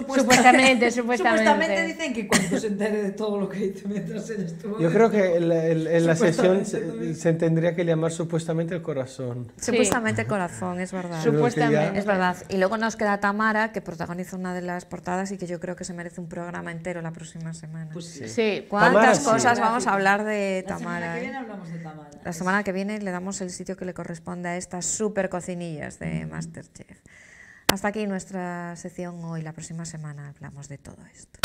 [SPEAKER 3] Supuestamente, dicen
[SPEAKER 11] que cuando se entere de todo lo que hizo él estuvo. Yo creo que
[SPEAKER 10] en la sesión se, tendría que llamar supuestamente el corazón. Supuestamente el corazón, es verdad. Supuestamente. Es
[SPEAKER 1] verdad. Y luego nos queda Tamara, que protagoniza una de las portadas y que yo creo que se merece un programa entero la próxima semana. Pues sí. ¿Cuántas cosas vamos a hablar de Tamara? La semana que viene eh? de Tamara. La semana que viene le damos el sitio que le corresponde a estas super cocinillas de Masterchef. Hasta aquí nuestra sección hoy. La próxima semana hablamos de todo esto.